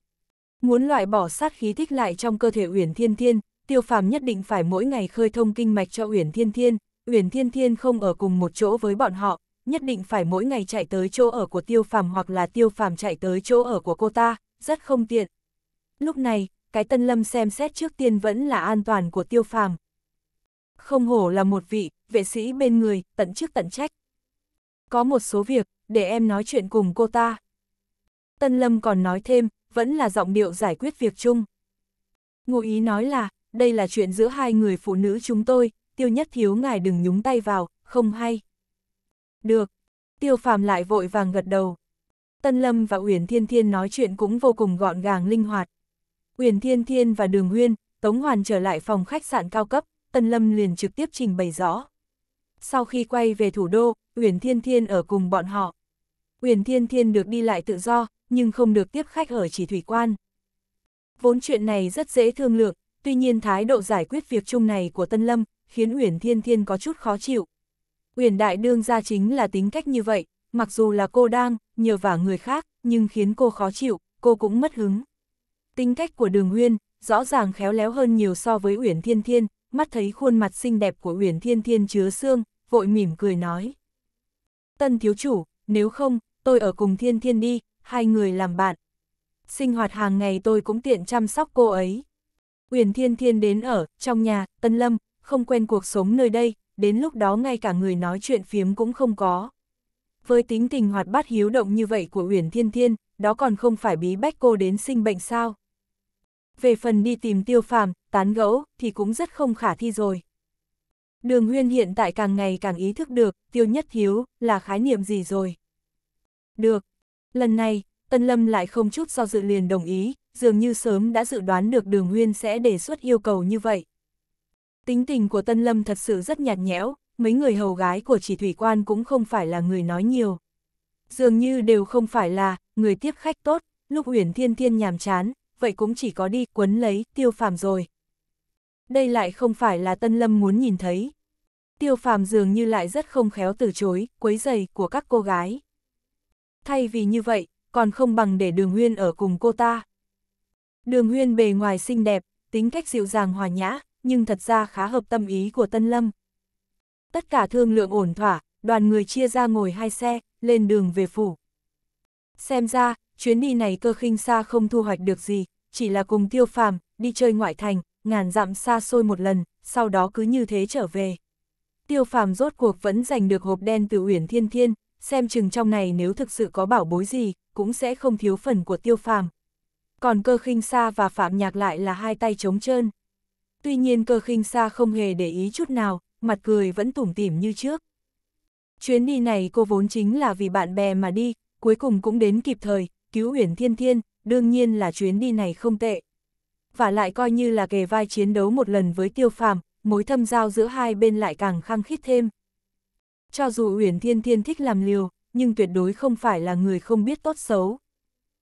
Muốn loại bỏ sát khí thích lại trong cơ thể Uyển Thiên Thiên, Tiêu phàm nhất định phải mỗi ngày khơi thông kinh mạch cho Uyển Thiên Thiên, Uyển Thiên Thiên không ở cùng một chỗ với bọn họ, nhất định phải mỗi ngày chạy tới chỗ ở của Tiêu phàm hoặc là Tiêu phàm chạy tới chỗ ở của cô ta, rất không tiện. Lúc này, cái Tân Lâm xem xét trước tiên vẫn là an toàn của Tiêu phàm. Không hổ là một vị vệ sĩ bên người, tận trước tận trách. Có một số việc, để em nói chuyện cùng cô ta. Tân Lâm còn nói thêm, vẫn là giọng điệu giải quyết việc chung. Ngụ ý nói là, đây là chuyện giữa hai người phụ nữ chúng tôi, tiêu nhất thiếu ngài đừng nhúng tay vào, không hay. Được, tiêu phàm lại vội vàng gật đầu. Tân Lâm và Uyển Thiên Thiên nói chuyện cũng vô cùng gọn gàng linh hoạt. Uyển Thiên Thiên và Đường Huyên, Tống Hoàn trở lại phòng khách sạn cao cấp, Tân Lâm liền trực tiếp trình bày rõ. Sau khi quay về thủ đô, Uyển Thiên Thiên ở cùng bọn họ. Uyển Thiên Thiên được đi lại tự do, nhưng không được tiếp khách ở chỉ thủy quan. Vốn chuyện này rất dễ thương lượng, tuy nhiên thái độ giải quyết việc chung này của Tân Lâm khiến Uyển Thiên Thiên có chút khó chịu. Uyển Đại Đương gia chính là tính cách như vậy, mặc dù là cô đang nhờ vả người khác, nhưng khiến cô khó chịu, cô cũng mất hứng. Tính cách của Đường Uyên rõ ràng khéo léo hơn nhiều so với Uyển Thiên Thiên, mắt thấy khuôn mặt xinh đẹp của Uyển Thiên Thiên chứa xương, vội mỉm cười nói. Tân thiếu chủ, nếu không, tôi ở cùng Thiên Thiên đi, hai người làm bạn. Sinh hoạt hàng ngày tôi cũng tiện chăm sóc cô ấy. Uyển Thiên Thiên đến ở, trong nhà, Tân Lâm, không quen cuộc sống nơi đây, đến lúc đó ngay cả người nói chuyện phiếm cũng không có. Với tính tình hoạt bát hiếu động như vậy của Uyển Thiên Thiên, đó còn không phải bí bách cô đến sinh bệnh sao. Về phần đi tìm tiêu phàm, tán gẫu, thì cũng rất không khả thi rồi. Đường huyên hiện tại càng ngày càng ý thức được, tiêu nhất hiếu, là khái niệm gì rồi. Được, Lần này, Tân Lâm lại không chút do dự liền đồng ý, dường như sớm đã dự đoán được đường nguyên sẽ đề xuất yêu cầu như vậy. Tính tình của Tân Lâm thật sự rất nhạt nhẽo, mấy người hầu gái của chỉ thủy quan cũng không phải là người nói nhiều. Dường như đều không phải là người tiếp khách tốt, lúc Uyển Thiên Thiên nhàm chán, vậy cũng chỉ có đi quấn lấy tiêu phàm rồi. Đây lại không phải là Tân Lâm muốn nhìn thấy. Tiêu phàm dường như lại rất không khéo từ chối, quấy giày của các cô gái thay vì như vậy, còn không bằng để đường huyên ở cùng cô ta. Đường huyên bề ngoài xinh đẹp, tính cách dịu dàng hòa nhã, nhưng thật ra khá hợp tâm ý của Tân Lâm. Tất cả thương lượng ổn thỏa, đoàn người chia ra ngồi hai xe, lên đường về phủ. Xem ra, chuyến đi này cơ khinh xa không thu hoạch được gì, chỉ là cùng tiêu phàm, đi chơi ngoại thành, ngàn dặm xa xôi một lần, sau đó cứ như thế trở về. Tiêu phàm rốt cuộc vẫn giành được hộp đen từ Uyển Thiên Thiên, xem chừng trong này nếu thực sự có bảo bối gì, cũng sẽ không thiếu phần của tiêu phàm. Còn cơ khinh sa và phạm nhạc lại là hai tay trống trơn. Tuy nhiên cơ khinh sa không hề để ý chút nào, mặt cười vẫn tủm tỉm như trước. Chuyến đi này cô vốn chính là vì bạn bè mà đi, cuối cùng cũng đến kịp thời, cứu huyền thiên thiên, đương nhiên là chuyến đi này không tệ. Và lại coi như là kề vai chiến đấu một lần với tiêu phàm, mối thâm giao giữa hai bên lại càng khăng khít thêm cho dù Uyển Thiên Thiên thích làm liều, nhưng tuyệt đối không phải là người không biết tốt xấu.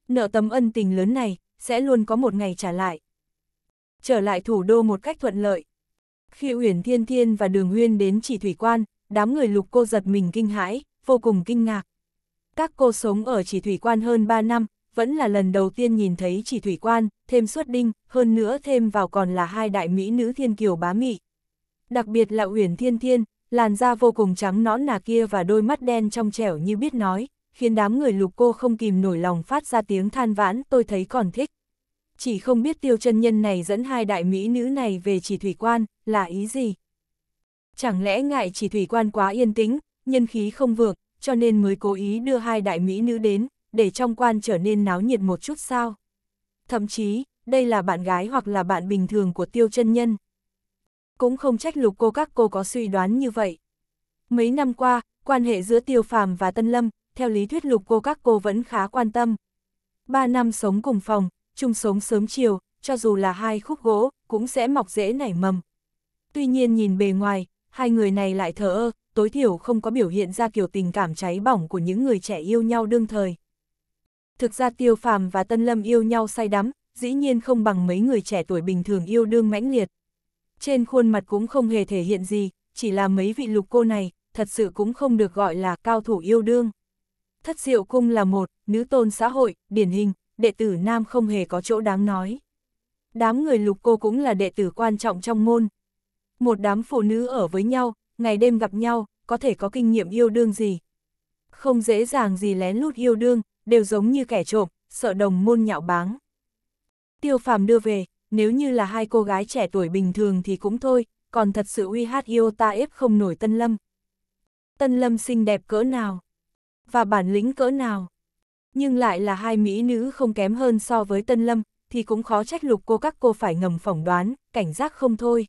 Nợ tấm ân tình lớn này, sẽ luôn có một ngày trả lại. Trở lại thủ đô một cách thuận lợi. Khi Uyển Thiên Thiên và Đường Huyên đến chỉ thủy quan, đám người lục cô giật mình kinh hãi, vô cùng kinh ngạc. Các cô sống ở chỉ thủy quan hơn 3 năm, vẫn là lần đầu tiên nhìn thấy chỉ thủy quan, thêm suất đinh, hơn nữa thêm vào còn là hai đại mỹ nữ thiên kiều bá mị. Đặc biệt là Uyển Thiên Thiên, Làn da vô cùng trắng nõn nà kia và đôi mắt đen trong trẻo như biết nói, khiến đám người lục cô không kìm nổi lòng phát ra tiếng than vãn tôi thấy còn thích. Chỉ không biết tiêu chân nhân này dẫn hai đại mỹ nữ này về chỉ thủy quan, là ý gì? Chẳng lẽ ngại chỉ thủy quan quá yên tĩnh, nhân khí không vượt, cho nên mới cố ý đưa hai đại mỹ nữ đến, để trong quan trở nên náo nhiệt một chút sao? Thậm chí, đây là bạn gái hoặc là bạn bình thường của tiêu chân nhân cũng không trách lục cô các cô có suy đoán như vậy. Mấy năm qua, quan hệ giữa tiêu phàm và tân lâm, theo lý thuyết lục cô các cô vẫn khá quan tâm. Ba năm sống cùng phòng, chung sống sớm chiều, cho dù là hai khúc gỗ, cũng sẽ mọc dễ nảy mầm. Tuy nhiên nhìn bề ngoài, hai người này lại thờ ơ, tối thiểu không có biểu hiện ra kiểu tình cảm cháy bỏng của những người trẻ yêu nhau đương thời. Thực ra Tiêu Phàm và Tân Lâm yêu nhau say đắm, dĩ nhiên không bằng mấy người trẻ tuổi bình thường yêu đương mãnh liệt trên khuôn mặt cũng không hề thể hiện gì, chỉ là mấy vị lục cô này, thật sự cũng không được gọi là cao thủ yêu đương. Thất diệu cung là một, nữ tôn xã hội, điển hình, đệ tử nam không hề có chỗ đáng nói. Đám người lục cô cũng là đệ tử quan trọng trong môn. Một đám phụ nữ ở với nhau, ngày đêm gặp nhau, có thể có kinh nghiệm yêu đương gì. Không dễ dàng gì lén lút yêu đương, đều giống như kẻ trộm, sợ đồng môn nhạo báng. Tiêu phàm đưa về, nếu như là hai cô gái trẻ tuổi bình thường thì cũng thôi, còn thật sự uy hát yêu ta ép không nổi Tân Lâm. Tân Lâm xinh đẹp cỡ nào? Và bản lĩnh cỡ nào? Nhưng lại là hai mỹ nữ không kém hơn so với Tân Lâm, thì cũng khó trách lục cô các cô phải ngầm phỏng đoán, cảnh giác không thôi.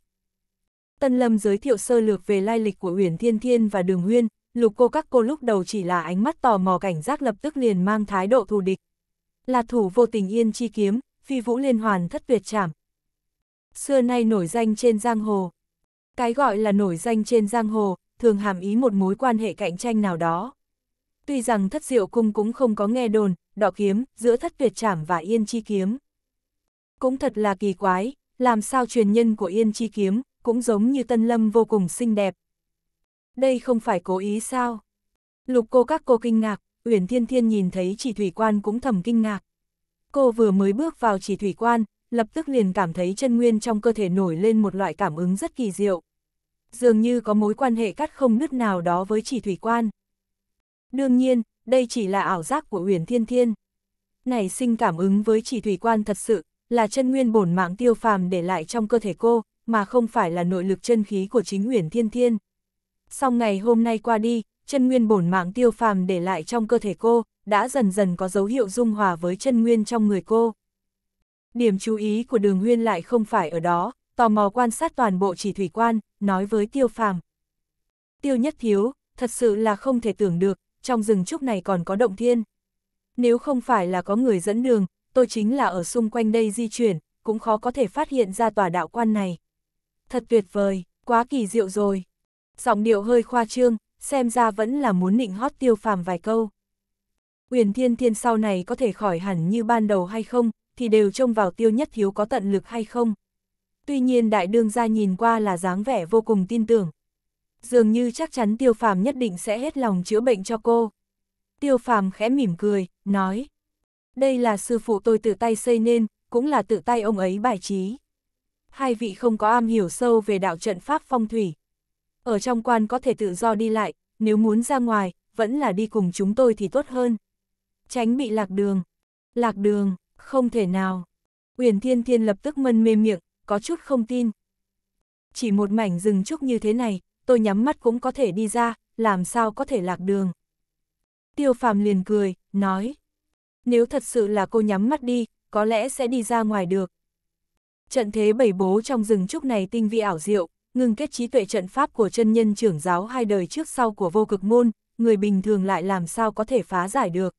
Tân Lâm giới thiệu sơ lược về lai lịch của Uyển Thiên Thiên và Đường Huyên, lục cô các cô lúc đầu chỉ là ánh mắt tò mò cảnh giác lập tức liền mang thái độ thù địch. Là thủ vô tình yên chi kiếm, phi vũ liên hoàn thất tuyệt trảm. Xưa nay nổi danh trên giang hồ. Cái gọi là nổi danh trên giang hồ, thường hàm ý một mối quan hệ cạnh tranh nào đó. Tuy rằng thất diệu cung cũng không có nghe đồn, đọ kiếm, giữa thất tuyệt trảm và yên chi kiếm. Cũng thật là kỳ quái, làm sao truyền nhân của yên chi kiếm, cũng giống như tân lâm vô cùng xinh đẹp. Đây không phải cố ý sao? Lục cô các cô kinh ngạc, Uyển Thiên Thiên nhìn thấy chỉ thủy quan cũng thầm kinh ngạc. Cô vừa mới bước vào chỉ thủy quan, lập tức liền cảm thấy chân nguyên trong cơ thể nổi lên một loại cảm ứng rất kỳ diệu. Dường như có mối quan hệ cắt không nứt nào đó với chỉ thủy quan. Đương nhiên, đây chỉ là ảo giác của Uyển Thiên Thiên. Này sinh cảm ứng với chỉ thủy quan thật sự, là chân nguyên bổn mạng tiêu phàm để lại trong cơ thể cô, mà không phải là nội lực chân khí của chính Uyển Thiên Thiên. Sau ngày hôm nay qua đi, chân nguyên bổn mạng tiêu phàm để lại trong cơ thể cô, đã dần dần có dấu hiệu dung hòa với chân nguyên trong người cô. Điểm chú ý của đường nguyên lại không phải ở đó, tò mò quan sát toàn bộ chỉ thủy quan, nói với tiêu phàm. Tiêu nhất thiếu, thật sự là không thể tưởng được, trong rừng trúc này còn có động thiên. Nếu không phải là có người dẫn đường, tôi chính là ở xung quanh đây di chuyển, cũng khó có thể phát hiện ra tòa đạo quan này. Thật tuyệt vời, quá kỳ diệu rồi. Giọng điệu hơi khoa trương, xem ra vẫn là muốn nịnh hót tiêu phàm vài câu. Uyển Thiên Thiên sau này có thể khỏi hẳn như ban đầu hay không, thì đều trông vào tiêu nhất thiếu có tận lực hay không. Tuy nhiên đại đương gia nhìn qua là dáng vẻ vô cùng tin tưởng. Dường như chắc chắn tiêu phàm nhất định sẽ hết lòng chữa bệnh cho cô. Tiêu phàm khẽ mỉm cười, nói. Đây là sư phụ tôi tự tay xây nên, cũng là tự tay ông ấy bài trí. Hai vị không có am hiểu sâu về đạo trận pháp phong thủy, ở trong quan có thể tự do đi lại, nếu muốn ra ngoài, vẫn là đi cùng chúng tôi thì tốt hơn. Tránh bị lạc đường. Lạc đường, không thể nào. Uyển Thiên Thiên lập tức mân mê miệng, có chút không tin. Chỉ một mảnh rừng trúc như thế này, tôi nhắm mắt cũng có thể đi ra, làm sao có thể lạc đường. Tiêu Phàm liền cười, nói. Nếu thật sự là cô nhắm mắt đi, có lẽ sẽ đi ra ngoài được. Trận thế bảy bố trong rừng trúc này tinh vi ảo diệu, ngừng kết trí tuệ trận pháp của chân nhân trưởng giáo hai đời trước sau của vô cực môn, người bình thường lại làm sao có thể phá giải được.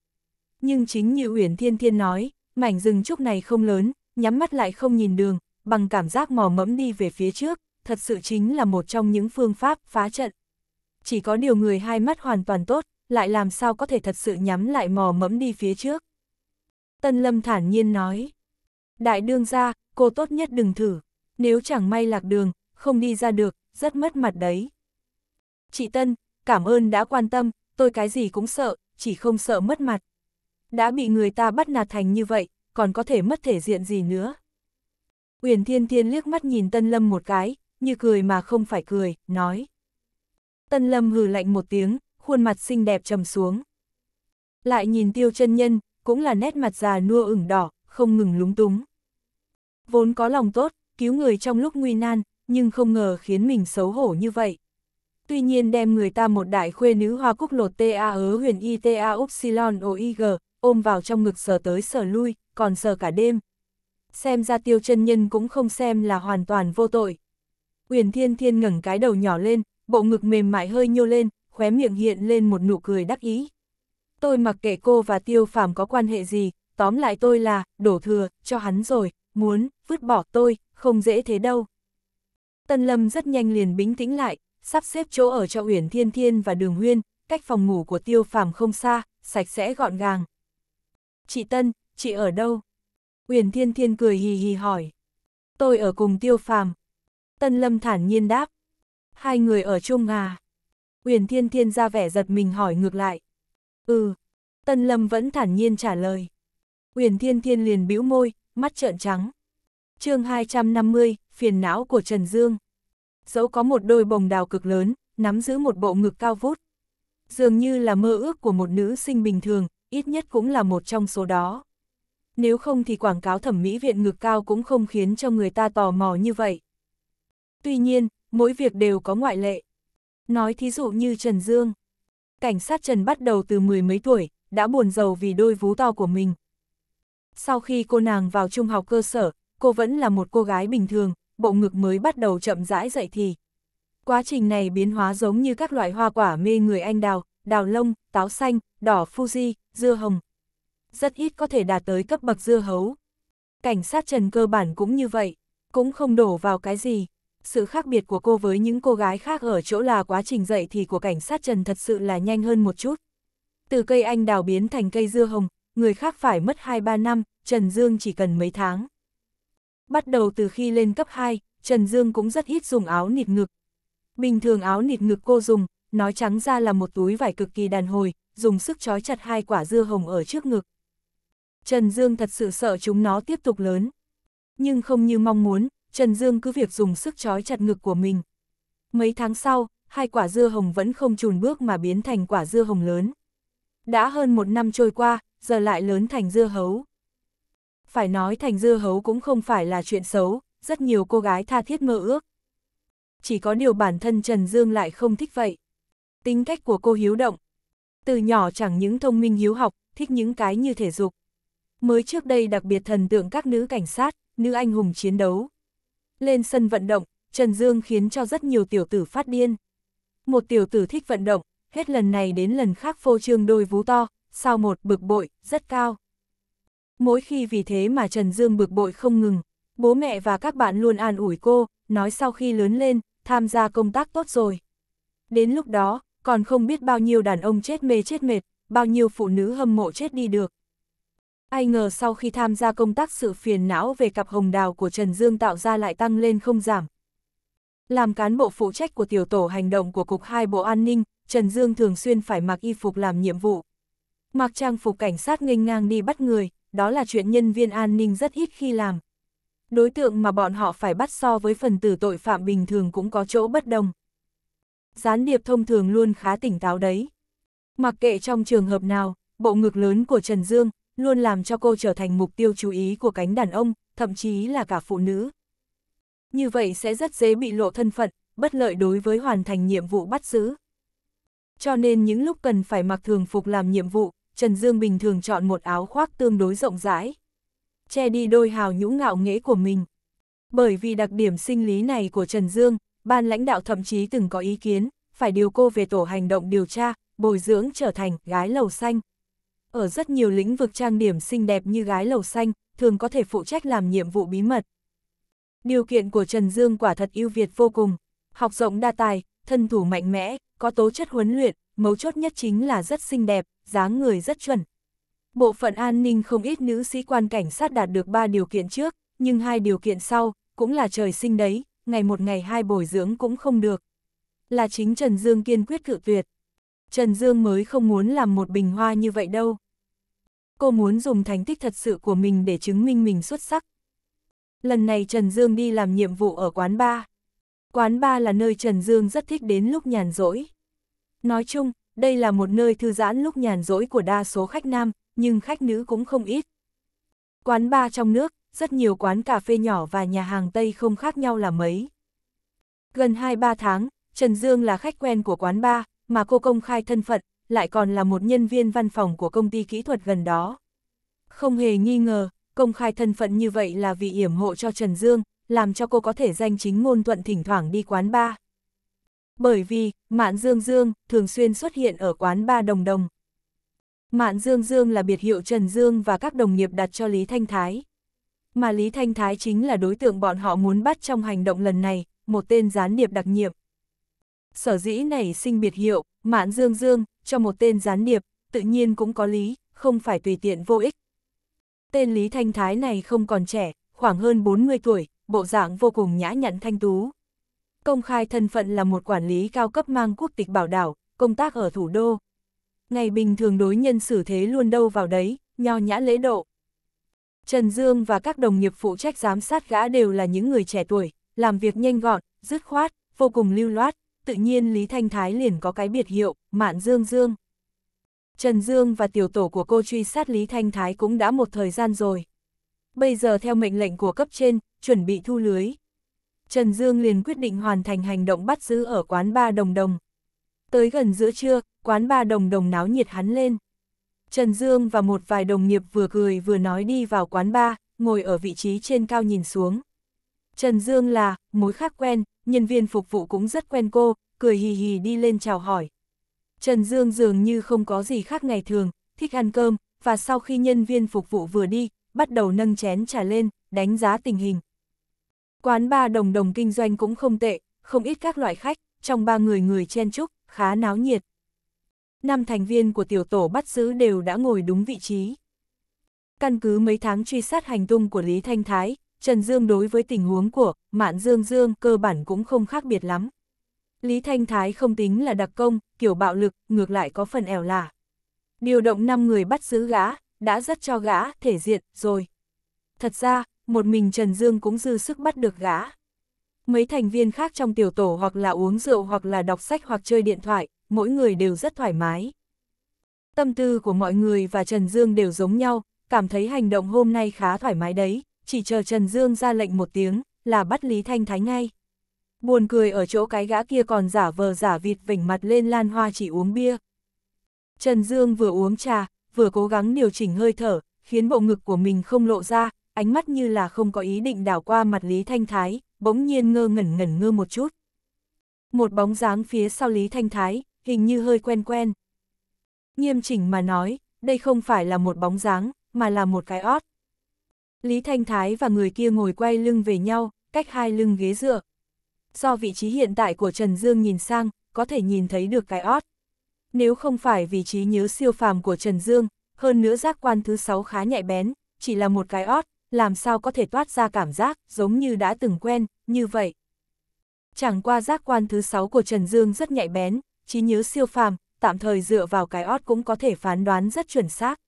Nhưng chính như Uyển Thiên Thiên nói, mảnh rừng trúc này không lớn, nhắm mắt lại không nhìn đường, bằng cảm giác mò mẫm đi về phía trước, thật sự chính là một trong những phương pháp phá trận. Chỉ có điều người hai mắt hoàn toàn tốt, lại làm sao có thể thật sự nhắm lại mò mẫm đi phía trước. Tân Lâm thản nhiên nói, đại đương gia cô tốt nhất đừng thử, nếu chẳng may lạc đường, không đi ra được, rất mất mặt đấy. Chị Tân, cảm ơn đã quan tâm, tôi cái gì cũng sợ, chỉ không sợ mất mặt. Đã bị người ta bắt nạt thành như vậy, còn có thể mất thể diện gì nữa. Uyển Thiên Thiên liếc mắt nhìn Tân Lâm một cái, như cười mà không phải cười, nói. Tân Lâm hừ lạnh một tiếng, khuôn mặt xinh đẹp trầm xuống. Lại nhìn Tiêu chân Nhân, cũng là nét mặt già nua ửng đỏ, không ngừng lúng túng. Vốn có lòng tốt, cứu người trong lúc nguy nan, nhưng không ngờ khiến mình xấu hổ như vậy. Tuy nhiên đem người ta một đại khuê nữ hoa cúc lột ta ớ huyền ita upsilon oig, ôm vào trong ngực sờ tới sờ lui, còn sờ cả đêm. Xem ra tiêu chân nhân cũng không xem là hoàn toàn vô tội. Huyền thiên thiên ngẩng cái đầu nhỏ lên, bộ ngực mềm mại hơi nhô lên, khóe miệng hiện lên một nụ cười đắc ý. Tôi mặc kệ cô và tiêu phàm có quan hệ gì, tóm lại tôi là, đổ thừa, cho hắn rồi, muốn, vứt bỏ tôi, không dễ thế đâu. Tân Lâm rất nhanh liền bình tĩnh lại, sắp xếp chỗ ở cho Uyển Thiên Thiên và Đường Huyên, cách phòng ngủ của Tiêu Phàm không xa, sạch sẽ gọn gàng. "Chị Tân, chị ở đâu?" Uyển Thiên Thiên cười hì hì hỏi. "Tôi ở cùng Tiêu Phàm." Tân Lâm thản nhiên đáp. "Hai người ở chung à?" Uyển Thiên Thiên ra vẻ giật mình hỏi ngược lại. "Ừ." Tân Lâm vẫn thản nhiên trả lời. Uyển Thiên Thiên liền bĩu môi, mắt trợn trắng. Chương 250, phiền não của Trần Dương. Dẫu có một đôi bồng đào cực lớn, nắm giữ một bộ ngực cao vút. Dường như là mơ ước của một nữ sinh bình thường, ít nhất cũng là một trong số đó. Nếu không thì quảng cáo thẩm mỹ viện ngực cao cũng không khiến cho người ta tò mò như vậy. Tuy nhiên, mỗi việc đều có ngoại lệ. Nói thí dụ như Trần Dương. Cảnh sát Trần bắt đầu từ mười mấy tuổi, đã buồn giàu vì đôi vú to của mình. Sau khi cô nàng vào trung học cơ sở, cô vẫn là một cô gái bình thường, bộ ngực mới bắt đầu chậm rãi dậy thì. Quá trình này biến hóa giống như các loại hoa quả mê người anh đào, đào lông, táo xanh, đỏ fuji, dưa hồng. Rất ít có thể đạt tới cấp bậc dưa hấu. Cảnh sát Trần cơ bản cũng như vậy, cũng không đổ vào cái gì. Sự khác biệt của cô với những cô gái khác ở chỗ là quá trình dậy thì của cảnh sát Trần thật sự là nhanh hơn một chút. Từ cây anh đào biến thành cây dưa hồng, người khác phải mất 2-3 năm, Trần Dương chỉ cần mấy tháng. Bắt đầu từ khi lên cấp 2, Trần Dương cũng rất ít dùng áo nịt ngực. Bình thường áo nịt ngực cô dùng, nói trắng ra là một túi vải cực kỳ đàn hồi, dùng sức trói chặt hai quả dưa hồng ở trước ngực. Trần Dương thật sự sợ chúng nó tiếp tục lớn. Nhưng không như mong muốn, Trần Dương cứ việc dùng sức trói chặt ngực của mình. Mấy tháng sau, hai quả dưa hồng vẫn không trùn bước mà biến thành quả dưa hồng lớn. Đã hơn một năm trôi qua, giờ lại lớn thành dưa hấu phải nói thành dưa hấu cũng không phải là chuyện xấu, rất nhiều cô gái tha thiết mơ ước. Chỉ có điều bản thân Trần Dương lại không thích vậy. Tính cách của cô hiếu động. Từ nhỏ chẳng những thông minh hiếu học, thích những cái như thể dục. Mới trước đây đặc biệt thần tượng các nữ cảnh sát, nữ anh hùng chiến đấu. Lên sân vận động, Trần Dương khiến cho rất nhiều tiểu tử phát điên. Một tiểu tử thích vận động, hết lần này đến lần khác phô trương đôi vú to, sau một bực bội, rất cao. Mỗi khi vì thế mà Trần Dương bực bội không ngừng, bố mẹ và các bạn luôn an ủi cô, nói sau khi lớn lên, tham gia công tác tốt rồi. Đến lúc đó, còn không biết bao nhiêu đàn ông chết mê chết mệt, bao nhiêu phụ nữ hâm mộ chết đi được. Ai ngờ sau khi tham gia công tác sự phiền não về cặp hồng đào của Trần Dương tạo ra lại tăng lên không giảm. Làm cán bộ phụ trách của tiểu tổ hành động của Cục 2 Bộ An ninh, Trần Dương thường xuyên phải mặc y phục làm nhiệm vụ. Mặc trang phục cảnh sát nghênh ngang đi bắt người, đó là chuyện nhân viên an ninh rất ít khi làm. Đối tượng mà bọn họ phải bắt so với phần tử tội phạm bình thường cũng có chỗ bất đồng. Gián điệp thông thường luôn khá tỉnh táo đấy. Mặc kệ trong trường hợp nào, bộ ngực lớn của Trần Dương luôn làm cho cô trở thành mục tiêu chú ý của cánh đàn ông, thậm chí là cả phụ nữ. Như vậy sẽ rất dễ bị lộ thân phận, bất lợi đối với hoàn thành nhiệm vụ bắt giữ. Cho nên những lúc cần phải mặc thường phục làm nhiệm vụ, Trần Dương bình thường chọn một áo khoác tương đối rộng rãi, che đi đôi hào nhũ ngạo nghễ của mình. Bởi vì đặc điểm sinh lý này của Trần Dương, ban lãnh đạo thậm chí từng có ý kiến, phải điều cô về tổ hành động điều tra, bồi dưỡng trở thành gái lầu xanh. Ở rất nhiều lĩnh vực trang điểm xinh đẹp như gái lầu xanh, thường có thể phụ trách làm nhiệm vụ bí mật. Điều kiện của Trần Dương quả thật ưu việt vô cùng, học rộng đa tài, thân thủ mạnh mẽ, có tố chất huấn luyện, mấu chốt nhất chính là rất xinh đẹp dáng người rất chuẩn. Bộ phận an ninh không ít nữ sĩ quan cảnh sát đạt được 3 điều kiện trước, nhưng hai điều kiện sau, cũng là trời sinh đấy, ngày một ngày hai bồi dưỡng cũng không được. Là chính Trần Dương kiên quyết cự tuyệt. Trần Dương mới không muốn làm một bình hoa như vậy đâu. Cô muốn dùng thành tích thật sự của mình để chứng minh mình xuất sắc. Lần này Trần Dương đi làm nhiệm vụ ở quán bar. Quán bar là nơi Trần Dương rất thích đến lúc nhàn rỗi. Nói chung, đây là một nơi thư giãn lúc nhàn rỗi của đa số khách nam, nhưng khách nữ cũng không ít. Quán bar trong nước, rất nhiều quán cà phê nhỏ và nhà hàng Tây không khác nhau là mấy. Gần 2-3 tháng, Trần Dương là khách quen của quán bar, mà cô công khai thân phận, lại còn là một nhân viên văn phòng của công ty kỹ thuật gần đó. Không hề nghi ngờ, công khai thân phận như vậy là vì yểm hộ cho Trần Dương, làm cho cô có thể danh chính ngôn thuận thỉnh thoảng đi quán bar bởi vì Mạn Dương Dương thường xuyên xuất hiện ở quán Ba Đồng Đồng. Mạn Dương Dương là biệt hiệu Trần Dương và các đồng nghiệp đặt cho Lý Thanh Thái. Mà Lý Thanh Thái chính là đối tượng bọn họ muốn bắt trong hành động lần này, một tên gián điệp đặc nhiệm. Sở dĩ này sinh biệt hiệu, Mạn Dương Dương, cho một tên gián điệp, tự nhiên cũng có lý, không phải tùy tiện vô ích. Tên Lý Thanh Thái này không còn trẻ, khoảng hơn 40 tuổi, bộ dạng vô cùng nhã nhặn thanh tú công khai thân phận là một quản lý cao cấp mang quốc tịch bảo đảo, công tác ở thủ đô. Ngày bình thường đối nhân xử thế luôn đâu vào đấy, nho nhã lễ độ. Trần Dương và các đồng nghiệp phụ trách giám sát gã đều là những người trẻ tuổi, làm việc nhanh gọn, dứt khoát, vô cùng lưu loát, tự nhiên Lý Thanh Thái liền có cái biệt hiệu, Mạn Dương Dương. Trần Dương và tiểu tổ của cô truy sát Lý Thanh Thái cũng đã một thời gian rồi. Bây giờ theo mệnh lệnh của cấp trên, chuẩn bị thu lưới. Trần Dương liền quyết định hoàn thành hành động bắt giữ ở quán ba đồng đồng. Tới gần giữa trưa, quán ba đồng đồng náo nhiệt hắn lên. Trần Dương và một vài đồng nghiệp vừa cười vừa nói đi vào quán ba, ngồi ở vị trí trên cao nhìn xuống. Trần Dương là, mối khác quen, nhân viên phục vụ cũng rất quen cô, cười hì hì đi lên chào hỏi. Trần Dương dường như không có gì khác ngày thường, thích ăn cơm, và sau khi nhân viên phục vụ vừa đi, bắt đầu nâng chén trà lên, đánh giá tình hình, Quán ba đồng đồng kinh doanh cũng không tệ, không ít các loại khách, trong ba người người chen chúc, khá náo nhiệt. Năm thành viên của tiểu tổ bắt giữ đều đã ngồi đúng vị trí. Căn cứ mấy tháng truy sát hành tung của Lý Thanh Thái, Trần Dương đối với tình huống của Mạn Dương Dương cơ bản cũng không khác biệt lắm. Lý Thanh Thái không tính là đặc công, kiểu bạo lực, ngược lại có phần ẻo lả. Điều động 5 người bắt giữ gã, đã rất cho gã thể diện rồi. Thật ra, một mình Trần Dương cũng dư sức bắt được gã. Mấy thành viên khác trong tiểu tổ hoặc là uống rượu hoặc là đọc sách hoặc chơi điện thoại, mỗi người đều rất thoải mái. Tâm tư của mọi người và Trần Dương đều giống nhau, cảm thấy hành động hôm nay khá thoải mái đấy, chỉ chờ Trần Dương ra lệnh một tiếng, là bắt Lý Thanh Thái ngay. Buồn cười ở chỗ cái gã kia còn giả vờ giả vịt vỉnh mặt lên lan hoa chỉ uống bia. Trần Dương vừa uống trà, vừa cố gắng điều chỉnh hơi thở, khiến bộ ngực của mình không lộ ra, ánh mắt như là không có ý định đảo qua mặt Lý Thanh Thái, bỗng nhiên ngơ ngẩn ngẩn ngơ một chút. Một bóng dáng phía sau Lý Thanh Thái, hình như hơi quen quen. Nghiêm chỉnh mà nói, đây không phải là một bóng dáng, mà là một cái ót. Lý Thanh Thái và người kia ngồi quay lưng về nhau, cách hai lưng ghế dựa. Do vị trí hiện tại của Trần Dương nhìn sang, có thể nhìn thấy được cái ót. Nếu không phải vị trí nhớ siêu phàm của Trần Dương, hơn nữa giác quan thứ sáu khá nhạy bén, chỉ là một cái ót, làm sao có thể toát ra cảm giác giống như đã từng quen, như vậy. Chẳng qua giác quan thứ sáu của Trần Dương rất nhạy bén, trí nhớ siêu phàm, tạm thời dựa vào cái ót cũng có thể phán đoán rất chuẩn xác.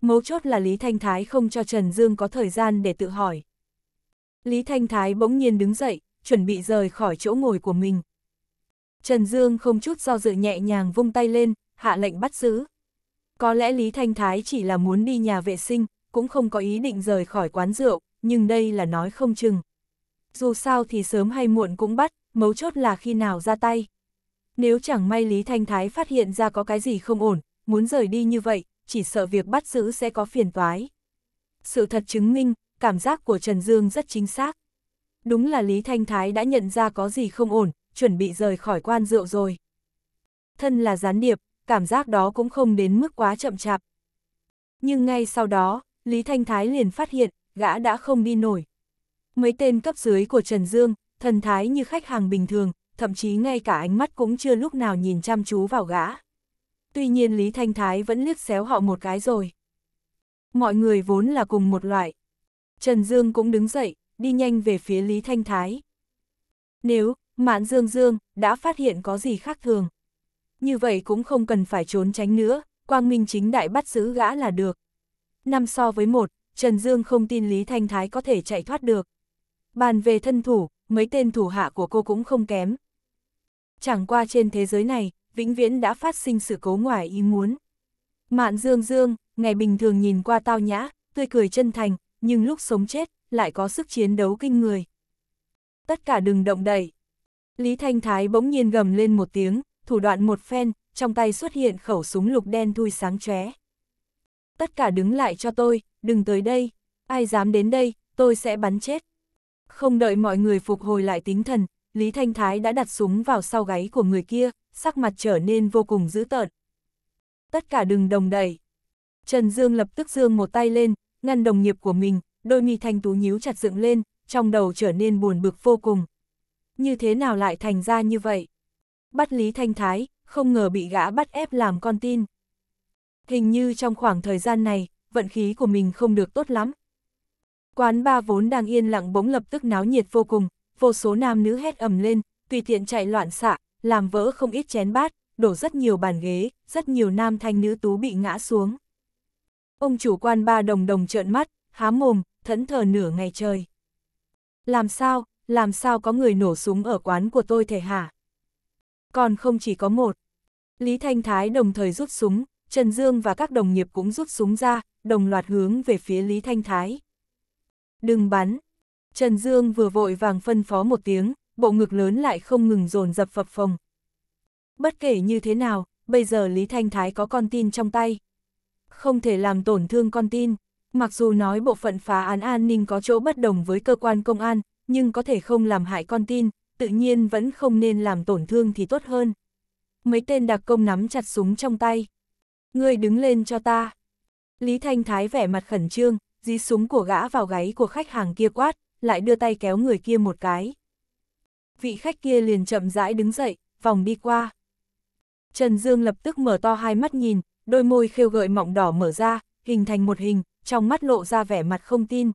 Mấu chốt là Lý Thanh Thái không cho Trần Dương có thời gian để tự hỏi. Lý Thanh Thái bỗng nhiên đứng dậy, chuẩn bị rời khỏi chỗ ngồi của mình. Trần Dương không chút do dự nhẹ nhàng vung tay lên, hạ lệnh bắt giữ. Có lẽ Lý Thanh Thái chỉ là muốn đi nhà vệ sinh, cũng không có ý định rời khỏi quán rượu, nhưng đây là nói không chừng. Dù sao thì sớm hay muộn cũng bắt, mấu chốt là khi nào ra tay. Nếu chẳng may Lý Thanh Thái phát hiện ra có cái gì không ổn, muốn rời đi như vậy, chỉ sợ việc bắt giữ sẽ có phiền toái. Sự thật chứng minh, cảm giác của Trần Dương rất chính xác. Đúng là Lý Thanh Thái đã nhận ra có gì không ổn, chuẩn bị rời khỏi quan rượu rồi. Thân là gián điệp, cảm giác đó cũng không đến mức quá chậm chạp. Nhưng ngay sau đó, Lý Thanh Thái liền phát hiện, gã đã không đi nổi. Mấy tên cấp dưới của Trần Dương, thần thái như khách hàng bình thường, thậm chí ngay cả ánh mắt cũng chưa lúc nào nhìn chăm chú vào gã. Tuy nhiên Lý Thanh Thái vẫn liếc xéo họ một cái rồi. Mọi người vốn là cùng một loại. Trần Dương cũng đứng dậy, đi nhanh về phía Lý Thanh Thái. Nếu, Mạn Dương Dương, đã phát hiện có gì khác thường. Như vậy cũng không cần phải trốn tránh nữa, Quang Minh chính đại bắt giữ gã là được năm so với một Trần Dương không tin Lý Thanh Thái có thể chạy thoát được. Bàn về thân thủ, mấy tên thủ hạ của cô cũng không kém. Chẳng qua trên thế giới này, vĩnh viễn đã phát sinh sự cố ngoài ý muốn. Mạn Dương Dương, ngày bình thường nhìn qua tao nhã, tươi cười chân thành, nhưng lúc sống chết, lại có sức chiến đấu kinh người. Tất cả đừng động đậy. Lý Thanh Thái bỗng nhiên gầm lên một tiếng, thủ đoạn một phen, trong tay xuất hiện khẩu súng lục đen thui sáng chóe tất cả đứng lại cho tôi, đừng tới đây, ai dám đến đây, tôi sẽ bắn chết. Không đợi mọi người phục hồi lại tính thần, Lý Thanh Thái đã đặt súng vào sau gáy của người kia, sắc mặt trở nên vô cùng dữ tợn. Tất cả đừng đồng đẩy. Trần Dương lập tức dương một tay lên, ngăn đồng nghiệp của mình, đôi mi thanh tú nhíu chặt dựng lên, trong đầu trở nên buồn bực vô cùng. Như thế nào lại thành ra như vậy? Bắt Lý Thanh Thái, không ngờ bị gã bắt ép làm con tin hình như trong khoảng thời gian này, vận khí của mình không được tốt lắm. Quán ba vốn đang yên lặng bỗng lập tức náo nhiệt vô cùng, vô số nam nữ hét ầm lên, tùy tiện chạy loạn xạ, làm vỡ không ít chén bát, đổ rất nhiều bàn ghế, rất nhiều nam thanh nữ tú bị ngã xuống. Ông chủ quan ba đồng đồng trợn mắt, há mồm, thẫn thờ nửa ngày trời. Làm sao, làm sao có người nổ súng ở quán của tôi thể hả? Còn không chỉ có một. Lý Thanh Thái đồng thời rút súng, Trần Dương và các đồng nghiệp cũng rút súng ra, đồng loạt hướng về phía Lý Thanh Thái. Đừng bắn! Trần Dương vừa vội vàng phân phó một tiếng, bộ ngực lớn lại không ngừng dồn dập phập phồng. Bất kể như thế nào, bây giờ Lý Thanh Thái có con tin trong tay. Không thể làm tổn thương con tin. Mặc dù nói bộ phận phá án an ninh có chỗ bất đồng với cơ quan công an, nhưng có thể không làm hại con tin, tự nhiên vẫn không nên làm tổn thương thì tốt hơn. Mấy tên đặc công nắm chặt súng trong tay, ngươi đứng lên cho ta. Lý Thanh Thái vẻ mặt khẩn trương, dí súng của gã vào gáy của khách hàng kia quát, lại đưa tay kéo người kia một cái. Vị khách kia liền chậm rãi đứng dậy, vòng đi qua. Trần Dương lập tức mở to hai mắt nhìn, đôi môi khêu gợi mọng đỏ mở ra, hình thành một hình, trong mắt lộ ra vẻ mặt không tin.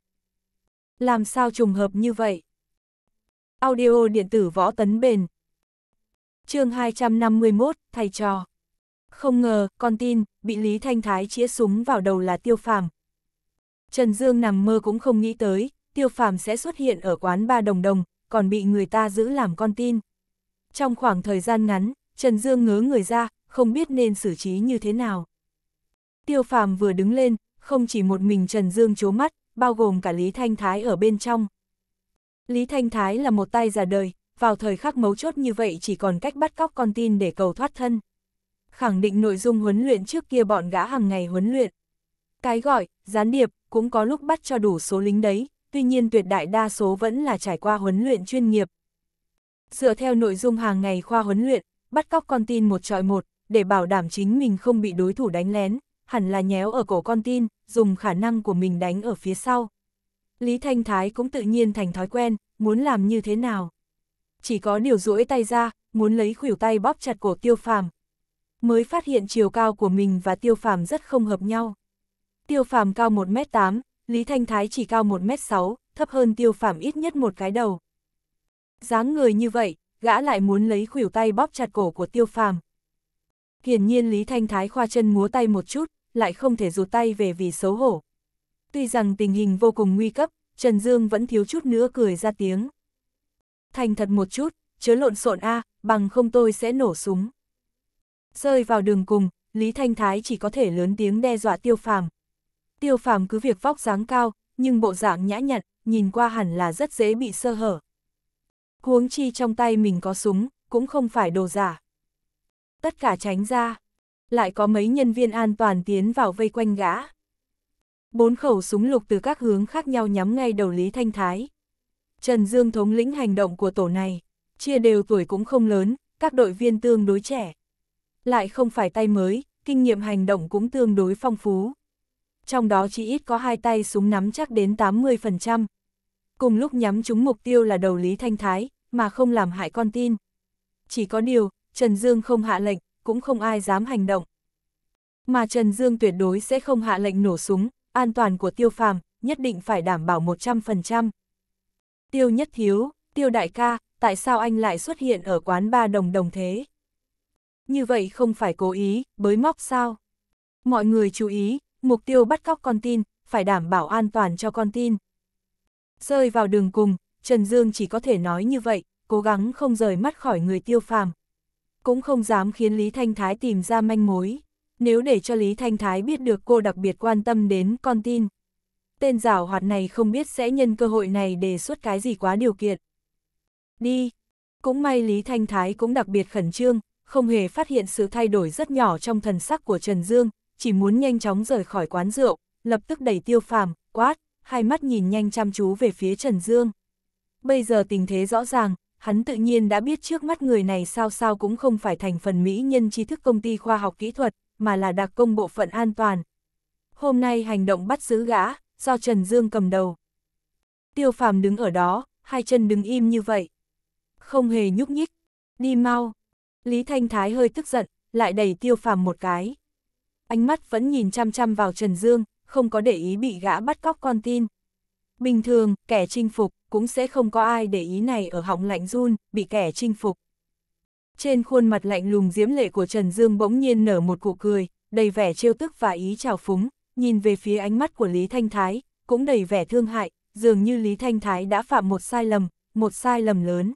Làm sao trùng hợp như vậy? Audio điện tử võ tấn bền. chương 251, thầy trò. Không ngờ, con tin, bị Lý Thanh Thái chĩa súng vào đầu là tiêu phàm. Trần Dương nằm mơ cũng không nghĩ tới, tiêu phàm sẽ xuất hiện ở quán ba đồng đồng, còn bị người ta giữ làm con tin. Trong khoảng thời gian ngắn, Trần Dương ngớ người ra, không biết nên xử trí như thế nào. Tiêu phàm vừa đứng lên, không chỉ một mình Trần Dương chố mắt, bao gồm cả Lý Thanh Thái ở bên trong. Lý Thanh Thái là một tay già đời, vào thời khắc mấu chốt như vậy chỉ còn cách bắt cóc con tin để cầu thoát thân khẳng định nội dung huấn luyện trước kia bọn gã hàng ngày huấn luyện. Cái gọi, gián điệp, cũng có lúc bắt cho đủ số lính đấy, tuy nhiên tuyệt đại đa số vẫn là trải qua huấn luyện chuyên nghiệp. Dựa theo nội dung hàng ngày khoa huấn luyện, bắt cóc con tin một trọi một, để bảo đảm chính mình không bị đối thủ đánh lén, hẳn là nhéo ở cổ con tin, dùng khả năng của mình đánh ở phía sau. Lý Thanh Thái cũng tự nhiên thành thói quen, muốn làm như thế nào. Chỉ có điều duỗi tay ra, muốn lấy khuỷu tay bóp chặt cổ tiêu phàm, mới phát hiện chiều cao của mình và tiêu phàm rất không hợp nhau. Tiêu phàm cao 1m8, Lý Thanh Thái chỉ cao 1m6, thấp hơn tiêu phàm ít nhất một cái đầu. dáng người như vậy, gã lại muốn lấy khuỷu tay bóp chặt cổ của tiêu phàm. Hiển nhiên Lý Thanh Thái khoa chân múa tay một chút, lại không thể rụt tay về vì xấu hổ. Tuy rằng tình hình vô cùng nguy cấp, Trần Dương vẫn thiếu chút nữa cười ra tiếng. Thành thật một chút, chớ lộn xộn a, à, bằng không tôi sẽ nổ súng. Rơi vào đường cùng, Lý Thanh Thái chỉ có thể lớn tiếng đe dọa tiêu phàm. Tiêu phàm cứ việc vóc dáng cao, nhưng bộ dạng nhã nhặn, nhìn qua hẳn là rất dễ bị sơ hở. Huống chi trong tay mình có súng, cũng không phải đồ giả. Tất cả tránh ra, lại có mấy nhân viên an toàn tiến vào vây quanh gã. Bốn khẩu súng lục từ các hướng khác nhau nhắm ngay đầu Lý Thanh Thái. Trần Dương thống lĩnh hành động của tổ này, chia đều tuổi cũng không lớn, các đội viên tương đối trẻ. Lại không phải tay mới, kinh nghiệm hành động cũng tương đối phong phú. Trong đó chỉ ít có hai tay súng nắm chắc đến 80%. Cùng lúc nhắm chúng mục tiêu là đầu Lý Thanh Thái, mà không làm hại con tin. Chỉ có điều, Trần Dương không hạ lệnh, cũng không ai dám hành động. Mà Trần Dương tuyệt đối sẽ không hạ lệnh nổ súng, an toàn của tiêu phàm, nhất định phải đảm bảo 100%. Tiêu nhất thiếu, tiêu đại ca, tại sao anh lại xuất hiện ở quán ba đồng đồng thế? Như vậy không phải cố ý, bới móc sao? Mọi người chú ý, mục tiêu bắt cóc con tin, phải đảm bảo an toàn cho con tin. Rơi vào đường cùng, Trần Dương chỉ có thể nói như vậy, cố gắng không rời mắt khỏi người tiêu phàm. Cũng không dám khiến Lý Thanh Thái tìm ra manh mối. Nếu để cho Lý Thanh Thái biết được cô đặc biệt quan tâm đến con tin. Tên giảo hoạt này không biết sẽ nhân cơ hội này đề xuất cái gì quá điều kiện. Đi. Cũng may Lý Thanh Thái cũng đặc biệt khẩn trương, không hề phát hiện sự thay đổi rất nhỏ trong thần sắc của Trần Dương, chỉ muốn nhanh chóng rời khỏi quán rượu, lập tức đẩy tiêu phàm, quát, hai mắt nhìn nhanh chăm chú về phía Trần Dương. Bây giờ tình thế rõ ràng, hắn tự nhiên đã biết trước mắt người này sao sao cũng không phải thành phần mỹ nhân tri thức công ty khoa học kỹ thuật, mà là đặc công bộ phận an toàn. Hôm nay hành động bắt giữ gã, do Trần Dương cầm đầu. Tiêu phàm đứng ở đó, hai chân đứng im như vậy. Không hề nhúc nhích. Đi mau, Lý Thanh Thái hơi tức giận, lại đẩy tiêu phàm một cái. Ánh mắt vẫn nhìn chăm chăm vào Trần Dương, không có để ý bị gã bắt cóc con tin. Bình thường, kẻ chinh phục, cũng sẽ không có ai để ý này ở họng lạnh run, bị kẻ chinh phục. Trên khuôn mặt lạnh lùng diễm lệ của Trần Dương bỗng nhiên nở một cụ cười, đầy vẻ trêu tức và ý trào phúng, nhìn về phía ánh mắt của Lý Thanh Thái, cũng đầy vẻ thương hại, dường như Lý Thanh Thái đã phạm một sai lầm, một sai lầm lớn.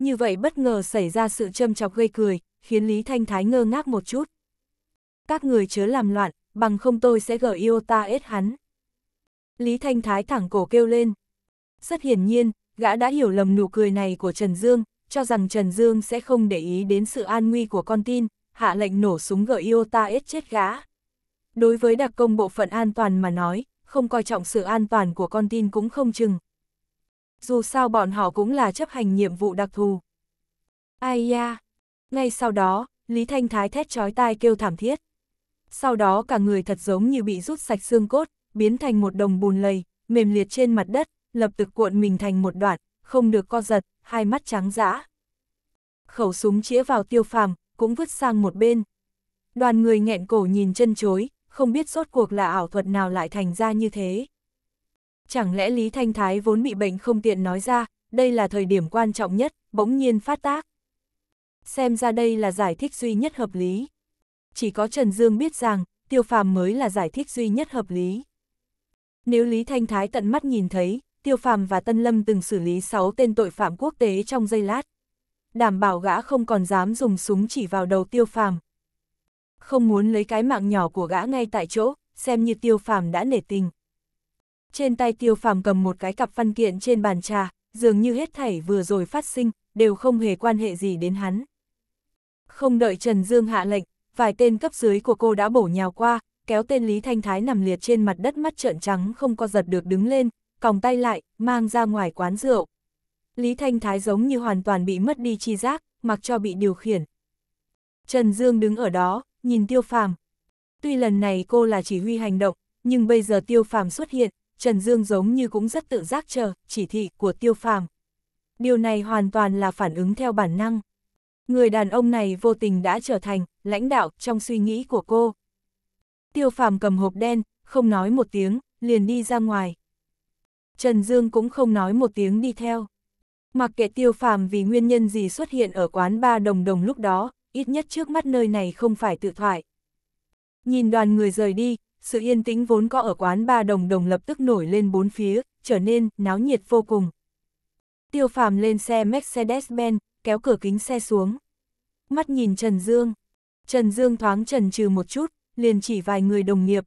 Như vậy bất ngờ xảy ra sự châm chọc gây cười, khiến Lý Thanh Thái ngơ ngác một chút. Các người chớ làm loạn, bằng không tôi sẽ gở yêu ta ết hắn. Lý Thanh Thái thẳng cổ kêu lên. Rất hiển nhiên, gã đã hiểu lầm nụ cười này của Trần Dương, cho rằng Trần Dương sẽ không để ý đến sự an nguy của con tin, hạ lệnh nổ súng gở yêu ta ết chết gã. Đối với đặc công bộ phận an toàn mà nói, không coi trọng sự an toàn của con tin cũng không chừng, dù sao bọn họ cũng là chấp hành nhiệm vụ đặc thù. Ai da! Ngay sau đó, Lý Thanh Thái thét chói tai kêu thảm thiết. Sau đó cả người thật giống như bị rút sạch xương cốt, biến thành một đồng bùn lầy, mềm liệt trên mặt đất, lập tức cuộn mình thành một đoạn, không được co giật, hai mắt trắng dã. Khẩu súng chĩa vào tiêu phàm, cũng vứt sang một bên. Đoàn người nghẹn cổ nhìn chân chối, không biết rốt cuộc là ảo thuật nào lại thành ra như thế. Chẳng lẽ Lý Thanh Thái vốn bị bệnh không tiện nói ra, đây là thời điểm quan trọng nhất, bỗng nhiên phát tác. Xem ra đây là giải thích duy nhất hợp lý. Chỉ có Trần Dương biết rằng, tiêu phàm mới là giải thích duy nhất hợp lý. Nếu Lý Thanh Thái tận mắt nhìn thấy, tiêu phàm và Tân Lâm từng xử lý 6 tên tội phạm quốc tế trong giây lát. Đảm bảo gã không còn dám dùng súng chỉ vào đầu tiêu phàm. Không muốn lấy cái mạng nhỏ của gã ngay tại chỗ, xem như tiêu phàm đã nể tình trên tay tiêu phàm cầm một cái cặp văn kiện trên bàn trà, dường như hết thảy vừa rồi phát sinh, đều không hề quan hệ gì đến hắn. Không đợi Trần Dương hạ lệnh, vài tên cấp dưới của cô đã bổ nhào qua, kéo tên Lý Thanh Thái nằm liệt trên mặt đất mắt trợn trắng không co giật được đứng lên, còng tay lại, mang ra ngoài quán rượu. Lý Thanh Thái giống như hoàn toàn bị mất đi chi giác, mặc cho bị điều khiển. Trần Dương đứng ở đó, nhìn Tiêu Phàm. Tuy lần này cô là chỉ huy hành động, nhưng bây giờ Tiêu Phàm xuất hiện, Trần Dương giống như cũng rất tự giác chờ, chỉ thị của tiêu phàm. Điều này hoàn toàn là phản ứng theo bản năng. Người đàn ông này vô tình đã trở thành lãnh đạo trong suy nghĩ của cô. Tiêu phàm cầm hộp đen, không nói một tiếng, liền đi ra ngoài. Trần Dương cũng không nói một tiếng đi theo. Mặc kệ tiêu phàm vì nguyên nhân gì xuất hiện ở quán ba đồng đồng lúc đó, ít nhất trước mắt nơi này không phải tự thoại. Nhìn đoàn người rời đi, sự yên tĩnh vốn có ở quán ba đồng đồng lập tức nổi lên bốn phía, trở nên náo nhiệt vô cùng. Tiêu phàm lên xe Mercedes-Benz, kéo cửa kính xe xuống. Mắt nhìn Trần Dương. Trần Dương thoáng trần trừ một chút, liền chỉ vài người đồng nghiệp.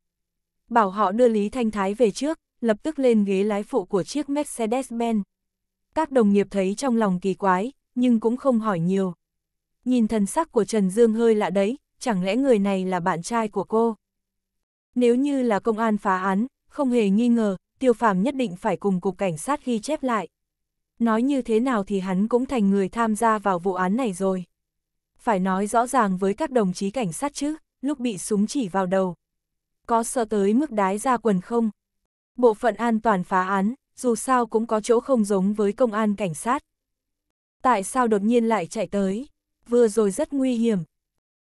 Bảo họ đưa Lý Thanh Thái về trước, lập tức lên ghế lái phụ của chiếc Mercedes-Benz. Các đồng nghiệp thấy trong lòng kỳ quái, nhưng cũng không hỏi nhiều. Nhìn thần sắc của Trần Dương hơi lạ đấy, chẳng lẽ người này là bạn trai của cô? Nếu như là công an phá án, không hề nghi ngờ, tiêu phàm nhất định phải cùng cục cảnh sát ghi chép lại. Nói như thế nào thì hắn cũng thành người tham gia vào vụ án này rồi. Phải nói rõ ràng với các đồng chí cảnh sát chứ, lúc bị súng chỉ vào đầu. Có sợ tới mức đái ra quần không? Bộ phận an toàn phá án, dù sao cũng có chỗ không giống với công an cảnh sát. Tại sao đột nhiên lại chạy tới? Vừa rồi rất nguy hiểm.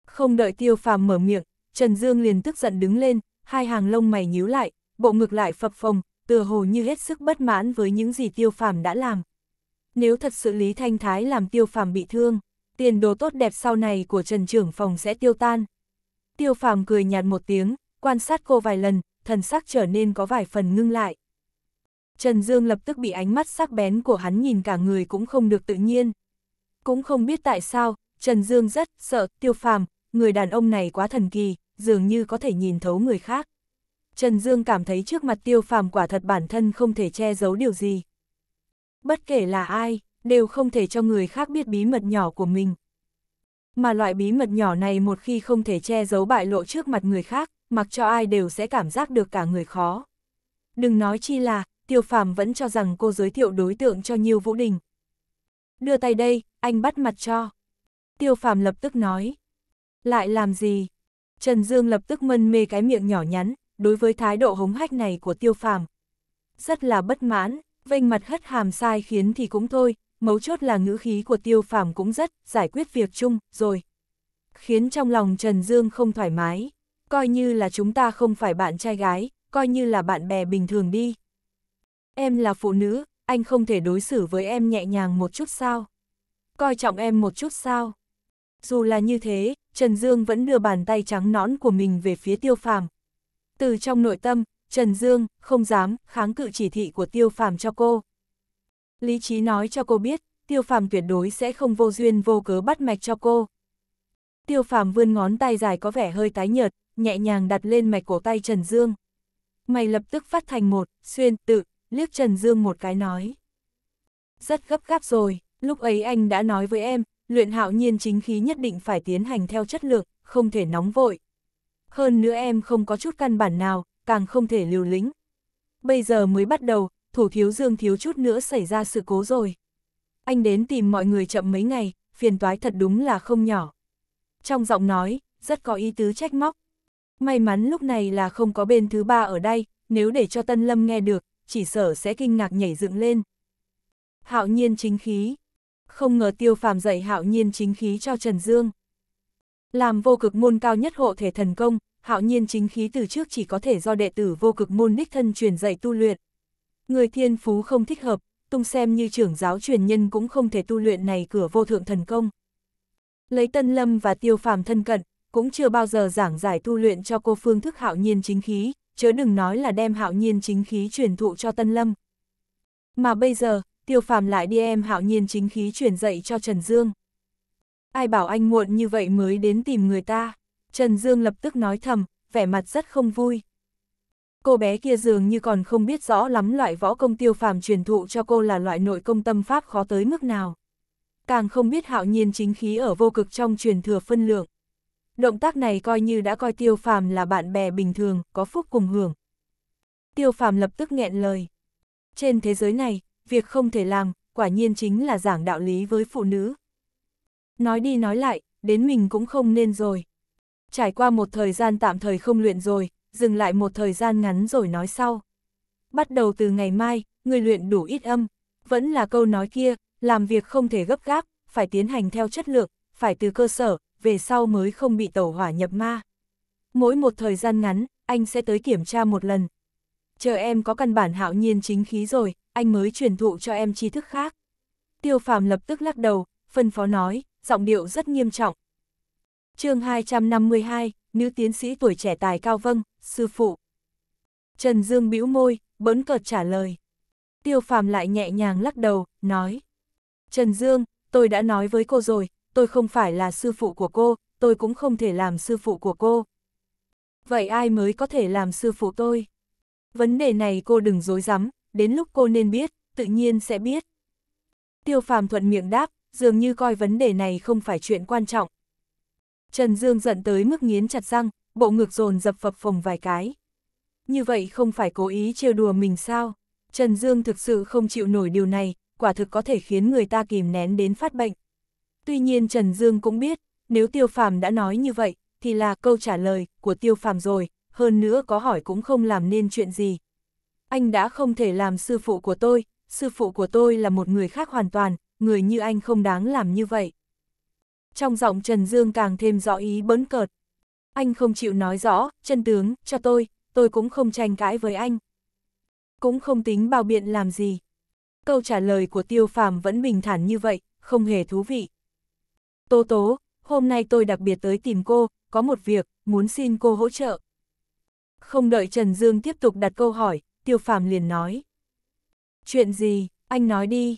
Không đợi tiêu phàm mở miệng, Trần Dương liền tức giận đứng lên, hai hàng lông mày nhíu lại, bộ ngực lại phập phồng, tựa hồ như hết sức bất mãn với những gì tiêu phàm đã làm. Nếu thật sự Lý Thanh Thái làm tiêu phàm bị thương, tiền đồ tốt đẹp sau này của Trần Trưởng Phòng sẽ tiêu tan. Tiêu phàm cười nhạt một tiếng, quan sát cô vài lần, thần sắc trở nên có vài phần ngưng lại. Trần Dương lập tức bị ánh mắt sắc bén của hắn nhìn cả người cũng không được tự nhiên. Cũng không biết tại sao, Trần Dương rất sợ tiêu phàm, người đàn ông này quá thần kỳ, dường như có thể nhìn thấu người khác. Trần Dương cảm thấy trước mặt tiêu phàm quả thật bản thân không thể che giấu điều gì. Bất kể là ai, đều không thể cho người khác biết bí mật nhỏ của mình. Mà loại bí mật nhỏ này một khi không thể che giấu bại lộ trước mặt người khác, mặc cho ai đều sẽ cảm giác được cả người khó. Đừng nói chi là, tiêu phàm vẫn cho rằng cô giới thiệu đối tượng cho Nhiêu Vũ Đình. Đưa tay đây, anh bắt mặt cho. Tiêu phàm lập tức nói. Lại làm gì? Trần Dương lập tức mân mê cái miệng nhỏ nhắn, đối với thái độ hống hách này của tiêu phàm. Rất là bất mãn, vênh mặt hất hàm sai khiến thì cũng thôi, mấu chốt là ngữ khí của tiêu phàm cũng rất, giải quyết việc chung, rồi. Khiến trong lòng Trần Dương không thoải mái, coi như là chúng ta không phải bạn trai gái, coi như là bạn bè bình thường đi. Em là phụ nữ, anh không thể đối xử với em nhẹ nhàng một chút sao? Coi trọng em một chút sao? Dù là như thế, Trần Dương vẫn đưa bàn tay trắng nõn của mình về phía tiêu phàm. Từ trong nội tâm, Trần Dương không dám kháng cự chỉ thị của tiêu phàm cho cô. Lý trí nói cho cô biết, tiêu phàm tuyệt đối sẽ không vô duyên vô cớ bắt mạch cho cô. Tiêu phàm vươn ngón tay dài có vẻ hơi tái nhợt, nhẹ nhàng đặt lên mạch cổ tay Trần Dương. Mày lập tức phát thành một, xuyên, tự, liếc Trần Dương một cái nói. Rất gấp gáp rồi, lúc ấy anh đã nói với em, luyện hạo nhiên chính khí nhất định phải tiến hành theo chất lượng, không thể nóng vội. Hơn nữa em không có chút căn bản nào, càng không thể liều lĩnh. Bây giờ mới bắt đầu, thủ thiếu dương thiếu chút nữa xảy ra sự cố rồi. Anh đến tìm mọi người chậm mấy ngày, phiền toái thật đúng là không nhỏ. Trong giọng nói, rất có ý tứ trách móc. May mắn lúc này là không có bên thứ ba ở đây, nếu để cho Tân Lâm nghe được, chỉ sở sẽ kinh ngạc nhảy dựng lên. Hạo nhiên chính khí, không ngờ tiêu phàm dạy hạo nhiên chính khí cho Trần Dương. Làm vô cực môn cao nhất hộ thể thần công, hạo nhiên chính khí từ trước chỉ có thể do đệ tử vô cực môn đích thân truyền dạy tu luyện. Người thiên phú không thích hợp, tung xem như trưởng giáo truyền nhân cũng không thể tu luyện này cửa vô thượng thần công. Lấy Tân Lâm và Tiêu Phàm thân cận, cũng chưa bao giờ giảng giải tu luyện cho cô phương thức hạo nhiên chính khí, chớ đừng nói là đem hạo nhiên chính khí truyền thụ cho Tân Lâm. Mà bây giờ, tiêu phàm lại đi em hạo nhiên chính khí truyền dạy cho Trần Dương. Ai bảo anh muộn như vậy mới đến tìm người ta, Trần Dương lập tức nói thầm, vẻ mặt rất không vui. Cô bé kia dường như còn không biết rõ lắm loại võ công tiêu phàm truyền thụ cho cô là loại nội công tâm pháp khó tới mức nào. Càng không biết hạo nhiên chính khí ở vô cực trong truyền thừa phân lượng. Động tác này coi như đã coi tiêu phàm là bạn bè bình thường, có phúc cùng hưởng. Tiêu phàm lập tức nghẹn lời. Trên thế giới này, việc không thể làm, quả nhiên chính là giảng đạo lý với phụ nữ. Nói đi nói lại, đến mình cũng không nên rồi. Trải qua một thời gian tạm thời không luyện rồi, dừng lại một thời gian ngắn rồi nói sau. Bắt đầu từ ngày mai, người luyện đủ ít âm, vẫn là câu nói kia, làm việc không thể gấp gáp, phải tiến hành theo chất lượng, phải từ cơ sở, về sau mới không bị tẩu hỏa nhập ma. Mỗi một thời gian ngắn, anh sẽ tới kiểm tra một lần. Chờ em có căn bản hạo nhiên chính khí rồi, anh mới truyền thụ cho em tri thức khác. Tiêu phàm lập tức lắc đầu, phân phó nói, giọng điệu rất nghiêm trọng. chương 252, nữ tiến sĩ tuổi trẻ tài cao vâng, sư phụ. Trần Dương bĩu môi, bấn cợt trả lời. Tiêu phàm lại nhẹ nhàng lắc đầu, nói. Trần Dương, tôi đã nói với cô rồi, tôi không phải là sư phụ của cô, tôi cũng không thể làm sư phụ của cô. Vậy ai mới có thể làm sư phụ tôi? Vấn đề này cô đừng dối rắm đến lúc cô nên biết, tự nhiên sẽ biết. Tiêu phàm thuận miệng đáp, dường như coi vấn đề này không phải chuyện quan trọng. Trần Dương giận tới mức nghiến chặt răng, bộ ngực dồn dập phập phồng vài cái. Như vậy không phải cố ý trêu đùa mình sao? Trần Dương thực sự không chịu nổi điều này, quả thực có thể khiến người ta kìm nén đến phát bệnh. Tuy nhiên Trần Dương cũng biết, nếu Tiêu Phàm đã nói như vậy, thì là câu trả lời của Tiêu Phàm rồi, hơn nữa có hỏi cũng không làm nên chuyện gì anh đã không thể làm sư phụ của tôi, sư phụ của tôi là một người khác hoàn toàn, người như anh không đáng làm như vậy. Trong giọng Trần Dương càng thêm rõ ý bấn cợt. Anh không chịu nói rõ, chân tướng, cho tôi, tôi cũng không tranh cãi với anh. Cũng không tính bao biện làm gì. Câu trả lời của Tiêu Phàm vẫn bình thản như vậy, không hề thú vị. Tô tố, hôm nay tôi đặc biệt tới tìm cô, có một việc, muốn xin cô hỗ trợ. Không đợi Trần Dương tiếp tục đặt câu hỏi, tiêu phàm liền nói. Chuyện gì, anh nói đi.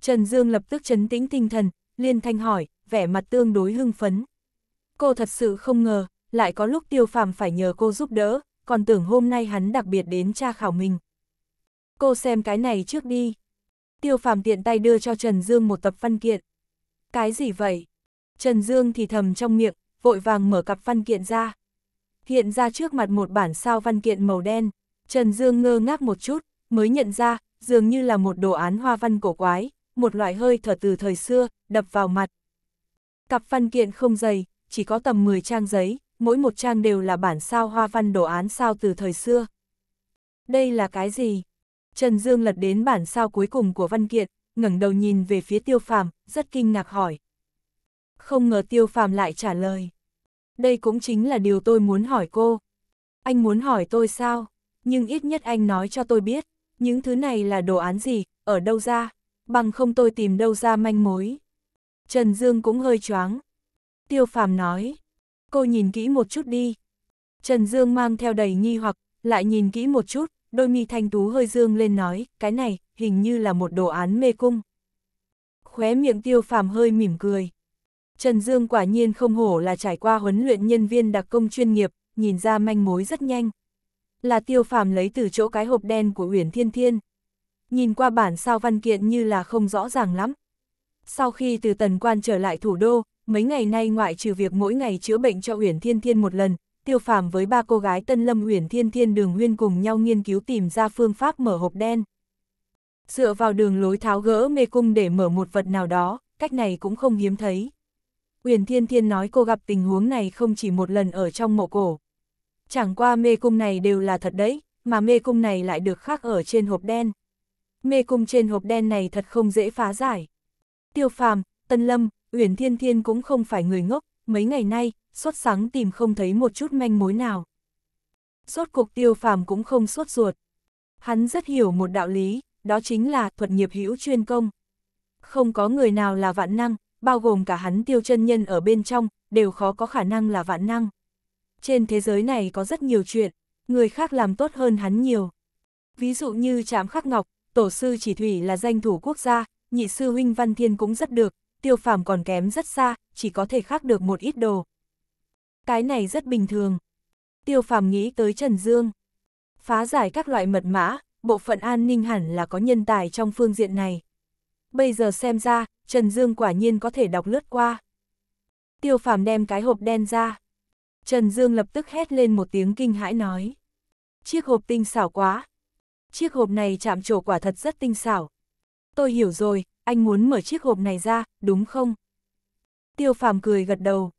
Trần Dương lập tức chấn tĩnh tinh thần, liên thanh hỏi, vẻ mặt tương đối hưng phấn. Cô thật sự không ngờ, lại có lúc tiêu phàm phải nhờ cô giúp đỡ, còn tưởng hôm nay hắn đặc biệt đến tra khảo mình. Cô xem cái này trước đi. Tiêu phàm tiện tay đưa cho Trần Dương một tập văn kiện. Cái gì vậy? Trần Dương thì thầm trong miệng, vội vàng mở cặp văn kiện ra. Hiện ra trước mặt một bản sao văn kiện màu đen, Trần Dương ngơ ngác một chút, mới nhận ra, dường như là một đồ án hoa văn cổ quái, một loại hơi thở từ thời xưa, đập vào mặt. Cặp văn kiện không dày, chỉ có tầm 10 trang giấy, mỗi một trang đều là bản sao hoa văn đồ án sao từ thời xưa. Đây là cái gì? Trần Dương lật đến bản sao cuối cùng của văn kiện, ngẩng đầu nhìn về phía tiêu phàm, rất kinh ngạc hỏi. Không ngờ tiêu phàm lại trả lời. Đây cũng chính là điều tôi muốn hỏi cô. Anh muốn hỏi tôi sao? nhưng ít nhất anh nói cho tôi biết, những thứ này là đồ án gì, ở đâu ra, bằng không tôi tìm đâu ra manh mối. Trần Dương cũng hơi choáng. Tiêu Phàm nói, cô nhìn kỹ một chút đi. Trần Dương mang theo đầy nghi hoặc, lại nhìn kỹ một chút, đôi mi thanh tú hơi dương lên nói, cái này, hình như là một đồ án mê cung. Khóe miệng Tiêu Phàm hơi mỉm cười. Trần Dương quả nhiên không hổ là trải qua huấn luyện nhân viên đặc công chuyên nghiệp, nhìn ra manh mối rất nhanh là tiêu phàm lấy từ chỗ cái hộp đen của Uyển Thiên Thiên. Nhìn qua bản sao văn kiện như là không rõ ràng lắm. Sau khi từ tần quan trở lại thủ đô, mấy ngày nay ngoại trừ việc mỗi ngày chữa bệnh cho Uyển Thiên Thiên một lần, tiêu phàm với ba cô gái tân lâm Uyển Thiên Thiên đường huyên cùng nhau nghiên cứu tìm ra phương pháp mở hộp đen. Dựa vào đường lối tháo gỡ mê cung để mở một vật nào đó, cách này cũng không hiếm thấy. Uyển Thiên Thiên nói cô gặp tình huống này không chỉ một lần ở trong mộ cổ, Chẳng qua mê cung này đều là thật đấy, mà mê cung này lại được khắc ở trên hộp đen. Mê cung trên hộp đen này thật không dễ phá giải. Tiêu phàm, Tân Lâm, Uyển Thiên Thiên cũng không phải người ngốc, mấy ngày nay, xuất sáng tìm không thấy một chút manh mối nào. Suốt cuộc tiêu phàm cũng không sốt ruột. Hắn rất hiểu một đạo lý, đó chính là thuật nghiệp hữu chuyên công. Không có người nào là vạn năng, bao gồm cả hắn tiêu chân nhân ở bên trong, đều khó có khả năng là vạn năng trên thế giới này có rất nhiều chuyện, người khác làm tốt hơn hắn nhiều. Ví dụ như Trạm Khắc Ngọc, tổ sư chỉ thủy là danh thủ quốc gia, nhị sư huynh Văn Thiên cũng rất được, tiêu phàm còn kém rất xa, chỉ có thể khắc được một ít đồ. Cái này rất bình thường. Tiêu phàm nghĩ tới Trần Dương. Phá giải các loại mật mã, bộ phận an ninh hẳn là có nhân tài trong phương diện này. Bây giờ xem ra, Trần Dương quả nhiên có thể đọc lướt qua. Tiêu phàm đem cái hộp đen ra. Trần Dương lập tức hét lên một tiếng kinh hãi nói. Chiếc hộp tinh xảo quá. Chiếc hộp này chạm trổ quả thật rất tinh xảo. Tôi hiểu rồi, anh muốn mở chiếc hộp này ra, đúng không? Tiêu phàm cười gật đầu.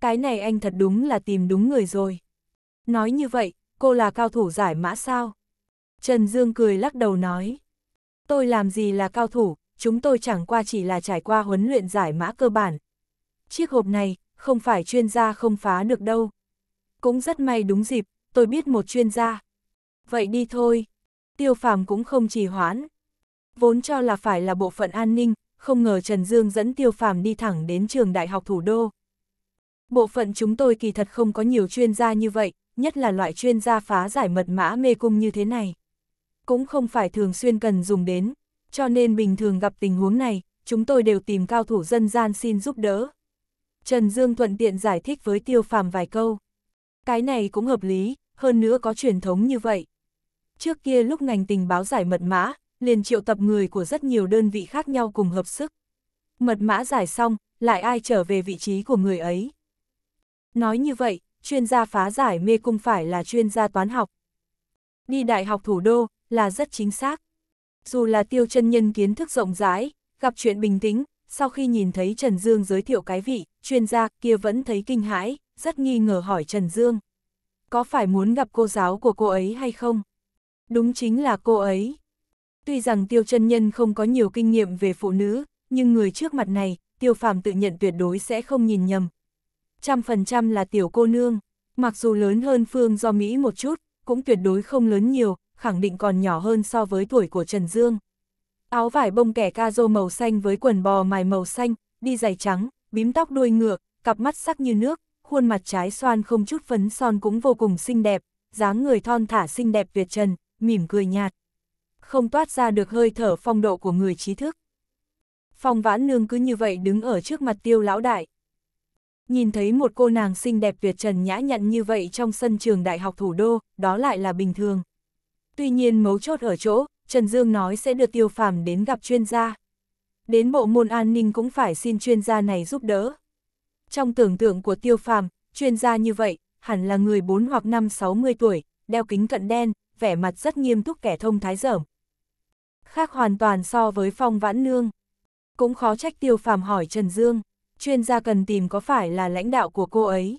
Cái này anh thật đúng là tìm đúng người rồi. Nói như vậy, cô là cao thủ giải mã sao? Trần Dương cười lắc đầu nói. Tôi làm gì là cao thủ, chúng tôi chẳng qua chỉ là trải qua huấn luyện giải mã cơ bản. Chiếc hộp này, không phải chuyên gia không phá được đâu. Cũng rất may đúng dịp, tôi biết một chuyên gia. Vậy đi thôi. Tiêu phàm cũng không trì hoãn. Vốn cho là phải là bộ phận an ninh, không ngờ Trần Dương dẫn tiêu phàm đi thẳng đến trường đại học thủ đô. Bộ phận chúng tôi kỳ thật không có nhiều chuyên gia như vậy, nhất là loại chuyên gia phá giải mật mã mê cung như thế này. Cũng không phải thường xuyên cần dùng đến, cho nên bình thường gặp tình huống này, chúng tôi đều tìm cao thủ dân gian xin giúp đỡ. Trần Dương thuận tiện giải thích với tiêu phàm vài câu. Cái này cũng hợp lý, hơn nữa có truyền thống như vậy. Trước kia lúc ngành tình báo giải mật mã, liền triệu tập người của rất nhiều đơn vị khác nhau cùng hợp sức. Mật mã giải xong, lại ai trở về vị trí của người ấy. Nói như vậy, chuyên gia phá giải mê cung phải là chuyên gia toán học. Đi đại học thủ đô là rất chính xác. Dù là tiêu chân nhân kiến thức rộng rãi, gặp chuyện bình tĩnh, sau khi nhìn thấy Trần Dương giới thiệu cái vị, chuyên gia kia vẫn thấy kinh hãi, rất nghi ngờ hỏi Trần Dương. Có phải muốn gặp cô giáo của cô ấy hay không? Đúng chính là cô ấy. Tuy rằng Tiêu chân Nhân không có nhiều kinh nghiệm về phụ nữ, nhưng người trước mặt này, Tiêu Phàm tự nhận tuyệt đối sẽ không nhìn nhầm. Trăm phần trăm là tiểu cô nương, mặc dù lớn hơn Phương do Mỹ một chút, cũng tuyệt đối không lớn nhiều, khẳng định còn nhỏ hơn so với tuổi của Trần Dương. Áo vải bông kẻ ca rô màu xanh với quần bò mài màu xanh, đi giày trắng, bím tóc đuôi ngựa, cặp mắt sắc như nước, khuôn mặt trái xoan không chút phấn son cũng vô cùng xinh đẹp, dáng người thon thả xinh đẹp tuyệt trần, mỉm cười nhạt. Không toát ra được hơi thở phong độ của người trí thức. Phong vãn nương cứ như vậy đứng ở trước mặt tiêu lão đại. Nhìn thấy một cô nàng xinh đẹp tuyệt trần nhã nhặn như vậy trong sân trường đại học thủ đô, đó lại là bình thường. Tuy nhiên mấu chốt ở chỗ, Trần Dương nói sẽ đưa tiêu phàm đến gặp chuyên gia. Đến bộ môn an ninh cũng phải xin chuyên gia này giúp đỡ. Trong tưởng tượng của tiêu phàm, chuyên gia như vậy, hẳn là người 4 hoặc 5-60 tuổi, đeo kính cận đen, vẻ mặt rất nghiêm túc kẻ thông thái dởm. Khác hoàn toàn so với phong vãn nương. Cũng khó trách tiêu phàm hỏi Trần Dương, chuyên gia cần tìm có phải là lãnh đạo của cô ấy.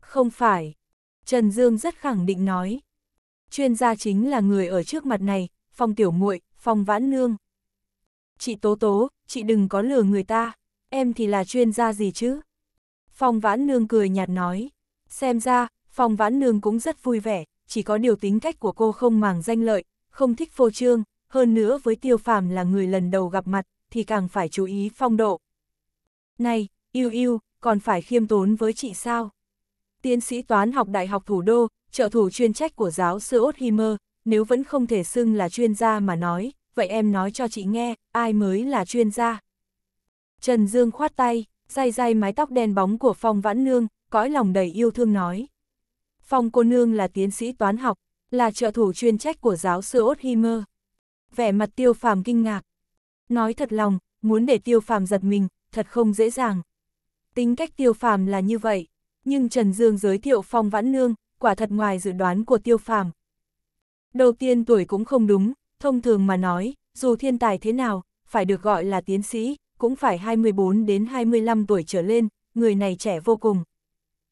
Không phải. Trần Dương rất khẳng định nói. Chuyên gia chính là người ở trước mặt này, phong tiểu muội, phong vãn nương. Chị Tố Tố, chị đừng có lừa người ta, em thì là chuyên gia gì chứ? Phong vãn nương cười nhạt nói, xem ra, phong vãn nương cũng rất vui vẻ, chỉ có điều tính cách của cô không màng danh lợi, không thích phô trương, hơn nữa với tiêu phàm là người lần đầu gặp mặt, thì càng phải chú ý phong độ. Này, yêu yêu, còn phải khiêm tốn với chị sao? Tiến sĩ toán học Đại học Thủ đô, trợ thủ chuyên trách của giáo sư Ottheimer, nếu vẫn không thể xưng là chuyên gia mà nói, vậy em nói cho chị nghe, ai mới là chuyên gia? Trần Dương khoát tay, dây dây mái tóc đen bóng của Phong Vãn Nương, cõi lòng đầy yêu thương nói. Phong cô nương là tiến sĩ toán học, là trợ thủ chuyên trách của giáo sư Ottheimer. Vẻ mặt tiêu phàm kinh ngạc. Nói thật lòng, muốn để tiêu phàm giật mình, thật không dễ dàng. Tính cách tiêu phàm là như vậy, nhưng Trần Dương giới thiệu Phong Vãn Nương, quả thật ngoài dự đoán của tiêu phàm. Đầu tiên tuổi cũng không đúng, thông thường mà nói, dù thiên tài thế nào, phải được gọi là tiến sĩ, cũng phải 24 đến 25 tuổi trở lên, người này trẻ vô cùng.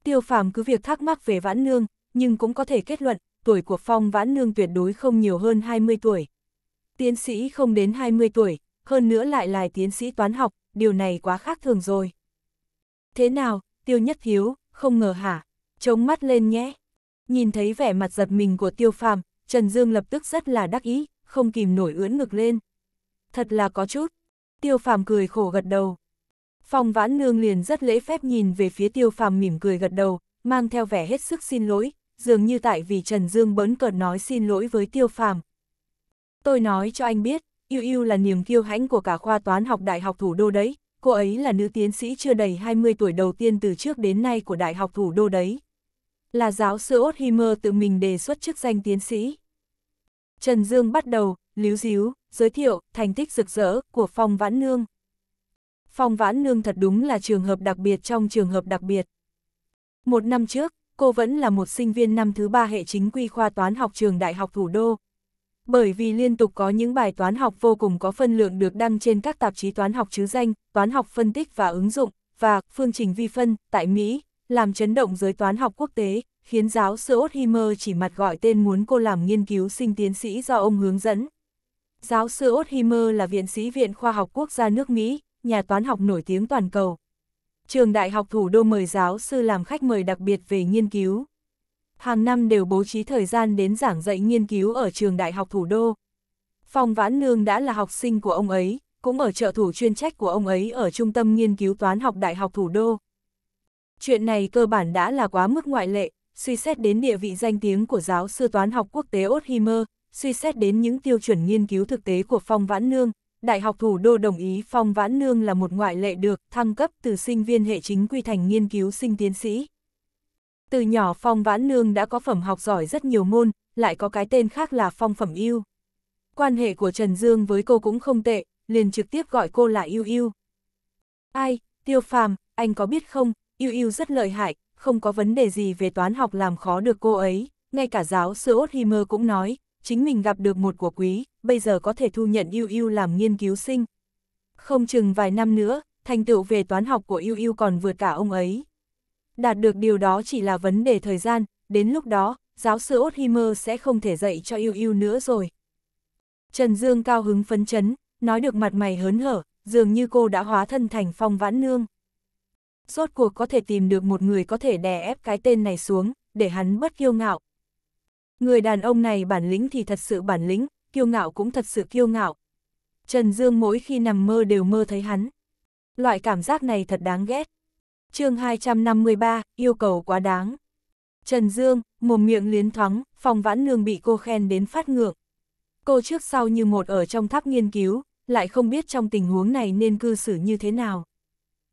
Tiêu phàm cứ việc thắc mắc về Vãn Nương, nhưng cũng có thể kết luận, tuổi của Phong Vãn Nương tuyệt đối không nhiều hơn 20 tuổi. Tiến sĩ không đến 20 tuổi, hơn nữa lại là tiến sĩ toán học, điều này quá khác thường rồi. Thế nào, Tiêu Nhất Hiếu, không ngờ hả, chống mắt lên nhé. Nhìn thấy vẻ mặt giật mình của Tiêu phàm, Trần Dương lập tức rất là đắc ý, không kìm nổi ưỡn ngực lên. Thật là có chút. Tiêu Phàm cười khổ gật đầu. Phong Vãn Nương liền rất lễ phép nhìn về phía Tiêu Phàm mỉm cười gật đầu, mang theo vẻ hết sức xin lỗi, dường như tại vì Trần Dương bấn cợt nói xin lỗi với Tiêu Phàm. Tôi nói cho anh biết, Yêu Yêu là niềm kiêu hãnh của cả khoa toán học Đại học Thủ đô đấy, cô ấy là nữ tiến sĩ chưa đầy 20 tuổi đầu tiên từ trước đến nay của Đại học Thủ đô đấy là giáo sư Ottheimer tự mình đề xuất chức danh tiến sĩ. Trần Dương bắt đầu, líu díu, giới thiệu, thành tích rực rỡ của Phong Vãn Nương. Phong Vãn Nương thật đúng là trường hợp đặc biệt trong trường hợp đặc biệt. Một năm trước, cô vẫn là một sinh viên năm thứ ba hệ chính quy khoa toán học trường Đại học Thủ đô. Bởi vì liên tục có những bài toán học vô cùng có phân lượng được đăng trên các tạp chí toán học chứ danh, toán học phân tích và ứng dụng, và phương trình vi phân tại Mỹ, làm chấn động giới toán học quốc tế, khiến giáo sư Ottheimer chỉ mặt gọi tên muốn cô làm nghiên cứu sinh tiến sĩ do ông hướng dẫn. Giáo sư Ottheimer là viện sĩ Viện Khoa học Quốc gia nước Mỹ, nhà toán học nổi tiếng toàn cầu. Trường Đại học Thủ đô mời giáo sư làm khách mời đặc biệt về nghiên cứu. Hàng năm đều bố trí thời gian đến giảng dạy nghiên cứu ở Trường Đại học Thủ đô. Phong Vãn Nương đã là học sinh của ông ấy, cũng ở trợ thủ chuyên trách của ông ấy ở Trung tâm Nghiên cứu Toán học Đại học Thủ đô. Chuyện này cơ bản đã là quá mức ngoại lệ, suy xét đến địa vị danh tiếng của giáo sư toán học quốc tế Ottheimer, suy xét đến những tiêu chuẩn nghiên cứu thực tế của Phong Vãn Nương, Đại học thủ đô đồng ý Phong Vãn Nương là một ngoại lệ được thăng cấp từ sinh viên hệ chính quy thành nghiên cứu sinh tiến sĩ. Từ nhỏ Phong Vãn Nương đã có phẩm học giỏi rất nhiều môn, lại có cái tên khác là Phong Phẩm Yêu. Quan hệ của Trần Dương với cô cũng không tệ, liền trực tiếp gọi cô là Yêu Yêu. Ai, Tiêu Phàm, anh có biết không, yêu yêu rất lợi hại, không có vấn đề gì về toán học làm khó được cô ấy, ngay cả giáo sư Othimer cũng nói, chính mình gặp được một của quý, bây giờ có thể thu nhận yêu yêu làm nghiên cứu sinh. Không chừng vài năm nữa, thành tựu về toán học của yêu yêu còn vượt cả ông ấy. Đạt được điều đó chỉ là vấn đề thời gian, đến lúc đó, giáo sư Othimer sẽ không thể dạy cho yêu yêu nữa rồi. Trần Dương cao hứng phấn chấn, nói được mặt mày hớn hở, dường như cô đã hóa thân thành phong vãn nương rốt cuộc có thể tìm được một người có thể đè ép cái tên này xuống, để hắn bất kiêu ngạo. Người đàn ông này bản lĩnh thì thật sự bản lĩnh, kiêu ngạo cũng thật sự kiêu ngạo. Trần Dương mỗi khi nằm mơ đều mơ thấy hắn. Loại cảm giác này thật đáng ghét. chương 253, yêu cầu quá đáng. Trần Dương, mồm miệng liến thoáng, phòng vãn nương bị cô khen đến phát ngược. Cô trước sau như một ở trong tháp nghiên cứu, lại không biết trong tình huống này nên cư xử như thế nào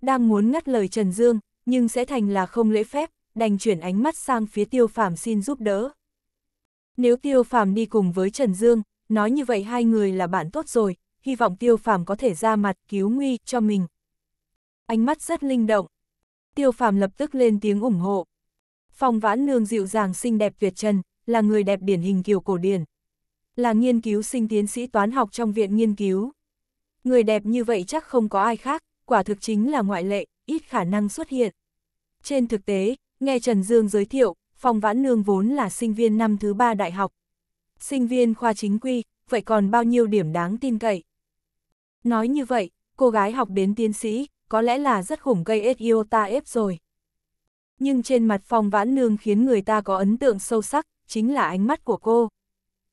đang muốn ngắt lời Trần Dương, nhưng sẽ thành là không lễ phép, đành chuyển ánh mắt sang phía tiêu phàm xin giúp đỡ. Nếu tiêu phàm đi cùng với Trần Dương, nói như vậy hai người là bạn tốt rồi, hy vọng tiêu phàm có thể ra mặt cứu nguy cho mình. Ánh mắt rất linh động. Tiêu phàm lập tức lên tiếng ủng hộ. Phong vãn nương dịu dàng xinh đẹp tuyệt trần, là người đẹp điển hình kiểu cổ điển. Là nghiên cứu sinh tiến sĩ toán học trong viện nghiên cứu. Người đẹp như vậy chắc không có ai khác, quả thực chính là ngoại lệ, ít khả năng xuất hiện. Trên thực tế, nghe Trần Dương giới thiệu, Phong Vãn Nương vốn là sinh viên năm thứ ba đại học. Sinh viên khoa chính quy, vậy còn bao nhiêu điểm đáng tin cậy? Nói như vậy, cô gái học đến tiến sĩ, có lẽ là rất khủng gây ết yêu ta ép rồi. Nhưng trên mặt Phong Vãn Nương khiến người ta có ấn tượng sâu sắc, chính là ánh mắt của cô.